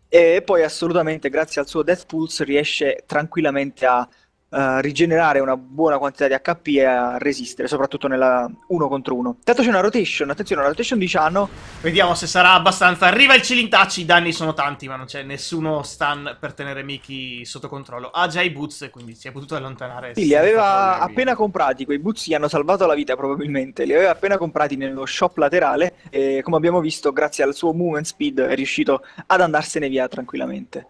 E poi assolutamente grazie al suo Death Pulse riesce tranquillamente a eh, rigenerare una buona quantità di HP e a resistere, soprattutto nella 1 contro 1. Tanto c'è una rotation, attenzione, la rotation di Ciano. Vediamo se sarà abbastanza. Arriva il cilintacci, i danni sono tanti, ma non c'è nessuno stun per tenere Miki sotto controllo. Ha già i boots, quindi si è potuto allontanare. Sì, li aveva appena comprati, quei boots gli hanno salvato la vita probabilmente, li aveva appena comprati nello shop laterale e come abbiamo visto, grazie al suo movement speed è riuscito ad andarsene via tranquillamente.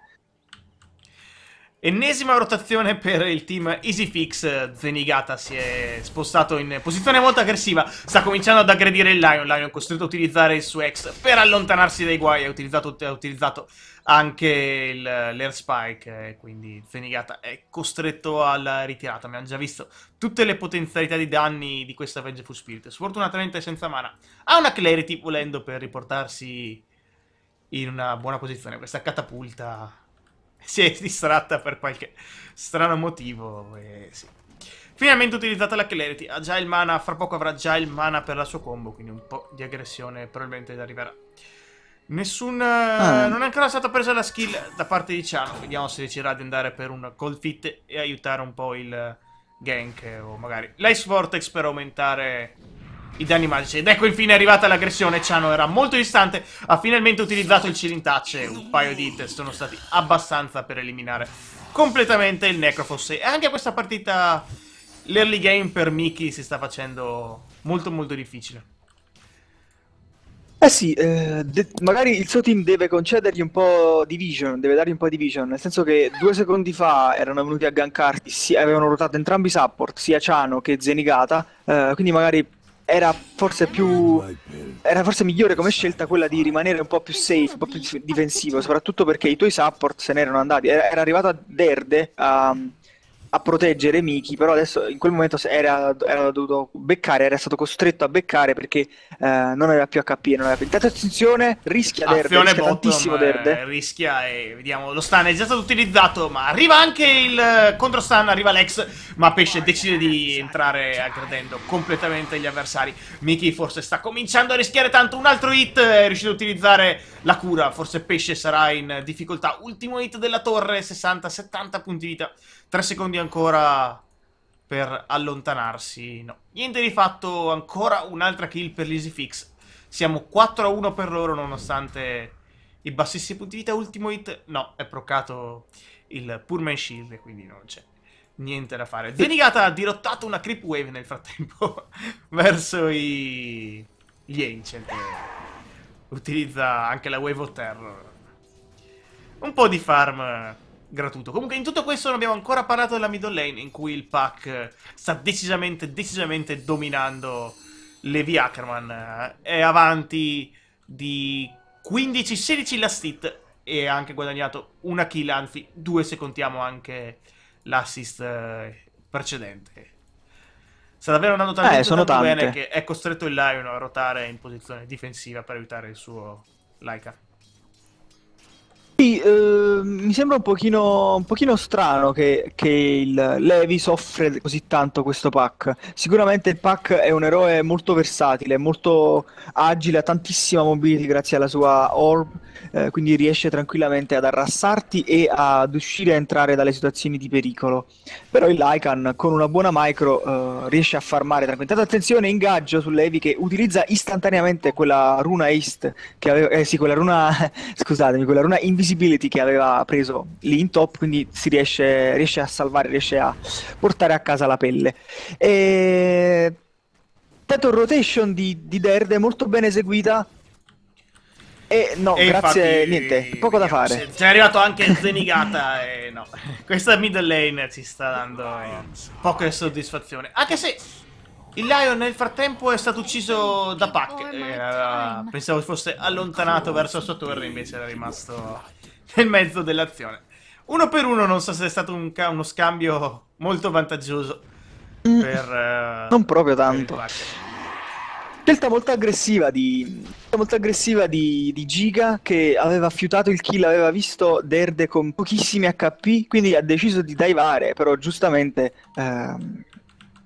Ennesima rotazione per il team EasyFix, Zenigata si è spostato in posizione molto aggressiva, sta cominciando ad aggredire il Lion, Lion è costretto a utilizzare il suo ex per allontanarsi dai guai, ha utilizzato, ha utilizzato anche l'air spike, eh, quindi Zenigata è costretto alla ritirata, abbiamo già visto tutte le potenzialità di danni di questa Vengeful Spirit, sfortunatamente senza mana, ha una Clarity volendo per riportarsi in una buona posizione, questa catapulta si è distratta per qualche strano motivo. Eh, sì. Finalmente utilizzata la Clarity, ha già il mana, fra poco avrà già il mana per la sua combo, quindi un po' di aggressione probabilmente arriverà. Nessun... Eh, ah. Non è ancora stata presa la skill da parte di Ciano, vediamo se deciderà di andare per un cold fit e aiutare un po' il gank o magari l'Ice Vortex per aumentare i danni animalici. Ed ecco infine arrivata l'aggressione. Ciano era molto distante. Ha finalmente utilizzato il chilling un paio di hit sono stati abbastanza per eliminare completamente il Necrofoss. E anche questa partita. L'early game per Miki si sta facendo molto molto difficile. Eh sì, eh, magari il suo team deve concedergli un po' di vision, deve dargli un po' di vision, nel senso che due secondi fa erano venuti a gankarti, avevano ruotato entrambi i support, sia Ciano che Zenigata, eh, quindi magari era forse più era forse migliore come scelta quella di rimanere un po' più safe, un po' più difensivo, soprattutto perché i tuoi support se n'erano andati. Era, arrivato a Derde a, a proteggere Miki, però adesso in quel momento era, era, dovuto beccare, era stato costretto a beccare perché eh, non aveva più HP. Non aveva più... Intanto attenzione, rischia Azione Derde, rischia bottom, tantissimo eh, Derde. Eh, rischia e vediamo, lo stun è già stato utilizzato, ma arriva anche il eh, contro stun, arriva Lex, ma Pesce decide di entrare aggredendo completamente gli avversari. Miki forse sta cominciando a rischiare tanto, un altro hit, è riuscito a utilizzare la cura, forse Pesce sarà in difficoltà. Ultimo hit della torre, 60-70 punti vita Tre secondi ancora per allontanarsi. No. Niente di fatto, ancora un'altra kill per l'Easy Fix. Siamo 4-1 a per loro nonostante i bassissimi punti di vita. Ultimo hit, no, è proccato il Purman Shield, quindi non c'è niente da fare. Zenigata ha dirottato una creep wave nel frattempo verso i... gli Ancient. Utilizza anche la Wave of Terror. Un po' di farm gratuito. Comunque in tutto questo non abbiamo ancora parlato della middle lane in cui il pack sta decisamente, decisamente dominando Levi Ackerman. È avanti di 15-16 last hit e ha anche guadagnato una kill, anzi due se contiamo anche l'assist eh, precedente. Sta davvero andando eh, talmente eh, tanto bene che è costretto il Lion a rotare in posizione difensiva per aiutare il suo Laika. Sì, eh, mi sembra un pochino, un pochino strano che, che il Levi soffre così tanto questo pack. Sicuramente il pack è un eroe molto versatile, molto agile, ha tantissima mobility grazie alla sua orb, eh, quindi riesce tranquillamente ad arrassarti e ad uscire e entrare dalle situazioni di pericolo. Però il Lycan con una buona micro eh, riesce a farmare tranquillamente. Attenzione, ingaggio su Levi che utilizza istantaneamente quella runa East, che aveva, eh, sì, quella runa, scusatemi, quella runa invisibile visibility che aveva preso l'intop, quindi si riesce, riesce a salvare, riesce a portare a casa la pelle. E... Tanto rotation di, di Derde molto ben eseguita, E no, e grazie, infatti, niente, poco da fare. C'è arrivato anche Zenigata e eh, no. Questa middle lane ci sta dando eh, poca soddisfazione. Anche se il Lion nel frattempo è stato ucciso da Pac. Eh, pensavo fosse allontanato verso la sua torre, invece era rimasto nel mezzo dell'azione. Uno per uno non so se è stato un uno scambio molto vantaggioso mm. per... Uh, non proprio tanto. Scelta molto aggressiva di, molto aggressiva di, di Giga che aveva fiutato il kill, aveva visto Derde con pochissimi HP, quindi ha deciso di divare, però giustamente... Ehm,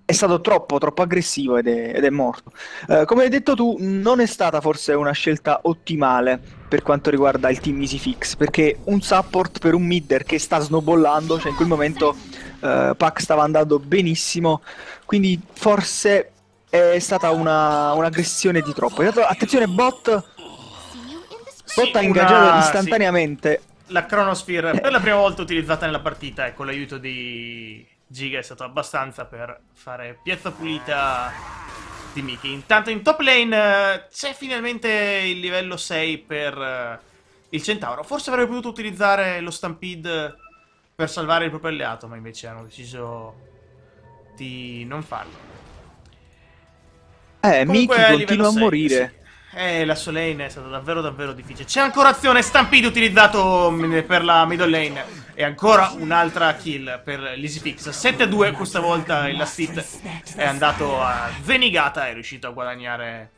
è stato troppo, troppo aggressivo ed è, ed è morto. Eh, come hai detto tu, non è stata forse una scelta ottimale per quanto riguarda il team Easy Fix, perché un support per un midder che sta snowballando, cioè in quel momento eh, Pac stava andando benissimo, quindi forse è stata una, un'aggressione di troppo. Attenzione, bot... Bot ha ingaggiato una... istantaneamente. Sì. La Chronosphere, per la eh. prima volta utilizzata nella partita, eh, con l'aiuto di Giga è stato abbastanza per fare piazza pulita di Miki. Intanto in top lane eh, c'è finalmente il livello 6 per eh, il Centauro. Forse avrebbe potuto utilizzare lo Stampede per salvare il proprio alleato, ma invece hanno deciso di non farlo. Eh, Comunque, Miki continua a morire. Sì. Eh, la lane è stata davvero davvero difficile. C'è ancora azione Stampede utilizzato mm, per la middle lane. E ancora un'altra kill per l'Easy Fix. 7-2, questa volta il last hit è andato a Venigata è riuscito a guadagnare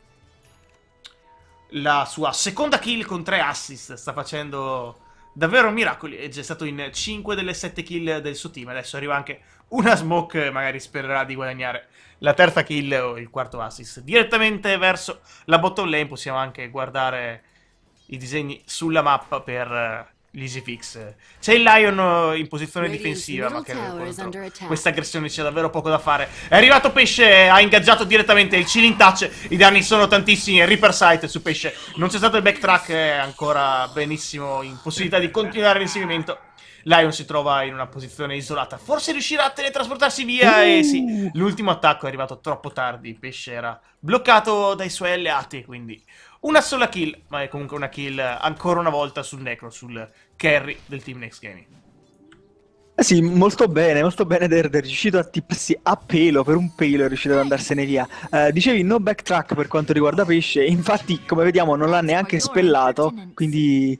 la sua seconda kill con tre assist. Sta facendo davvero miracoli. È già stato in 5 delle 7 kill del suo team. Adesso arriva anche una smoke, magari spererà di guadagnare la terza kill o il quarto assist. Direttamente verso la bottom lane possiamo anche guardare i disegni sulla mappa per eh, l'easy fix. C'è il Lion eh, in posizione difensiva, ma che questa aggressione c'è davvero poco da fare. È arrivato Pesce, ha ingaggiato direttamente il chilling touch, i danni sono tantissimi, Reaper Sight su Pesce. Non c'è stato il backtrack, è ancora benissimo in possibilità di continuare l'inseguimento. Lion si trova in una posizione isolata. Forse riuscirà a teletrasportarsi via eh, uh. e sì, l'ultimo attacco è arrivato troppo tardi. Il pesce era bloccato dai suoi alleati, quindi una sola kill, ma è comunque una kill ancora una volta sul Necro, sul carry del team Next Gaming. Eh sì, molto bene, molto bene Derd, è riuscito a tipparsi a pelo, per un pelo è riuscito ad andarsene via. Eh, dicevi no backtrack per quanto riguarda Pesce, infatti come vediamo non l'ha neanche spellato, quindi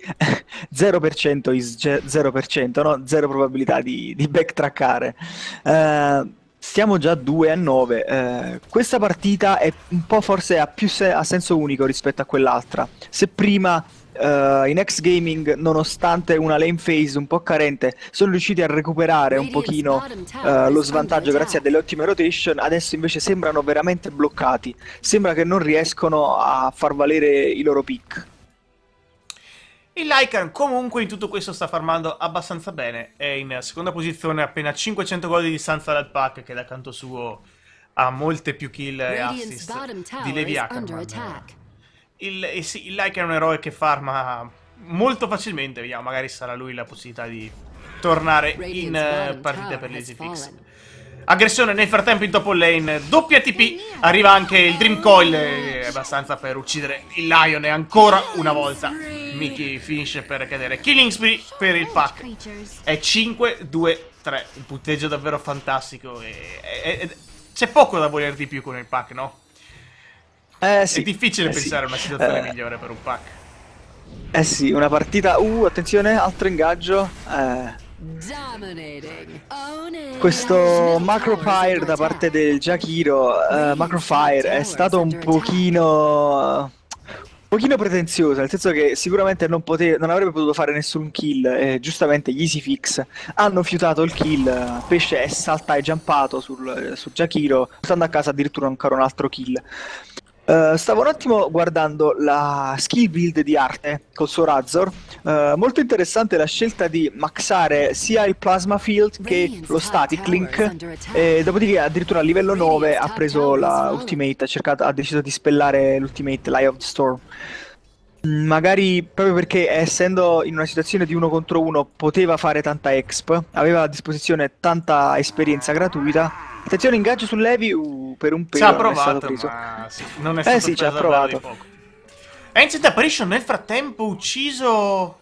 0% is 0%, no? Zero probabilità di, di backtrackare. Eh, stiamo già 2 a 9, eh, questa partita è un po' forse a, più se- ha senso unico rispetto a quell'altra. Se prima uh, in X Gaming, nonostante una lane phase un po' carente, sono riusciti a recuperare un pochino uh, lo svantaggio grazie a delle ottime rotation. Adesso invece sembrano veramente bloccati. Sembra che non riescono a far valere i loro pick. Il Lycan comunque in tutto questo sta farmando abbastanza bene, è in seconda posizione appena 500 gol di distanza dal pack che da canto suo ha molte più kill e assist di Levi Ackerman il, il, eh, il like è un eroe che farma molto facilmente, vediamo, magari sarà lui la possibilità di tornare in eh, partita per l'Easy Fix. Aggressione nel frattempo in top lane, doppia TP, arriva anche il Dream Coil, eh, è abbastanza per uccidere il Lion e ancora una volta Mickey finisce per cadere. Killing Spree per il pack, è 5-2-3, un punteggio davvero fantastico e c'è poco da voler di più con il pack, no? Eh, eh, sì. È difficile eh, pensare a una situazione eh. migliore per un pack. Eh sì, una partita... Uh, attenzione, altro ingaggio. Eh. Questo macro fire da parte del Jakiro, uh, macro fire, è stato un pochino... Un pochino pretenzioso, nel senso che sicuramente non, pote- non avrebbe potuto fare nessun kill, e giustamente gli Easy Fix hanno fiutato il kill, Pesce è saltato e jumpato sul, sul Jakiro, portando a casa addirittura ancora un altro kill. Eh, stavo un attimo guardando la skill build di arte col suo Razor. Uh, molto interessante la scelta di maxare sia il Plasma Field che lo Static Link. E dopodiché, addirittura a livello 9 ha preso la Ultimate. Ha, cercato, ha deciso di spellare l'Ultimate l'Eye of the Storm. Mm, magari proprio perché essendo in una situazione di uno contro uno poteva fare tanta exp, aveva a disposizione tanta esperienza gratuita Attenzione, ingaggio su Levi uh, per un pelo. Ci ha provato, ma sì, non è eh, stato eh sì, ci ha provato. Ancient Apparition nel frattempo ucciso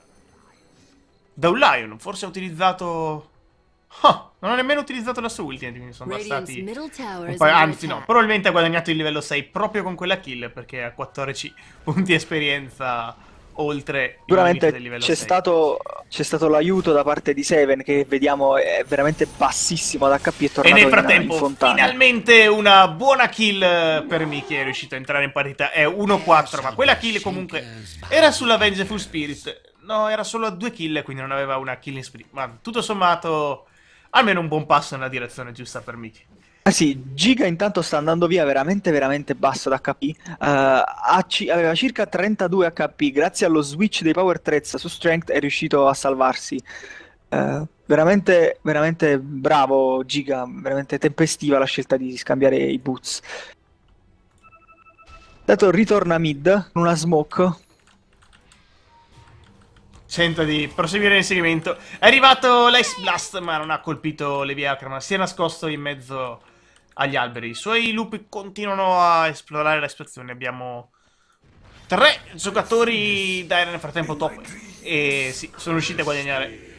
da un Lion, forse ha utilizzato... Oh, non ha nemmeno utilizzato la sua ultima, quindi sono bastati un paio... Anzi no, probabilmente ha guadagnato il livello 6 proprio con quella kill, perché ha 14 punti esperienza oltre Sicuramente c'è stato, c'è stato l'aiuto da parte di Seven che vediamo è veramente bassissimo ad HP e tornato e nel frattempo, in, in finalmente una buona kill per Miki è riuscito a entrare in partita, è 1-4 ma quella kill comunque era sulla Vengeful Spirit no era solo a 2 kill quindi non aveva una kill in spirit ma tutto sommato almeno un buon passo nella direzione giusta per Miki Ah sì, Giga intanto sta andando via veramente veramente basso da HP, uh, c- aveva circa 32 HP, grazie allo switch dei Power Threats su Strength è riuscito a salvarsi. Uh, veramente, veramente bravo Giga, veramente tempestiva la scelta di scambiare i boots. Dato ritorna mid con una smoke. Sento di proseguire l'inseguimento. È arrivato l'Ice Blast, ma non ha colpito Levi Ackerman. Si è nascosto in mezzo agli alberi. I suoi lupi continuano a esplorare la situazione. Abbiamo tre giocatori Dai, nel frattempo top e sì, sono riusciti a guadagnare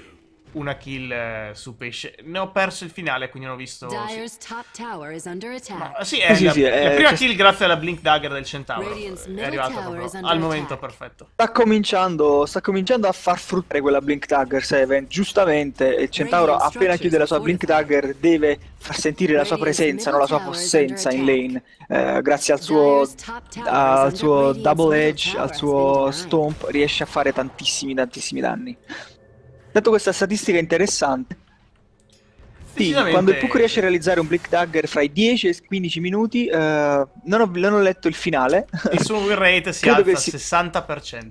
una kill eh, su pesce. Ne ho perso il finale, quindi non ho visto... Dyer's top tower is under Ma, sì, è, sì, la, sì, la, è la, prima kill grazie alla Blink Dagger del Centauro. È arrivata proprio al momento perfetto. Sta cominciando, sta cominciando, a far fruttare quella Blink Dagger, 7. Giustamente, il Centauro appena chiude la sua Blink Dagger deve far sentire la sua presenza, non la sua possenza in lane. Eh, grazie al suo, al suo double edge, al suo stomp, riesce a fare tantissimi, tantissimi danni. Dato questa statistica interessante, sì, quando il Puck riesce a realizzare un Blick Dagger fra i 10 e i 15 minuti, uh, non, ho, non, ho, letto il finale. Il suo win rate si alza al si... 60%.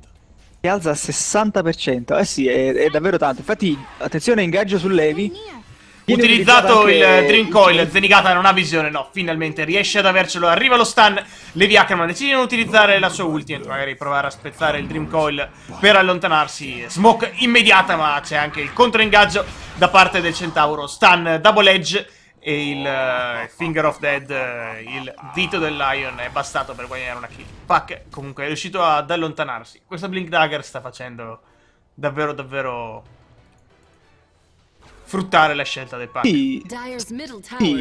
Si alza al 60%, eh sì, è, è davvero tanto. Infatti, attenzione, ingaggio su Levi Utilizzato il Dream Coil, Zenigata non ha visione, no, finalmente riesce ad avercelo, arriva lo stun, Levi Ackerman decide di non utilizzare la sua ultimate, magari provare a spezzare il Dream Coil per allontanarsi, smoke immediata ma c'è anche il controingaggio da parte del Centauro, stun double edge e il uh, Finger of Dead, eh, il dito del Lion è bastato per guadagnare una kill. Pac comunque è riuscito ad allontanarsi, questa Blink Dagger sta facendo davvero davvero sfruttare la scelta del pack. Sì,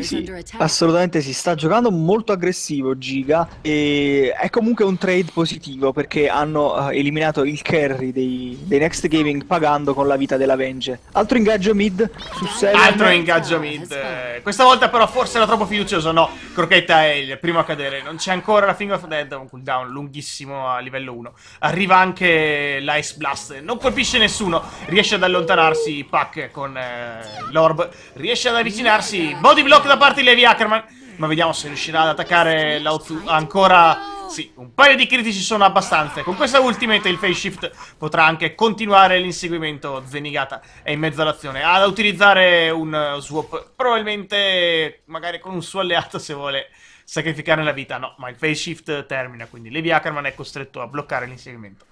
sì, sì, assolutamente si sta giocando molto aggressivo Giga e è comunque un trade positivo perché hanno eh, eliminato il carry dei, dei next gaming pagando con la vita della Venge. Altro ingaggio mid su 7. Altro ingaggio mid. Eh, questa volta però forse era troppo fiducioso, no, Crocchetta è il primo a cadere, non c'è ancora la Finger of Dead, un cooldown lunghissimo a livello 1. Arriva anche l'Ice Blast, non colpisce nessuno, riesce ad allontanarsi Pack con... Eh, l'orb riesce ad avvicinarsi. Body block da parte di Levi Ackerman. Ma vediamo se riuscirà ad attaccare l'Aozu ancora... Sì, un paio di critici sono abbastanza. Con questa ultimate il face shift potrà anche continuare l'inseguimento. Zenigata è in mezzo all'azione. Ad utilizzare un eh, swap, probabilmente magari con un suo alleato se vuole sacrificare la vita. No, ma il face shift termina, quindi Levi Ackerman è costretto a bloccare l'inseguimento.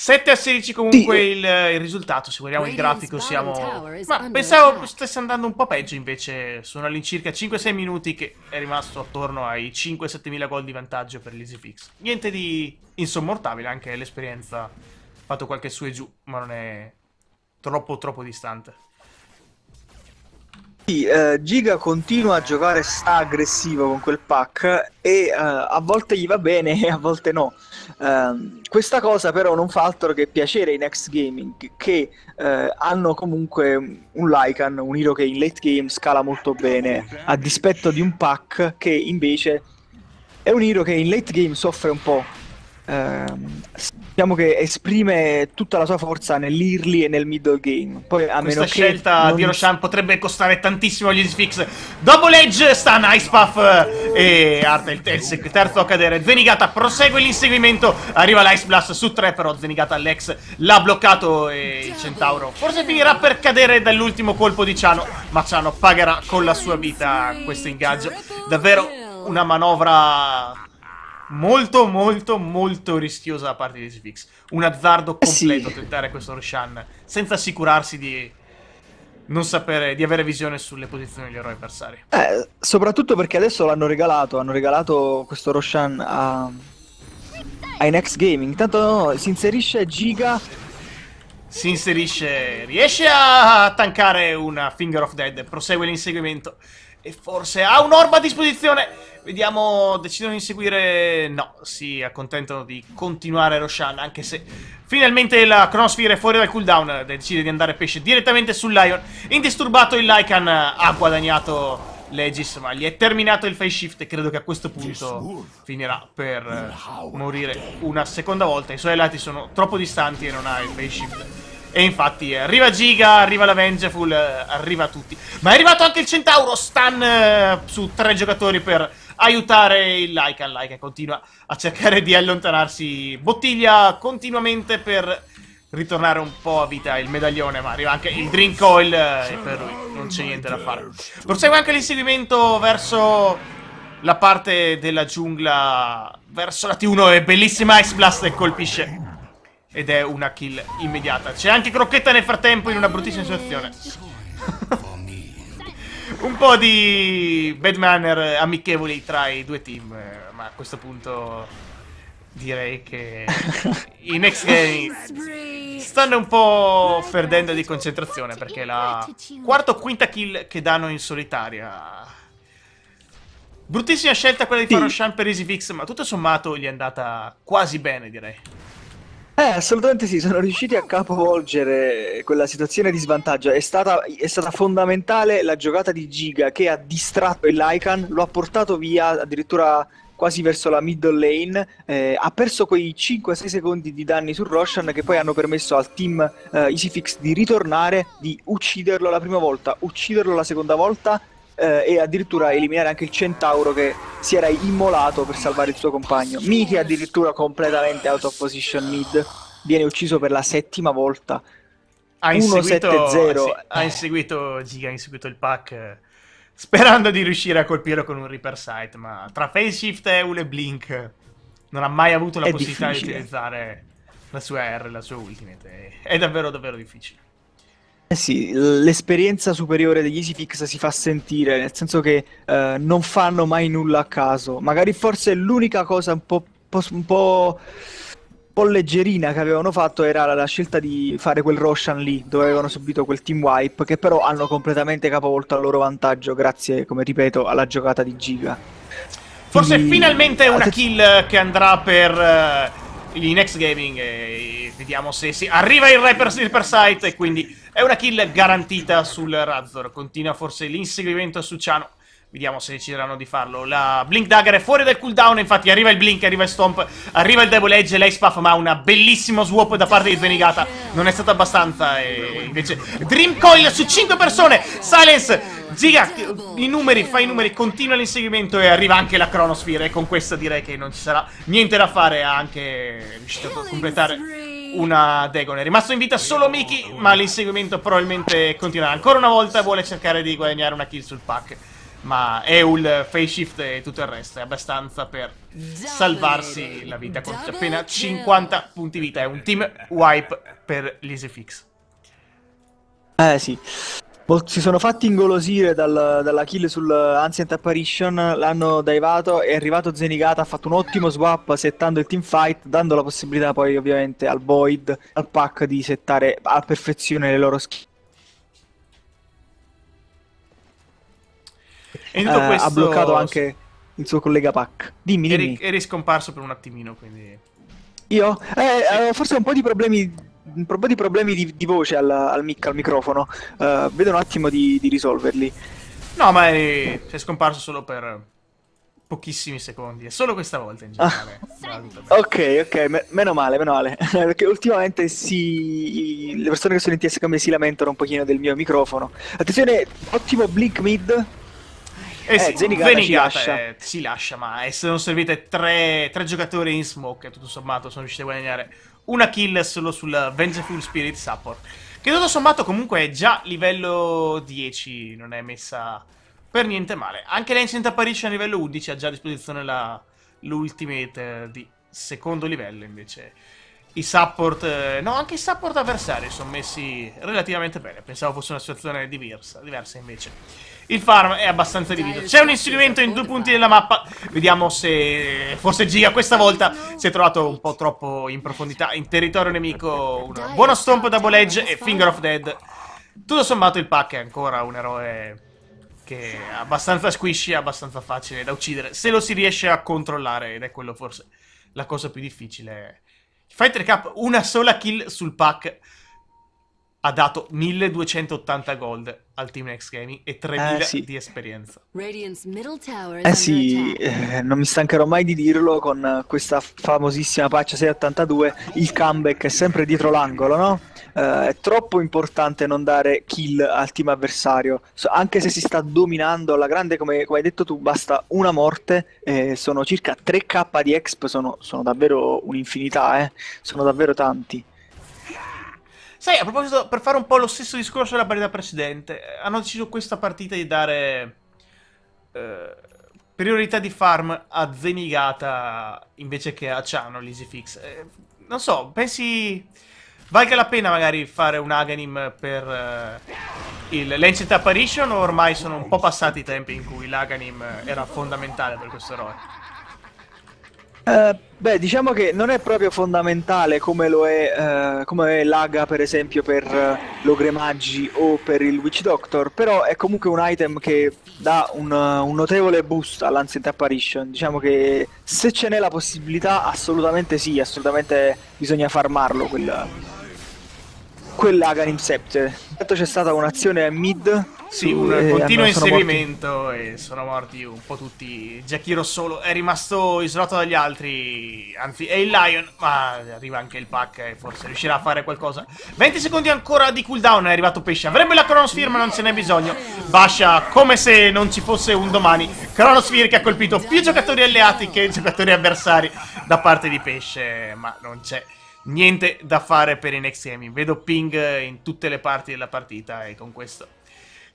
7 a 16 comunque il, il, risultato, se vogliamo il grafico siamo... Ma pensavo stesse andando un po' peggio invece, sono all'incirca 5-6 minuti che è rimasto attorno ai 5-7 mila gol di vantaggio per l'EasyFix. Niente di insommortabile, anche l'esperienza ha fatto qualche su e giù, ma non è troppo troppo distante. Sì, eh, Giga continua a giocare sta aggressivo con quel pack e eh, a volte gli va bene e a volte no. Ehm, questa cosa però non fa altro che piacere ai next gaming che uh, hanno comunque un Lycan, un hero che in late game scala molto bene, a dispetto di un pack che invece è un hero che in late game soffre un po' ehm, diciamo che esprime tutta la sua forza nell'early e nel middle game. Poi, a Questa meno scelta non... di Roshan potrebbe costare tantissimo agli Isfix. Double Edge sta Ice Puff eh, e Arta il, il terzo a cadere. Zenigata prosegue l'inseguimento, arriva l'Ice Blast su 3 però Zenigata Lex l'ha bloccato e il Centauro forse finirà per cadere dall'ultimo colpo di Ciano, ma Ciano pagherà con la sua vita questo ingaggio. Davvero una manovra molto molto molto rischiosa da parte di Svix. Un azzardo eh completo sì. tentare questo Roshan senza assicurarsi di non sapere di avere visione sulle posizioni degli eroi avversari. Eh, soprattutto perché adesso l'hanno regalato, hanno regalato questo Roshan a ai Next Gaming. Intanto no, si inserisce Giga si inserisce, riesce a tankare una Finger of Dead, prosegue l'inseguimento. E forse ha un'orba a disposizione! Vediamo, decidono di seguire... No, si accontentano di continuare Roshan, anche se finalmente la Chronosphere è fuori dal cooldown, decide di andare pesce direttamente sul Lion. Indisturbato il Lycan ha guadagnato Legis, ma gli è terminato il face shift e credo che a questo punto finirà per morire una seconda volta. I suoi lati sono troppo distanti e non ha il face shift e infatti eh, arriva Giga, arriva la Vengeful, eh, arriva tutti. Ma è arrivato anche il Centauro, stun eh, su tre giocatori per aiutare il Lycan. Lycan continua a cercare di allontanarsi. Bottiglia continuamente per ritornare un po' a vita il medaglione, ma arriva anche il Dream Coil e per lui non c'è niente da fare. Prosegue anche l'inseguimento verso la parte della giungla, verso la T1 e bellissima Ice Blast e colpisce ed è una kill immediata. C'è anche Crocchetta nel frattempo in una bruttissima situazione. Un po' di bad manner amichevoli tra i due team, ma a questo punto direi che i next game stanno un po' perdendo di concentrazione perché la quarta o quinta kill che danno in solitaria Bruttissima scelta quella di fare sì. Roshan per EasyFix, ma tutto sommato gli è andata quasi bene, direi. Eh, assolutamente sì, sono riusciti a capovolgere quella situazione di svantaggio. È stata, è stata fondamentale la giocata di Giga che ha distratto il Lycan, lo ha portato via addirittura quasi verso la middle lane, eh, ha perso quei 5-6 secondi di danni su Roshan che poi hanno permesso al team eh, EasyFix di ritornare, di ucciderlo la prima volta, ucciderlo la seconda volta eh, e addirittura eliminare anche il centauro che si era immolato per salvare il suo compagno. Miki addirittura completamente out of position mid, viene ucciso per la settima volta. Ha inseguito, 1-7-0. Sì, ha inseguito Giga, ha inseguito il pack eh, sperando di riuscire a colpirlo con un Reaper Sight, ma tra Face Shift, e Ule Blink non ha mai avuto la È possibilità difficile. di utilizzare la sua R, la sua ultimate. È davvero davvero difficile. Eh sì, l'esperienza superiore degli EasyFix si fa sentire, nel senso che eh, non fanno mai nulla a caso. Magari forse l'unica cosa un po', po', un po', un po leggerina che avevano fatto era la, la, scelta di fare quel Roshan lì, dove avevano subito quel team wipe, che però hanno completamente capovolto a loro vantaggio, grazie, come ripeto, alla giocata di Giga. Forse Quindi... finalmente è una kill che andrà per... Eh, di Next Gaming e vediamo se si... Arriva il Reaper, Reaper Sight e quindi è una kill garantita sul Razor Continua forse l'inseguimento su Ciano. Vediamo se decideranno di farlo. La Blink Dagger è fuori dal cooldown, infatti arriva il Blink, arriva il Stomp, arriva il Devil Edge, lei spaffa, ma una bellissimo swap da parte di Zenigata. Non è stato abbastanza e invece... Dream Coil su 5 persone! Silence! Ziga, i numeri, fa i numeri, continua l'inseguimento e arriva anche la cronosphere e con questa direi che non ci sarà niente da fare, ha anche riuscito a completare una Dagon. È rimasto in vita solo Miki, ma l'inseguimento probabilmente continuerà. Ancora una volta vuole cercare di guadagnare una kill sul pack ma Eul, Face Shift e tutto il resto è abbastanza per salvarsi la vita con appena 50 punti vita. È un team wipe per l'Easyfix. Eh sì. Si sono fatti ingolosire dal, dalla kill sull'Ancient Apparition, l'hanno daivato, è arrivato Zenigata, ha fatto un ottimo swap settando il teamfight, dando la possibilità poi ovviamente al Void, al pack di settare a perfezione le loro skill E eh, questo... ha bloccato anche il suo collega Pac. Dimmi, dimmi. Eri, eri scomparso per un attimino, quindi... Io? Eh, sì. Eh, forse un po' di problemi un po' di problemi di, di voce al, al, mic, al microfono. Uh, vedo un attimo di, di risolverli. No, ma è, è, scomparso solo per pochissimi secondi. È solo questa volta in ah. generale. Ah. ok, ok, M- meno male, meno male. Perché ultimamente si... le persone che sono in TS come si lamentano un pochino del mio microfono. Attenzione, ottimo blink mid. Eh, eh, sì, Zenigata, ecco, Zenigata si, lascia. Eh, si lascia, ma essendo servite tre, tre giocatori in smoke, tutto sommato sono riusciti a guadagnare una kill solo sul Vengeful Spirit Support. Che tutto sommato comunque è già livello 10, non è messa per niente male. Anche l'Ancient Apparition a livello 11 ha già a disposizione l'Ultimate eh, di secondo livello invece. I support, eh, no, anche i support avversari sono messi relativamente bene. Pensavo fosse una situazione diversa, diversa invece. Il farm è abbastanza diviso. C'è un inserimento in due punti della mappa. Vediamo se forse Giga questa volta si è trovato un po' troppo in profondità. In territorio nemico un buono stomp double edge e Finger of Dead. Tutto sommato il pack è ancora un eroe che è abbastanza squishy abbastanza facile da uccidere. Se lo si riesce a controllare ed è quello forse la cosa più difficile. Fighter Cup una sola kill sul pack ha dato 1280 gold al team X Gaming e 3000 eh, sì. di esperienza. Eh sì, eh, non mi stancherò mai di dirlo con questa famosissima patch 682, il comeback è sempre dietro l'angolo, no? Eh, è troppo importante non dare kill al team avversario, anche se si sta dominando alla grande, come, come hai detto tu, basta una morte, sono circa 3k di exp, sono, sono davvero un'infinità, eh. sono davvero tanti. Sai, a proposito, per fare un po' lo stesso discorso della partita precedente, eh, hanno deciso questa partita di dare eh, priorità di farm a Zenigata invece che a Ciano, l'easy fix. Eh, non so, pensi... Valga la pena magari fare un Aghanim per eh, il Lancet Apparition o ormai sono un po' passati i tempi in cui l'Aghanim era fondamentale per questo eroe? Eh, beh, diciamo che non è proprio fondamentale come lo è, uh, come è l'AGA per esempio per uh, eh, l'Ogre Maggi o per il Witch Doctor, però è comunque un item che dà un, un notevole boost all'Ancient Apparition. Diciamo che se ce n'è la possibilità, assolutamente sì, assolutamente bisogna farmarlo quel, quell'Aganim Scepter. Intanto c'è stata un'azione a mid. Sì, un continuo inseguimento e sono morti un po' tutti. Jakiro solo è rimasto isolato dagli altri, anzi è il Lion, ma arriva anche il pack e forse riuscirà a fare qualcosa. 20 secondi ancora di cooldown, è arrivato Pesce. Avrebbe la Cronosphere, ma non ce n'è bisogno. Bascia come se non ci fosse un domani. Cronosphere che ha colpito più giocatori alleati che giocatori avversari da parte di Pesce, ma non c'è niente da fare per i next gaming. Vedo ping in tutte le parti della partita e con questo.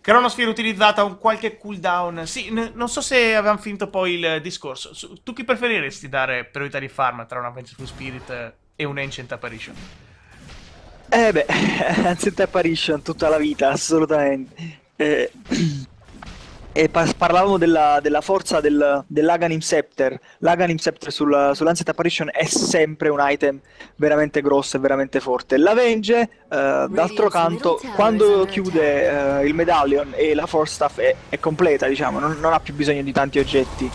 Cronosphere utilizzata un qualche cooldown. Sì, non so se avevamo finito poi il discorso. Su tu chi preferiresti dare priorità di farm tra un Adventure Spirit e un Ancient Apparition? Eh beh, Ancient Apparition tutta la vita, assolutamente. Eh... e parlavamo della, della forza del, dell'Aganim Scepter. L'Aganim Scepter sul, sull'Ancet Apparition è sempre un item veramente grosso e veramente forte. L'Avenge, eh, d'altro canto, quando chiude eh, il Medallion e la Force Staff è, è completa, diciamo, non, non, ha più bisogno di tanti oggetti.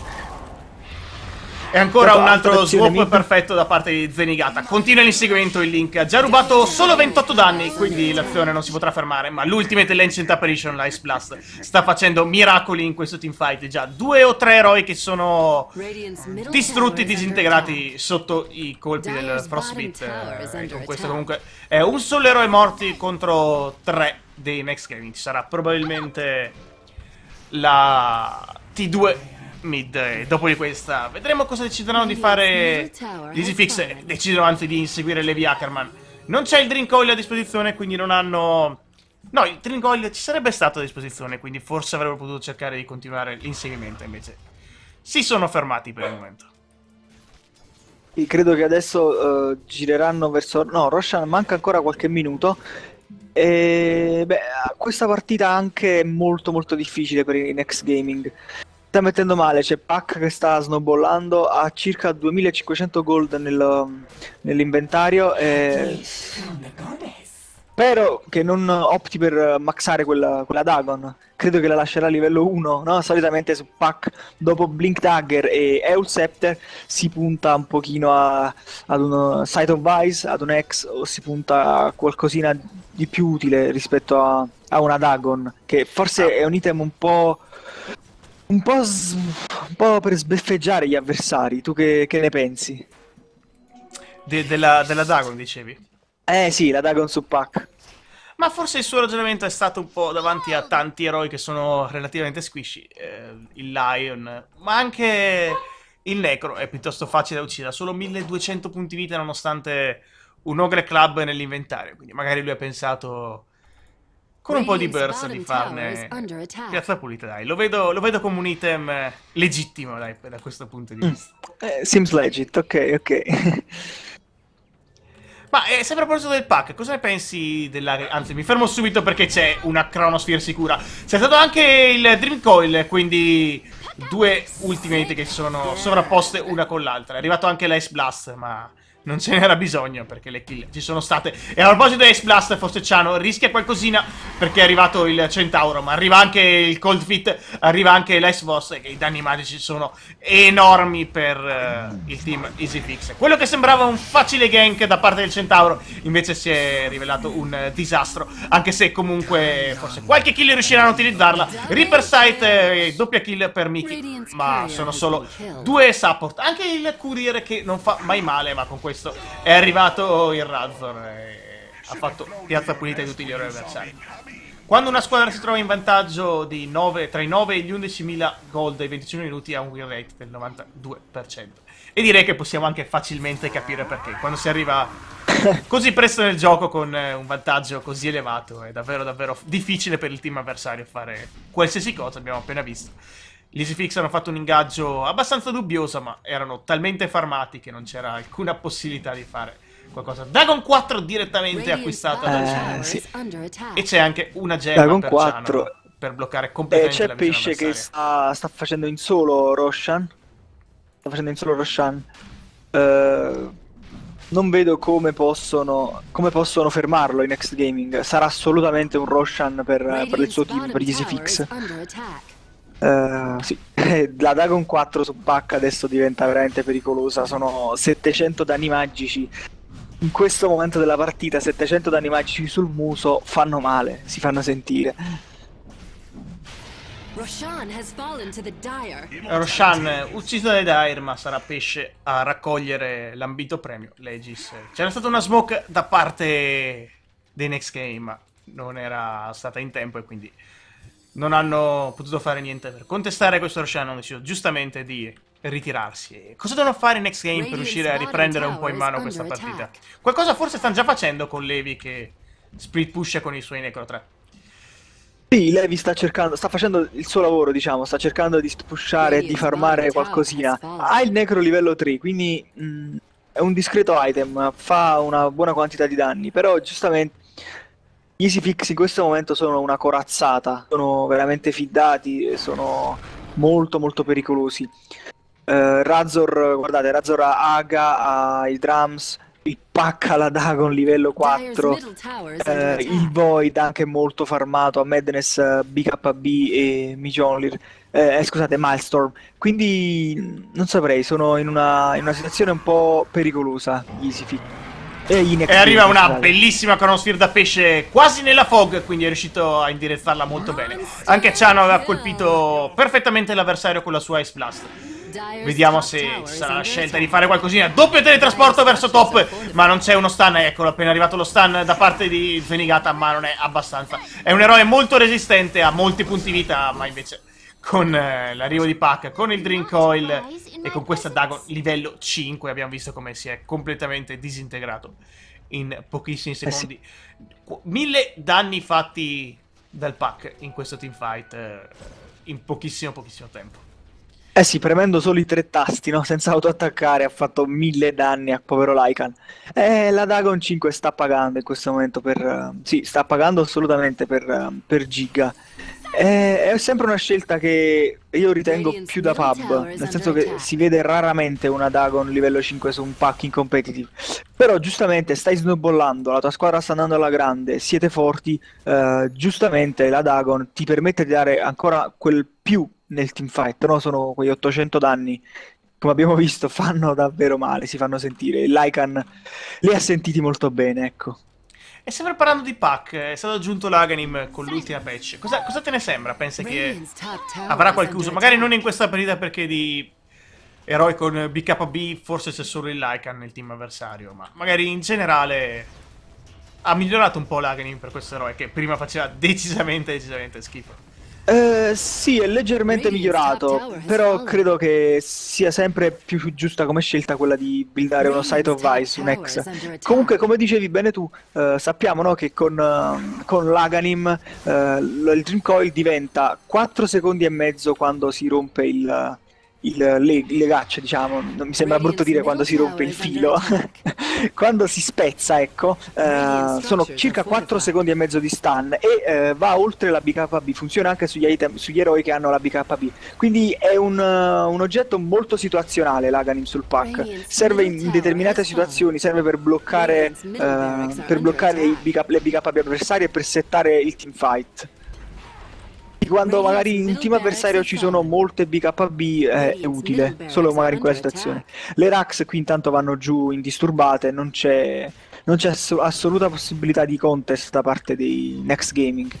E ancora un altro swap perfetto da parte di Zenigata. Continua l'inseguimento il Link. Ha già rubato solo 28 danni, quindi l'azione non si potrà fermare. Ma l'ultimate Ancient Apparition, l'Ice Blast, sta facendo miracoli in questo teamfight. Già due o tre eroi che sono distrutti, disintegrati sotto i colpi del Frostbeat. E eh, con questo comunque è un solo eroe morti contro tre dei Max Gaming. Sarà probabilmente la T2 mid e dopo di questa vedremo cosa decideranno di fare Easy eh, Fix decidono anzi di inseguire Levi Ackerman non c'è il drink oil a disposizione quindi non hanno no il drink oil ci sarebbe stato a disposizione quindi forse avrebbero potuto cercare di continuare l'inseguimento invece si sono fermati per il momento e credo che adesso uh, gireranno verso no Roshan manca ancora qualche minuto e beh, questa partita anche è molto molto difficile per i next gaming sta mettendo male, c'è Pac che sta snowballando, ha circa 2500 gold nel, nell'inventario e... Spero che non opti per maxare quella, quella, Dagon, credo che la lascerà a livello 1, no? Solitamente su Pac dopo Blink Dagger e Eul Scepter si punta un pochino a, ad un Sight of Vice, ad un X o si punta a qualcosina di più utile rispetto a, a una Dagon, che forse ah. è un item un po' Un po', s- un po', per sbeffeggiare gli avversari, tu che, che ne pensi? De- della, della Dagon, dicevi? Eh sì, la Dagon su Pack. Ma forse il suo ragionamento è stato un po' davanti a tanti eroi che sono relativamente squishy. Eh, il Lion, ma anche il Necro è piuttosto facile da uccidere. solo 1200 punti vita nonostante un Ogre Club nell'inventario. Quindi magari lui ha pensato con un po' di burst di farne piazza pulita, dai. Lo vedo, lo vedo, come un item eh, legittimo, dai, da questo punto di mm. vista. Mm. seems legit, ok, ok. Ma eh, sempre a proposito del pack, cosa ne pensi della... Anzi, mi fermo subito perché c'è una cronosphere sicura. C'è stato anche il Dream Coil, quindi due ultimate che sono sovrapposte una con l'altra. È arrivato anche l'Ice Blast, ma non ce n'era bisogno perché le kill ci sono state. E a proposito di Ace Blast, forse Ciano rischia qualcosina perché è arrivato il Centauro, ma arriva anche il Cold Fit, arriva anche l'Ice Boss e i danni magici sono enormi per uh, il team Easy Fix Quello che sembrava un facile gank da parte del Centauro invece si è rivelato un disastro, anche se comunque forse qualche kill riusciranno a utilizzarla. Reaper Sight eh, doppia kill per Mickey, ma sono solo due support. Anche il Courier che non fa mai male, ma con questo questo. È arrivato il Razzon e ha fatto piazza pulita di tutti gli eroi avversari. Quando una squadra si trova in vantaggio 9, tra i 9 e gli 11.000 gol dai 25 minuti ha un win rate del 92%. E direi che possiamo anche facilmente capire perché. Quando si arriva così presto nel gioco con eh, un vantaggio così elevato è davvero davvero difficile per il team avversario fare qualsiasi cosa, abbiamo appena visto. Gli Easyfix hanno fatto un ingaggio abbastanza dubbioso, ma erano talmente farmati che non c'era alcuna possibilità di fare qualcosa. Dragon 4 direttamente acquistato eh, da Chano. Sì. E c'è anche una gemma Dragon per 4. Chano per bloccare completamente eh, la visione C'è Pesce che sta, sta, facendo in solo Roshan. Sta facendo in solo Roshan. Uh, non vedo come possono, come possono fermarlo in X Gaming. Sarà assolutamente un Roshan per, per le sue team, per gli Easy Fix. Eh, sì. la Dagon 4 su Bacca adesso diventa veramente pericolosa. Sono 700 danni magici. In questo momento della partita, 700 danni magici sul muso fanno male, si fanno sentire. Roshan ucciso dai Dire, ma sarà pesce a raccogliere l'ambito premio. Legis. C'era stata una smoke da parte dei Next Game, ma non era stata in tempo e quindi non hanno potuto fare niente per contestare questo Roshan, hanno deciso giustamente di ritirarsi. Cosa devono fare in next game per riuscire a riprendere un po' in mano questa partita? Qualcosa forse stanno già facendo con Levi che split pusha con i suoi Necro 3. Sì, Levi sta cercando, sta facendo il suo lavoro, diciamo, sta cercando di pushare e di farmare qualcosina. Ha il Necro livello 3, quindi mh, mm, è un discreto item, fa una buona quantità di danni, però giustamente gli Fix in questo momento sono una corazzata, sono veramente fidati, sono molto molto pericolosi. Uh, Razor, guardate, Razor ha Aga, ha i drums, il pacca la Dagon livello 4, eh, il Void anche molto farmato, a Madness, BKB eh, e Mijonlir, eh, eh, scusate, Milestorm. Quindi non saprei, sono in una, in una situazione un po' pericolosa gli Easy Fix. E, e arriva una vale. bellissima cronosphere da pesce quasi nella fog, quindi è riuscito a indirizzarla molto bene. Anche Chano aveva colpito perfettamente l'avversario con la sua Ice Blast. Vediamo se sarà la scelta di fare qualcosina. Doppio teletrasporto verso top, ma non c'è uno stun. Eccolo, appena arrivato lo stun da parte di Zenigata, ma non è abbastanza. È un eroe molto resistente, a molti punti vita, ma invece con eh, l'arrivo di Pac, con il Dream Oil e con questa Dagon livello 5 abbiamo visto come si è completamente disintegrato in pochissimi eh secondi. Eh Mille danni fatti dal pack in questo teamfight eh, in pochissimo pochissimo tempo. Eh sì, premendo solo i tre tasti, no? senza autoattaccare, ha fatto mille danni a povero Lycan. Eh, la Dagon 5 sta pagando in questo momento per... Uh, sì, sta pagando assolutamente per, uh, per Giga. È, sempre una scelta che io ritengo più da pub, nel senso che si vede raramente una Dagon livello 5 su un pack in competitive. Però giustamente stai snowballando, la tua squadra sta andando alla grande, siete forti, eh, giustamente la Dagon ti permette di dare ancora quel più nel teamfight, no? sono quegli 800 danni come abbiamo visto, fanno davvero male, si fanno sentire. L'Ican li ha sentiti molto bene, ecco. E sempre parlando di pack, è stato aggiunto l'Aganim con l'ultima patch. Cosa, cosa, te ne sembra? Pensi che avrà qualche uso? Magari non in questa partita perché di eroi con BKB forse c'è solo il Lycan nel team avversario, ma magari in generale ha migliorato un po' l'Aganim per questo eroe che prima faceva decisamente, decisamente schifo. Eh, sì, è leggermente migliorato, però credo che sia sempre più giusta come scelta quella di buildare uno site of Ice, un ex. Comunque, come dicevi bene tu, uh, sappiamo no, che con, uh, con l'Aganim il Dream Coil diventa 4 secondi e mezzo quando si rompe il, il, le, le gacce, diciamo, non mi sembra brutto dire quando si rompe il filo, quando si spezza, ecco, eh, sono circa 4 secondi e mezzo di stun e eh, va oltre la BKB, funziona anche sugli, item, sugli eroi che hanno la BKB. Quindi è un, uh, un oggetto molto situazionale l'Aganim sul pack, serve in determinate situazioni, serve per bloccare, uh, per bloccare cioè BK, le BKB avversarie e per settare il teamfight quando magari in team avversario ci sono molte BKB eh, è utile, solo magari in quella situazione. Le Rax qui intanto vanno giù indisturbate, non c'è, non c'è ass- assoluta possibilità di contest da parte dei Next Gaming.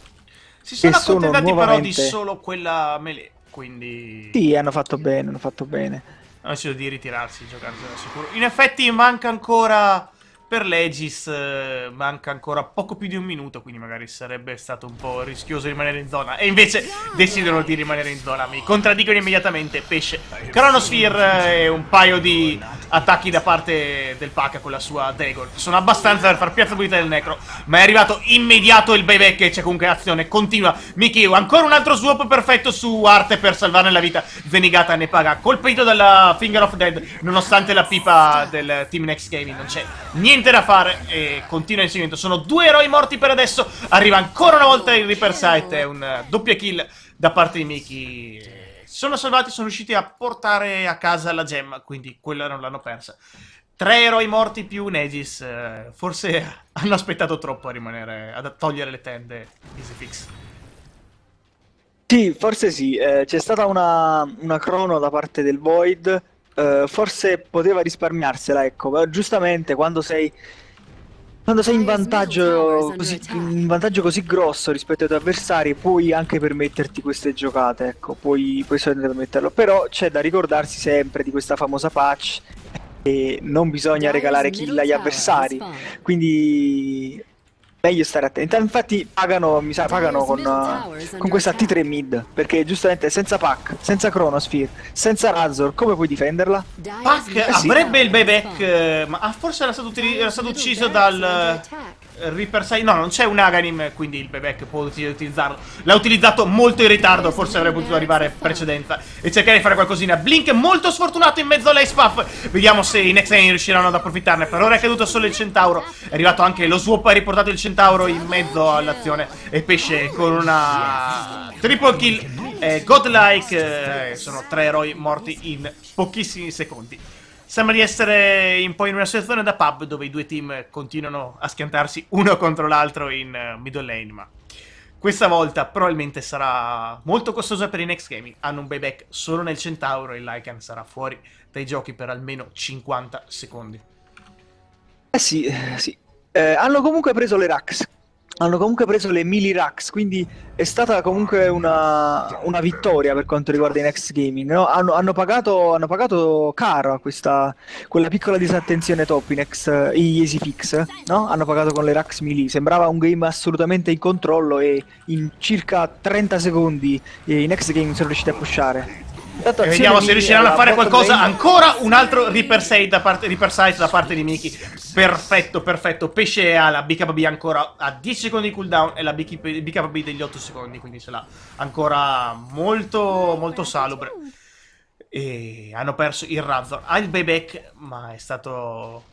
Si sono accontentati nuovamente... però di solo quella melee, quindi... Sì, hanno fatto bene, hanno fatto bene. Hanno deciso di ritirarsi, giocarsi sicuro. In effetti manca ancora... Per Legis eh, manca ancora poco più di un minuto, quindi magari sarebbe stato un po' rischioso rimanere in zona. E invece decidono di rimanere in zona. Mi contraddicono immediatamente Pesce. Cronosphere e eh, un paio di attacchi da parte del Paca con la sua Dagon. Sono abbastanza per far piazza pulita del Necro, ma è arrivato immediato il buyback e c'è comunque azione continua. Mikio, ancora un altro swap perfetto su Arte per salvarne la vita. Venigata ne paga, colpito dalla Finger of Dead, nonostante la pipa del Team Next Gaming. Non c'è niente da fare e continua il seguimento. Sono due eroi morti per adesso, arriva ancora una volta il Reaper Sight, è un doppio kill da parte di Miki sono salvati, sono riusciti a portare a casa la gemma, quindi quella non l'hanno persa. Tre eroi morti più Negis, eh, forse hanno aspettato troppo a rimanere, a togliere le tende Easy Fix. Sì, forse sì, eh, c'è stata una, una, crono da parte del Void, eh, forse poteva risparmiarsela, ecco, giustamente quando sei quando sei in vantaggio, così, in vantaggio così grosso rispetto ai tuoi avversari puoi anche permetterti queste giocate, ecco, puoi, puoi solamente permetterlo, però c'è da ricordarsi sempre di questa famosa patch e non bisogna regalare kill agli avversari, quindi meglio stare attenti. Infatti pagano, mi sa, pagano con, eh, con questa T3 mid, perché giustamente senza Pack, senza Chronosphere, senza Razor, come puoi difenderla? Pack eh sì. avrebbe il buyback, eh, ma forse era stato, era stato ucciso dal... Reaper 6 No, non c'è un Aghanim Quindi il Bebek può utilizzarlo L'ha utilizzato molto in ritardo Forse avrebbe potuto arrivare in precedenza E cercare di fare qualcosina Blink molto sfortunato in mezzo all'Ace Puff Vediamo se i Next Lane riusciranno ad approfittarne Per ora è caduto solo il Centauro È arrivato anche lo swap Ha riportato il Centauro in mezzo all'azione E Pesce con una triple kill eh, Godlike eh, Sono tre eroi morti in pochissimi secondi Sembra di essere in poi in una situazione da pub dove i due team continuano a schiantarsi uno contro l'altro in eh, middle lane, ma questa volta probabilmente sarà molto costosa per i next gaming. Hanno un buyback solo nel centauro e l'Ican sarà fuori dai giochi per almeno 50 secondi. Eh sì, eh, sì. Eh, hanno comunque preso le racks, hanno comunque preso le Mili racks, quindi è stata comunque una, una, vittoria per quanto riguarda i Next Gaming. No? Hanno, hanno, pagato, hanno, pagato, caro questa, quella piccola disattenzione top in ex, Easy Fix, no? hanno pagato con le racks Mili. Sembrava un game assolutamente in controllo e in circa 30 secondi i Next Gaming sono riusciti a pushare. E vediamo se riusciranno a fare qualcosa. Ancora un altro Reaper Sight da parte, Reaper Sight da parte di Miki. Perfetto, perfetto. Pesce ha la BKB ancora a 10 secondi di cooldown e la BKB degli 8 secondi. Quindi ce l'ha ancora molto, molto salubre. E hanno perso il Razor. Ha il payback, ma è stato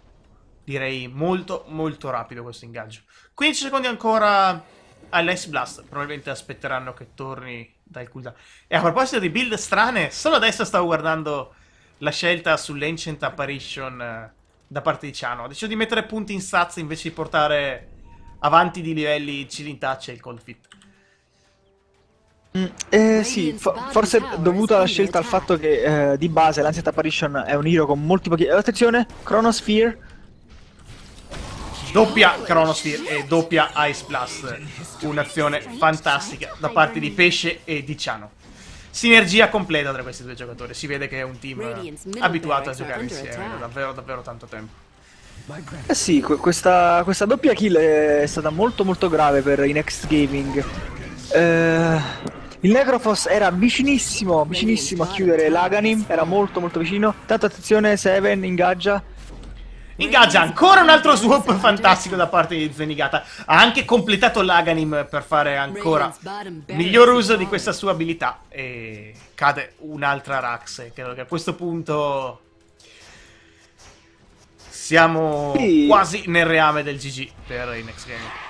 direi molto, molto rapido questo ingaggio. 15 secondi ancora all'Ice Blast. Probabilmente aspetteranno che torni dal cooldown. E a proposito di build strane, solo adesso stavo guardando la scelta sull'Ancient Apparition eh, da parte di Ciano. Ho deciso di mettere punti in stats invece di portare avanti di livelli Chilling Touch e il Cold Fit. Mm, eh, sì, fo forse dovuta alla scelta al fatto che eh, di base l'Ancient Apparition è un hero con molti pochi... Attenzione, Chronosphere doppia Chronosphere e doppia Ice Blast. Un'azione fantastica da parte di Pesce e di Ciano. Sinergia completa tra questi due giocatori, si vede che è un team abituato a giocare insieme da davvero davvero tanto tempo. Eh sì, questa, questa, doppia kill è stata molto molto grave per i Next Gaming. Eh, il Necrofos era vicinissimo, vicinissimo a chiudere l'Aganim, era molto molto vicino. Tanta attenzione, Seven ingaggia. Ingaggia ancora un altro swoop fantastico da parte di Zenigata. Ha anche completato l'Aganim per fare ancora miglior uso di questa sua abilità. E cade un'altra Rax. Credo che a questo punto siamo quasi nel reame del GG per i next game.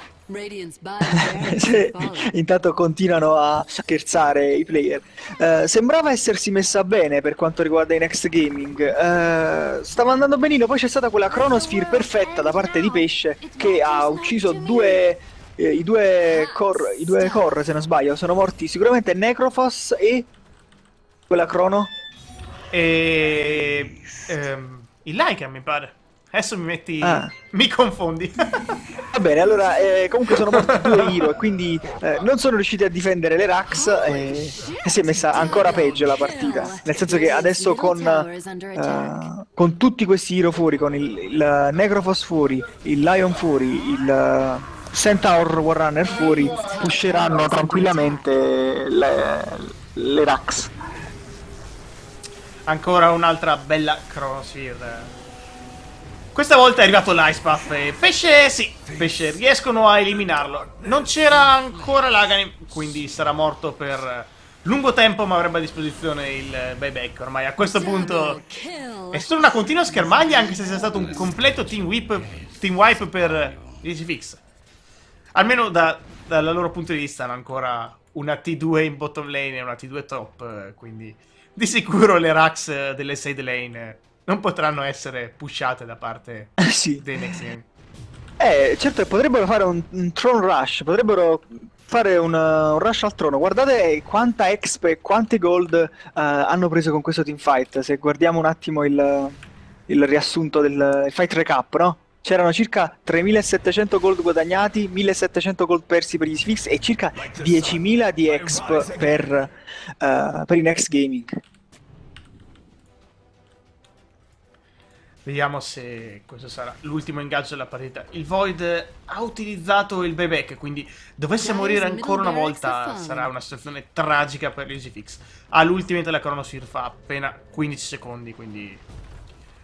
Se, intanto continuano a scherzare i player. Uh, sembrava essersi messa bene per quanto riguarda i next gaming. Uh, stava andando benino, poi c'è stata quella chronosphere perfetta da parte di Pesce che ha ucciso due eh, i due core, i due core se non sbaglio, sono morti sicuramente Necrophos e quella Crono e ehm, il Lycan mi pare. Adesso mi metti. Ah. Mi confondi. Va bene, allora, eh, comunque sono morti due Hiro e quindi eh, non sono riusciti a difendere le Rax e, eh, e, si è messa ancora peggio la partita. Nel senso che adesso con, uh, con tutti questi Hiro fuori, con il, il Necrophos fuori, il Lion fuori, il. Eh, Centaur Warrunner fuori usciranno tranquillamente le, le Rax. Ancora un'altra bella Chronosphere questa volta è arrivato l'Icepath e pesce sì, pesce riescono a eliminarlo. Non c'era ancora l'Aganim, quindi sarà morto per lungo tempo ma avrebbe a disposizione il buyback ormai. A questo punto è solo una continua schermaglia anche se sia stato un completo team, whip, team wipe per Digifix. Almeno da, dal loro punto di vista hanno ancora una T2 in bottom lane e una T2 top, eh, quindi di sicuro le racks eh, delle side lane eh, non potranno essere pushate da parte eh, sì. dei next game. Eh, certo, potrebbero fare un, un throne rush, potrebbero fare un, uh, un, rush al trono. Guardate quanta exp e quante gold uh, hanno preso con questo teamfight. Se guardiamo un attimo il, uh, il riassunto del il fight recap, no? C'erano circa 3700 gold guadagnati, 1700 gold persi per gli Sphinx e circa 10.000 di exp per, uh, per i next gaming. Vediamo se questo sarà l'ultimo ingaggio della partita. Il Void ha utilizzato il buyback, quindi dovesse morire ancora una volta sarà una situazione tragica per l'EasyFix. Ha l'ultimate la Chronosphere fa appena 15 secondi, quindi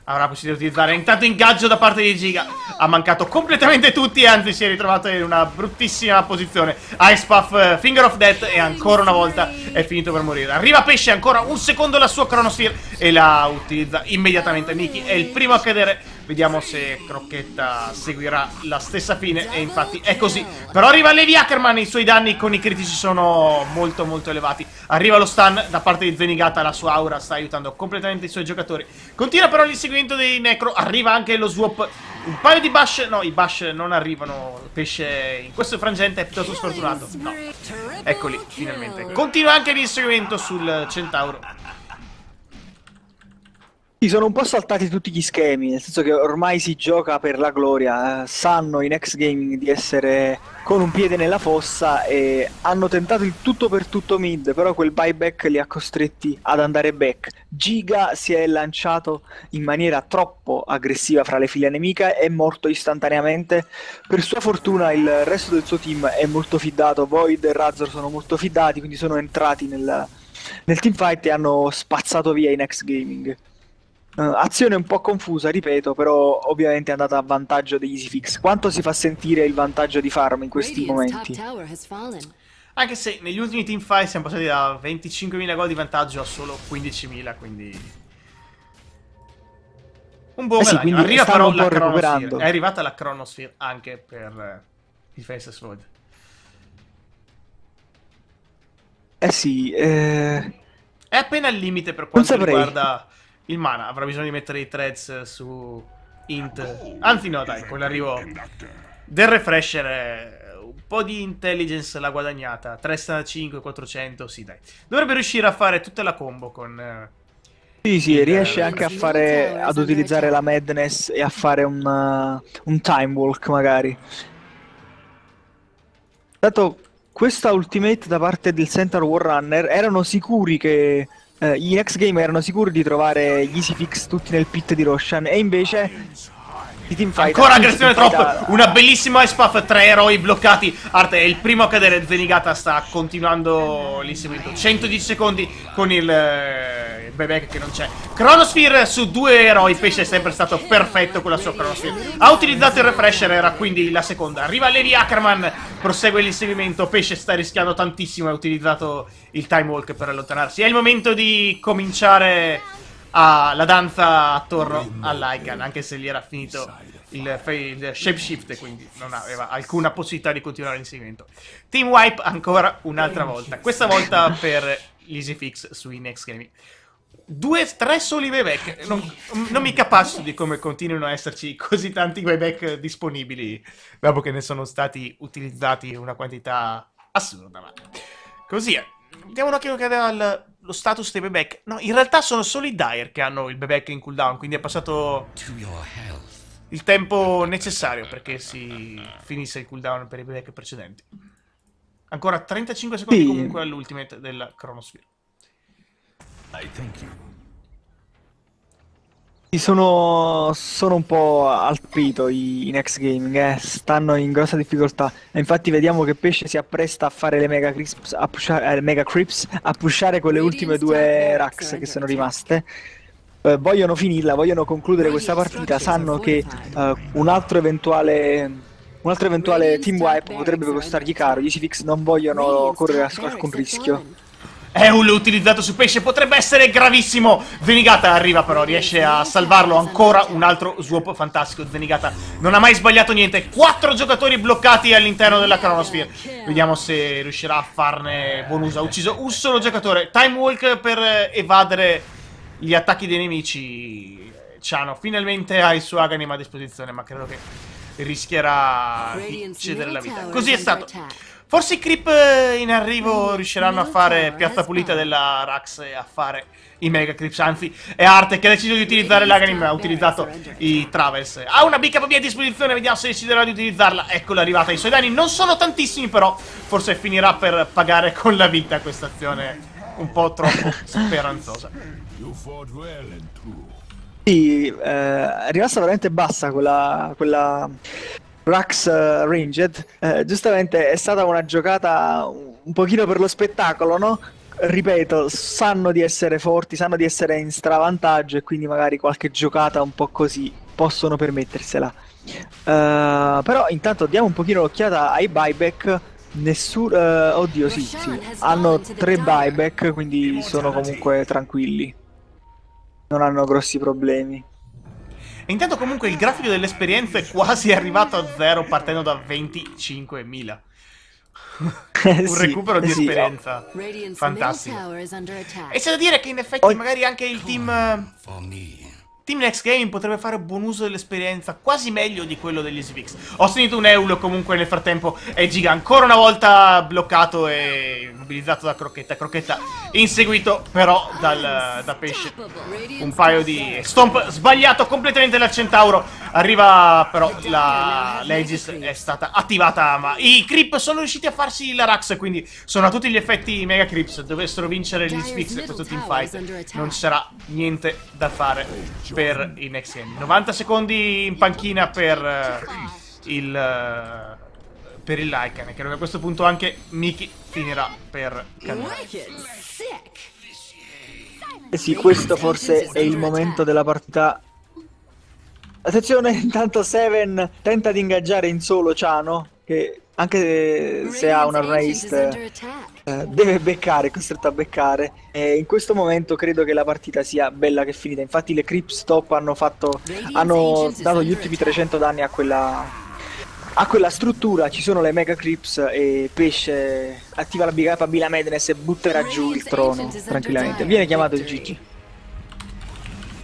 avrà possibilità di utilizzare. Intanto ingaggio da parte di Giga. Ha mancato completamente tutti, anzi si è ritrovato in una bruttissima posizione. Ice Puff, eh, Finger of Death e ancora una volta è finito per morire. Arriva Pesce, ancora un secondo la sua Chronosphere e la utilizza immediatamente. Miki è il primo a cadere Vediamo se Crocchetta seguirà la stessa fine. E infatti è così. Però arriva Levi Ackerman. I suoi danni con i critici sono molto molto elevati. Arriva lo stun da parte di Zenigata. La sua aura sta aiutando completamente i suoi giocatori. Continua però l'inseguimento dei Necro. Arriva anche lo swap. Un paio di bash. No, i bash non arrivano. Il pesce in questo frangente è piuttosto sfortunato. No. Eccoli, finalmente. Continua anche l'inseguimento sul centauro. Sì, sono un po' saltati tutti gli schemi, nel senso che ormai si gioca per la gloria, eh, sanno in X Gaming di essere con un piede nella fossa e hanno tentato il tutto per tutto mid, però quel buyback li ha costretti ad andare back. Giga si è lanciato in maniera troppo aggressiva fra le file nemiche, è morto istantaneamente. Per sua fortuna il resto del suo team è molto fidato, Void e Razor sono molto fidati, quindi sono entrati nel, nel teamfight e hanno spazzato via in X Gaming. Eh, azione un po' confusa, ripeto, però ovviamente è andata a vantaggio degli Easy Fix. Quanto si fa sentire il vantaggio di Farm in questi momenti? Anche se negli ultimi teamfight siamo passati da 25.000 gol di vantaggio a solo 15.000, quindi... Un buon eh sì, Arriva però un po' È arrivata la Chronosphere anche per eh, i Faces Road. Eh sì, eh... È appena al limite per quanto riguarda il mana. Avrà bisogno di mettere i threads su int. Oh, Anzi no, dai, con l'arrivo del refresher eh, un po' di intelligence l'ha guadagnata. 35 400, sì dai. Dovrebbe riuscire a fare tutta la combo con... Eh, sì, sì, riesce anche a fare, ad utilizzare la Madness e a fare un, uh, un time walk magari. Dato questa ultimate da parte del war runner erano sicuri che eh, gli Next Game erano sicuri di trovare gli Easy Fix tutti nel pit di Roshan e invece di teamfight. Ancora aggressione troppo. Una bellissima ice puff, tre eroi bloccati. Arte è il primo a cadere. Zenigata sta continuando l'inseguimento. 110 secondi con il eh, bebè che non c'è. Chronosphere su due eroi. Pesce è sempre stato perfetto con la sua Chronosphere. Ha utilizzato il refresher, era quindi la seconda. Arriva Lady Ackerman, prosegue l'inseguimento. Pesce sta rischiando tantissimo. Ha utilizzato il time walk per allontanarsi. È il momento di cominciare alla ah, danza attorno all'Aigan, anche se gli era finito il, il shapeshift, quindi non aveva alcuna possibilità di continuare l'inseguimento. Team Wipe ancora un'altra volta, questa volta per l'Easy Fix su Inex Gaming. Due, tre soli wayback, non, non mi capacito di come continuino a esserci così tanti wayback disponibili, dopo che ne sono stati utilizzati una quantità assurda, ma così è. Diamo un occhio anche al lo status dei bebek. No, in realtà sono solo i Dire che hanno il bebek in cooldown, quindi è passato il tempo necessario perché si finisse il cooldown per i bebek precedenti. Ancora 35 secondi sì. comunque all'ultimate della cronosphere. I thank you. Sono, sono, un po' alpito i, i next gaming, eh. stanno in grossa difficoltà. infatti vediamo che Pesce si appresta a fare le mega crips, a, pushare, eh, mega crips, a pushare quelle ultime due eh, racks che eh, sono rimaste. Eh, vogliono finirla, vogliono concludere questa partita, sanno che eh, un altro eventuale... Un altro eventuale team wipe potrebbe costargli caro. Gli Civix non vogliono correre alcun rischio. Eul un utilizzato su pesce, potrebbe essere gravissimo. Venigata arriva però, riesce a salvarlo ancora un altro swap fantastico. Venigata non ha mai sbagliato niente. Quattro giocatori bloccati all'interno della Chronosphere. Vediamo se riuscirà a farne buon uso. Ha ucciso un solo giocatore. Time Walk per eh, evadere gli attacchi dei nemici. Ciano finalmente ha il suo Aganim a disposizione, ma credo che rischierà di cedere la vita. Così è stato. Forse i creep eh, in arrivo mm, riusciranno a fare piazza eh, pulita della Rax e a fare i mega creeps. Anzi, è Arte che ha deciso di utilizzare l'Aganim, ha utilizzato i Travels. Ha una BKB a disposizione, vediamo se deciderà di utilizzarla. Eccola arrivata, i suoi danni non sono tantissimi però forse finirà per pagare con la vita questa azione un po' troppo speranzosa. Sì, eh, è rimasta veramente bassa quella, quella Rax eh, Ranged, eh, giustamente è stata una giocata un pochino per lo spettacolo, no? Ripeto, sanno di essere forti, sanno di essere in stravantaggio e quindi magari qualche giocata un po' così possono permettersela. Uh, però intanto diamo un pochino l'occhiata ai buyback. Nessuno, uh, eh, oddio, sì, sì, hanno tre buyback, quindi sono comunque tranquilli. Non hanno grossi problemi. Intanto comunque il grafico dell'esperienza è quasi arrivato a zero partendo da 25.000. un sì, recupero di sì, esperienza no. fantastico. E c'è da dire che in effetti oh. magari anche il team... Eh, team Next Gaming potrebbe fare buon uso dell'esperienza, quasi meglio di quello degli Svix. Ho sentito un Eulo comunque nel frattempo, e Giga ancora una volta bloccato e immobilizzato da Crocchetta. Crocchetta inseguito però dal, da Pesce. Un paio di... Stomp sbagliato completamente dal Centauro. Arriva però la... L'Aegis è stata attivata, ma i Creep sono riusciti a farsi la Rax, quindi sono a tutti gli effetti i Mega Creeps. Dovessero vincere gli Spix e questo teamfight. Non ci sarà niente da fare per i Next Game. 90 secondi in panchina per... Eh, il... Uh, per il Lycan e credo che a questo punto anche Miki finirà per cadere. Eh sì, questo forse è il momento della partita. Attenzione, intanto Seven tenta di ingaggiare in solo Ciano, che anche se ha una race eh, deve beccare, è costretto a beccare. E in questo momento credo che la partita sia bella che finita. Infatti le Crip Stop hanno, fatto, hanno dato gli ultimi 300 danni a quella a quella struttura ci sono le Mega creeps e Pesce attiva la bicapa Bila Madness e butterà giù il trono tranquillamente. Viene chiamato il Gigi.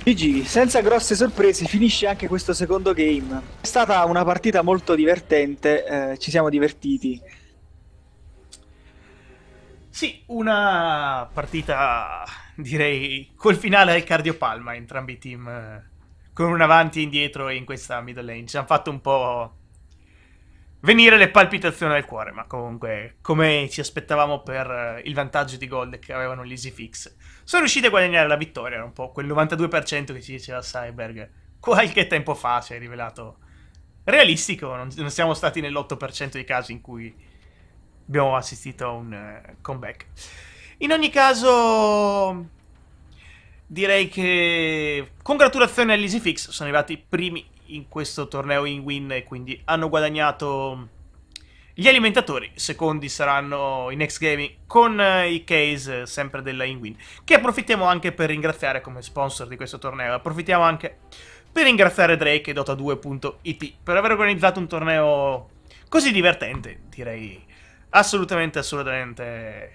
GG, senza grosse sorprese finisce anche questo secondo game. È stata una partita molto divertente, eh, ci siamo divertiti. Sì, una partita direi col finale al cardiopalma, entrambi i team eh, con un avanti e indietro in questa middle lane. Ci hanno fatto un po' venire le palpitazioni al cuore, ma comunque come ci aspettavamo per eh, il vantaggio di gold che avevano l'easy fix. Sono riusciti a guadagnare la vittoria, un po' quel 92% che ci diceva Cyberg qualche tempo fa, si è rivelato realistico, non, non siamo stati nell'8% dei casi in cui abbiamo assistito a un uh, comeback. In ogni caso, direi che congratulazioni all'EasyFix, sono arrivati i primi in questo torneo in win e quindi hanno guadagnato gli alimentatori. Secondi saranno i next gaming con eh, i case eh, sempre della in win, che approfittiamo anche per ringraziare come sponsor di questo torneo. Approfittiamo anche per ringraziare Drake e Dota2.it per aver organizzato un torneo così divertente, direi assolutamente, assolutamente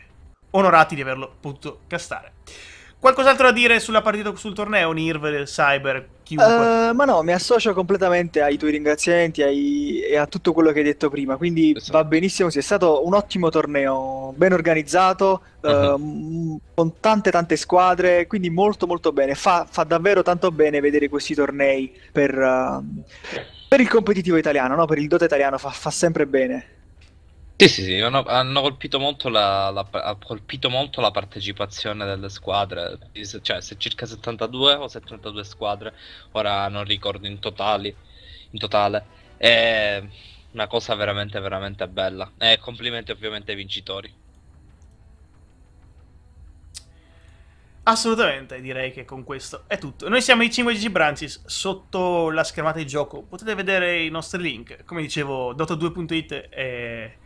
onorati di averlo potuto castare. Qualcos'altro da dire sulla partita sul torneo? Nirv, Cyber, chiunque. Uh, ma no, mi associo completamente ai tuoi ringraziamenti ai... e a tutto quello che hai detto prima. Quindi esatto. va benissimo, sì, è stato un ottimo torneo, ben organizzato, uh-huh. uh, con tante tante squadre, quindi molto molto bene. Fa, fa davvero tanto bene vedere questi tornei per, uh, per il competitivo italiano, no? per il Dota italiano, fa, fa sempre bene. Sì, sì, sì, hanno, hanno colpito, molto la, la, ha colpito molto la partecipazione delle squadre, cioè se circa 72 o 72 squadre, ora non ricordo in, totali, in totale. È una cosa veramente, veramente bella. E complimenti ovviamente ai vincitori. Assolutamente, direi che con questo è tutto. Noi siamo i 5GG Branches, sotto la schermata di gioco potete vedere i nostri link, come dicevo, dota2.it e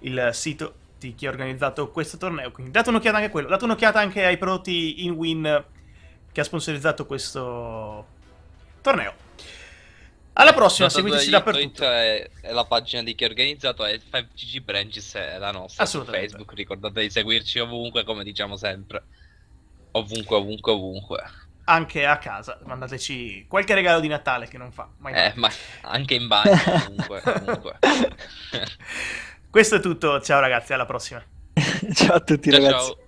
il sito di chi ha organizzato questo torneo. Quindi date un'occhiata anche a quello, date un'occhiata anche ai prodotti in win che ha sponsorizzato questo torneo. Alla prossima, seguiteci dappertutto. È, è la pagina di chi ha organizzato e 5GG Branches è la nostra Assolutamente. su Facebook. Ricordate di seguirci ovunque, come diciamo sempre. Ovunque, ovunque, ovunque. Anche a casa, mandateci qualche regalo di Natale che non fa. Mai eh, ma anche in bagno, comunque. comunque. Questo è tutto, ciao ragazzi, alla prossima. ciao a tutti ciao, ragazzi. Ciao.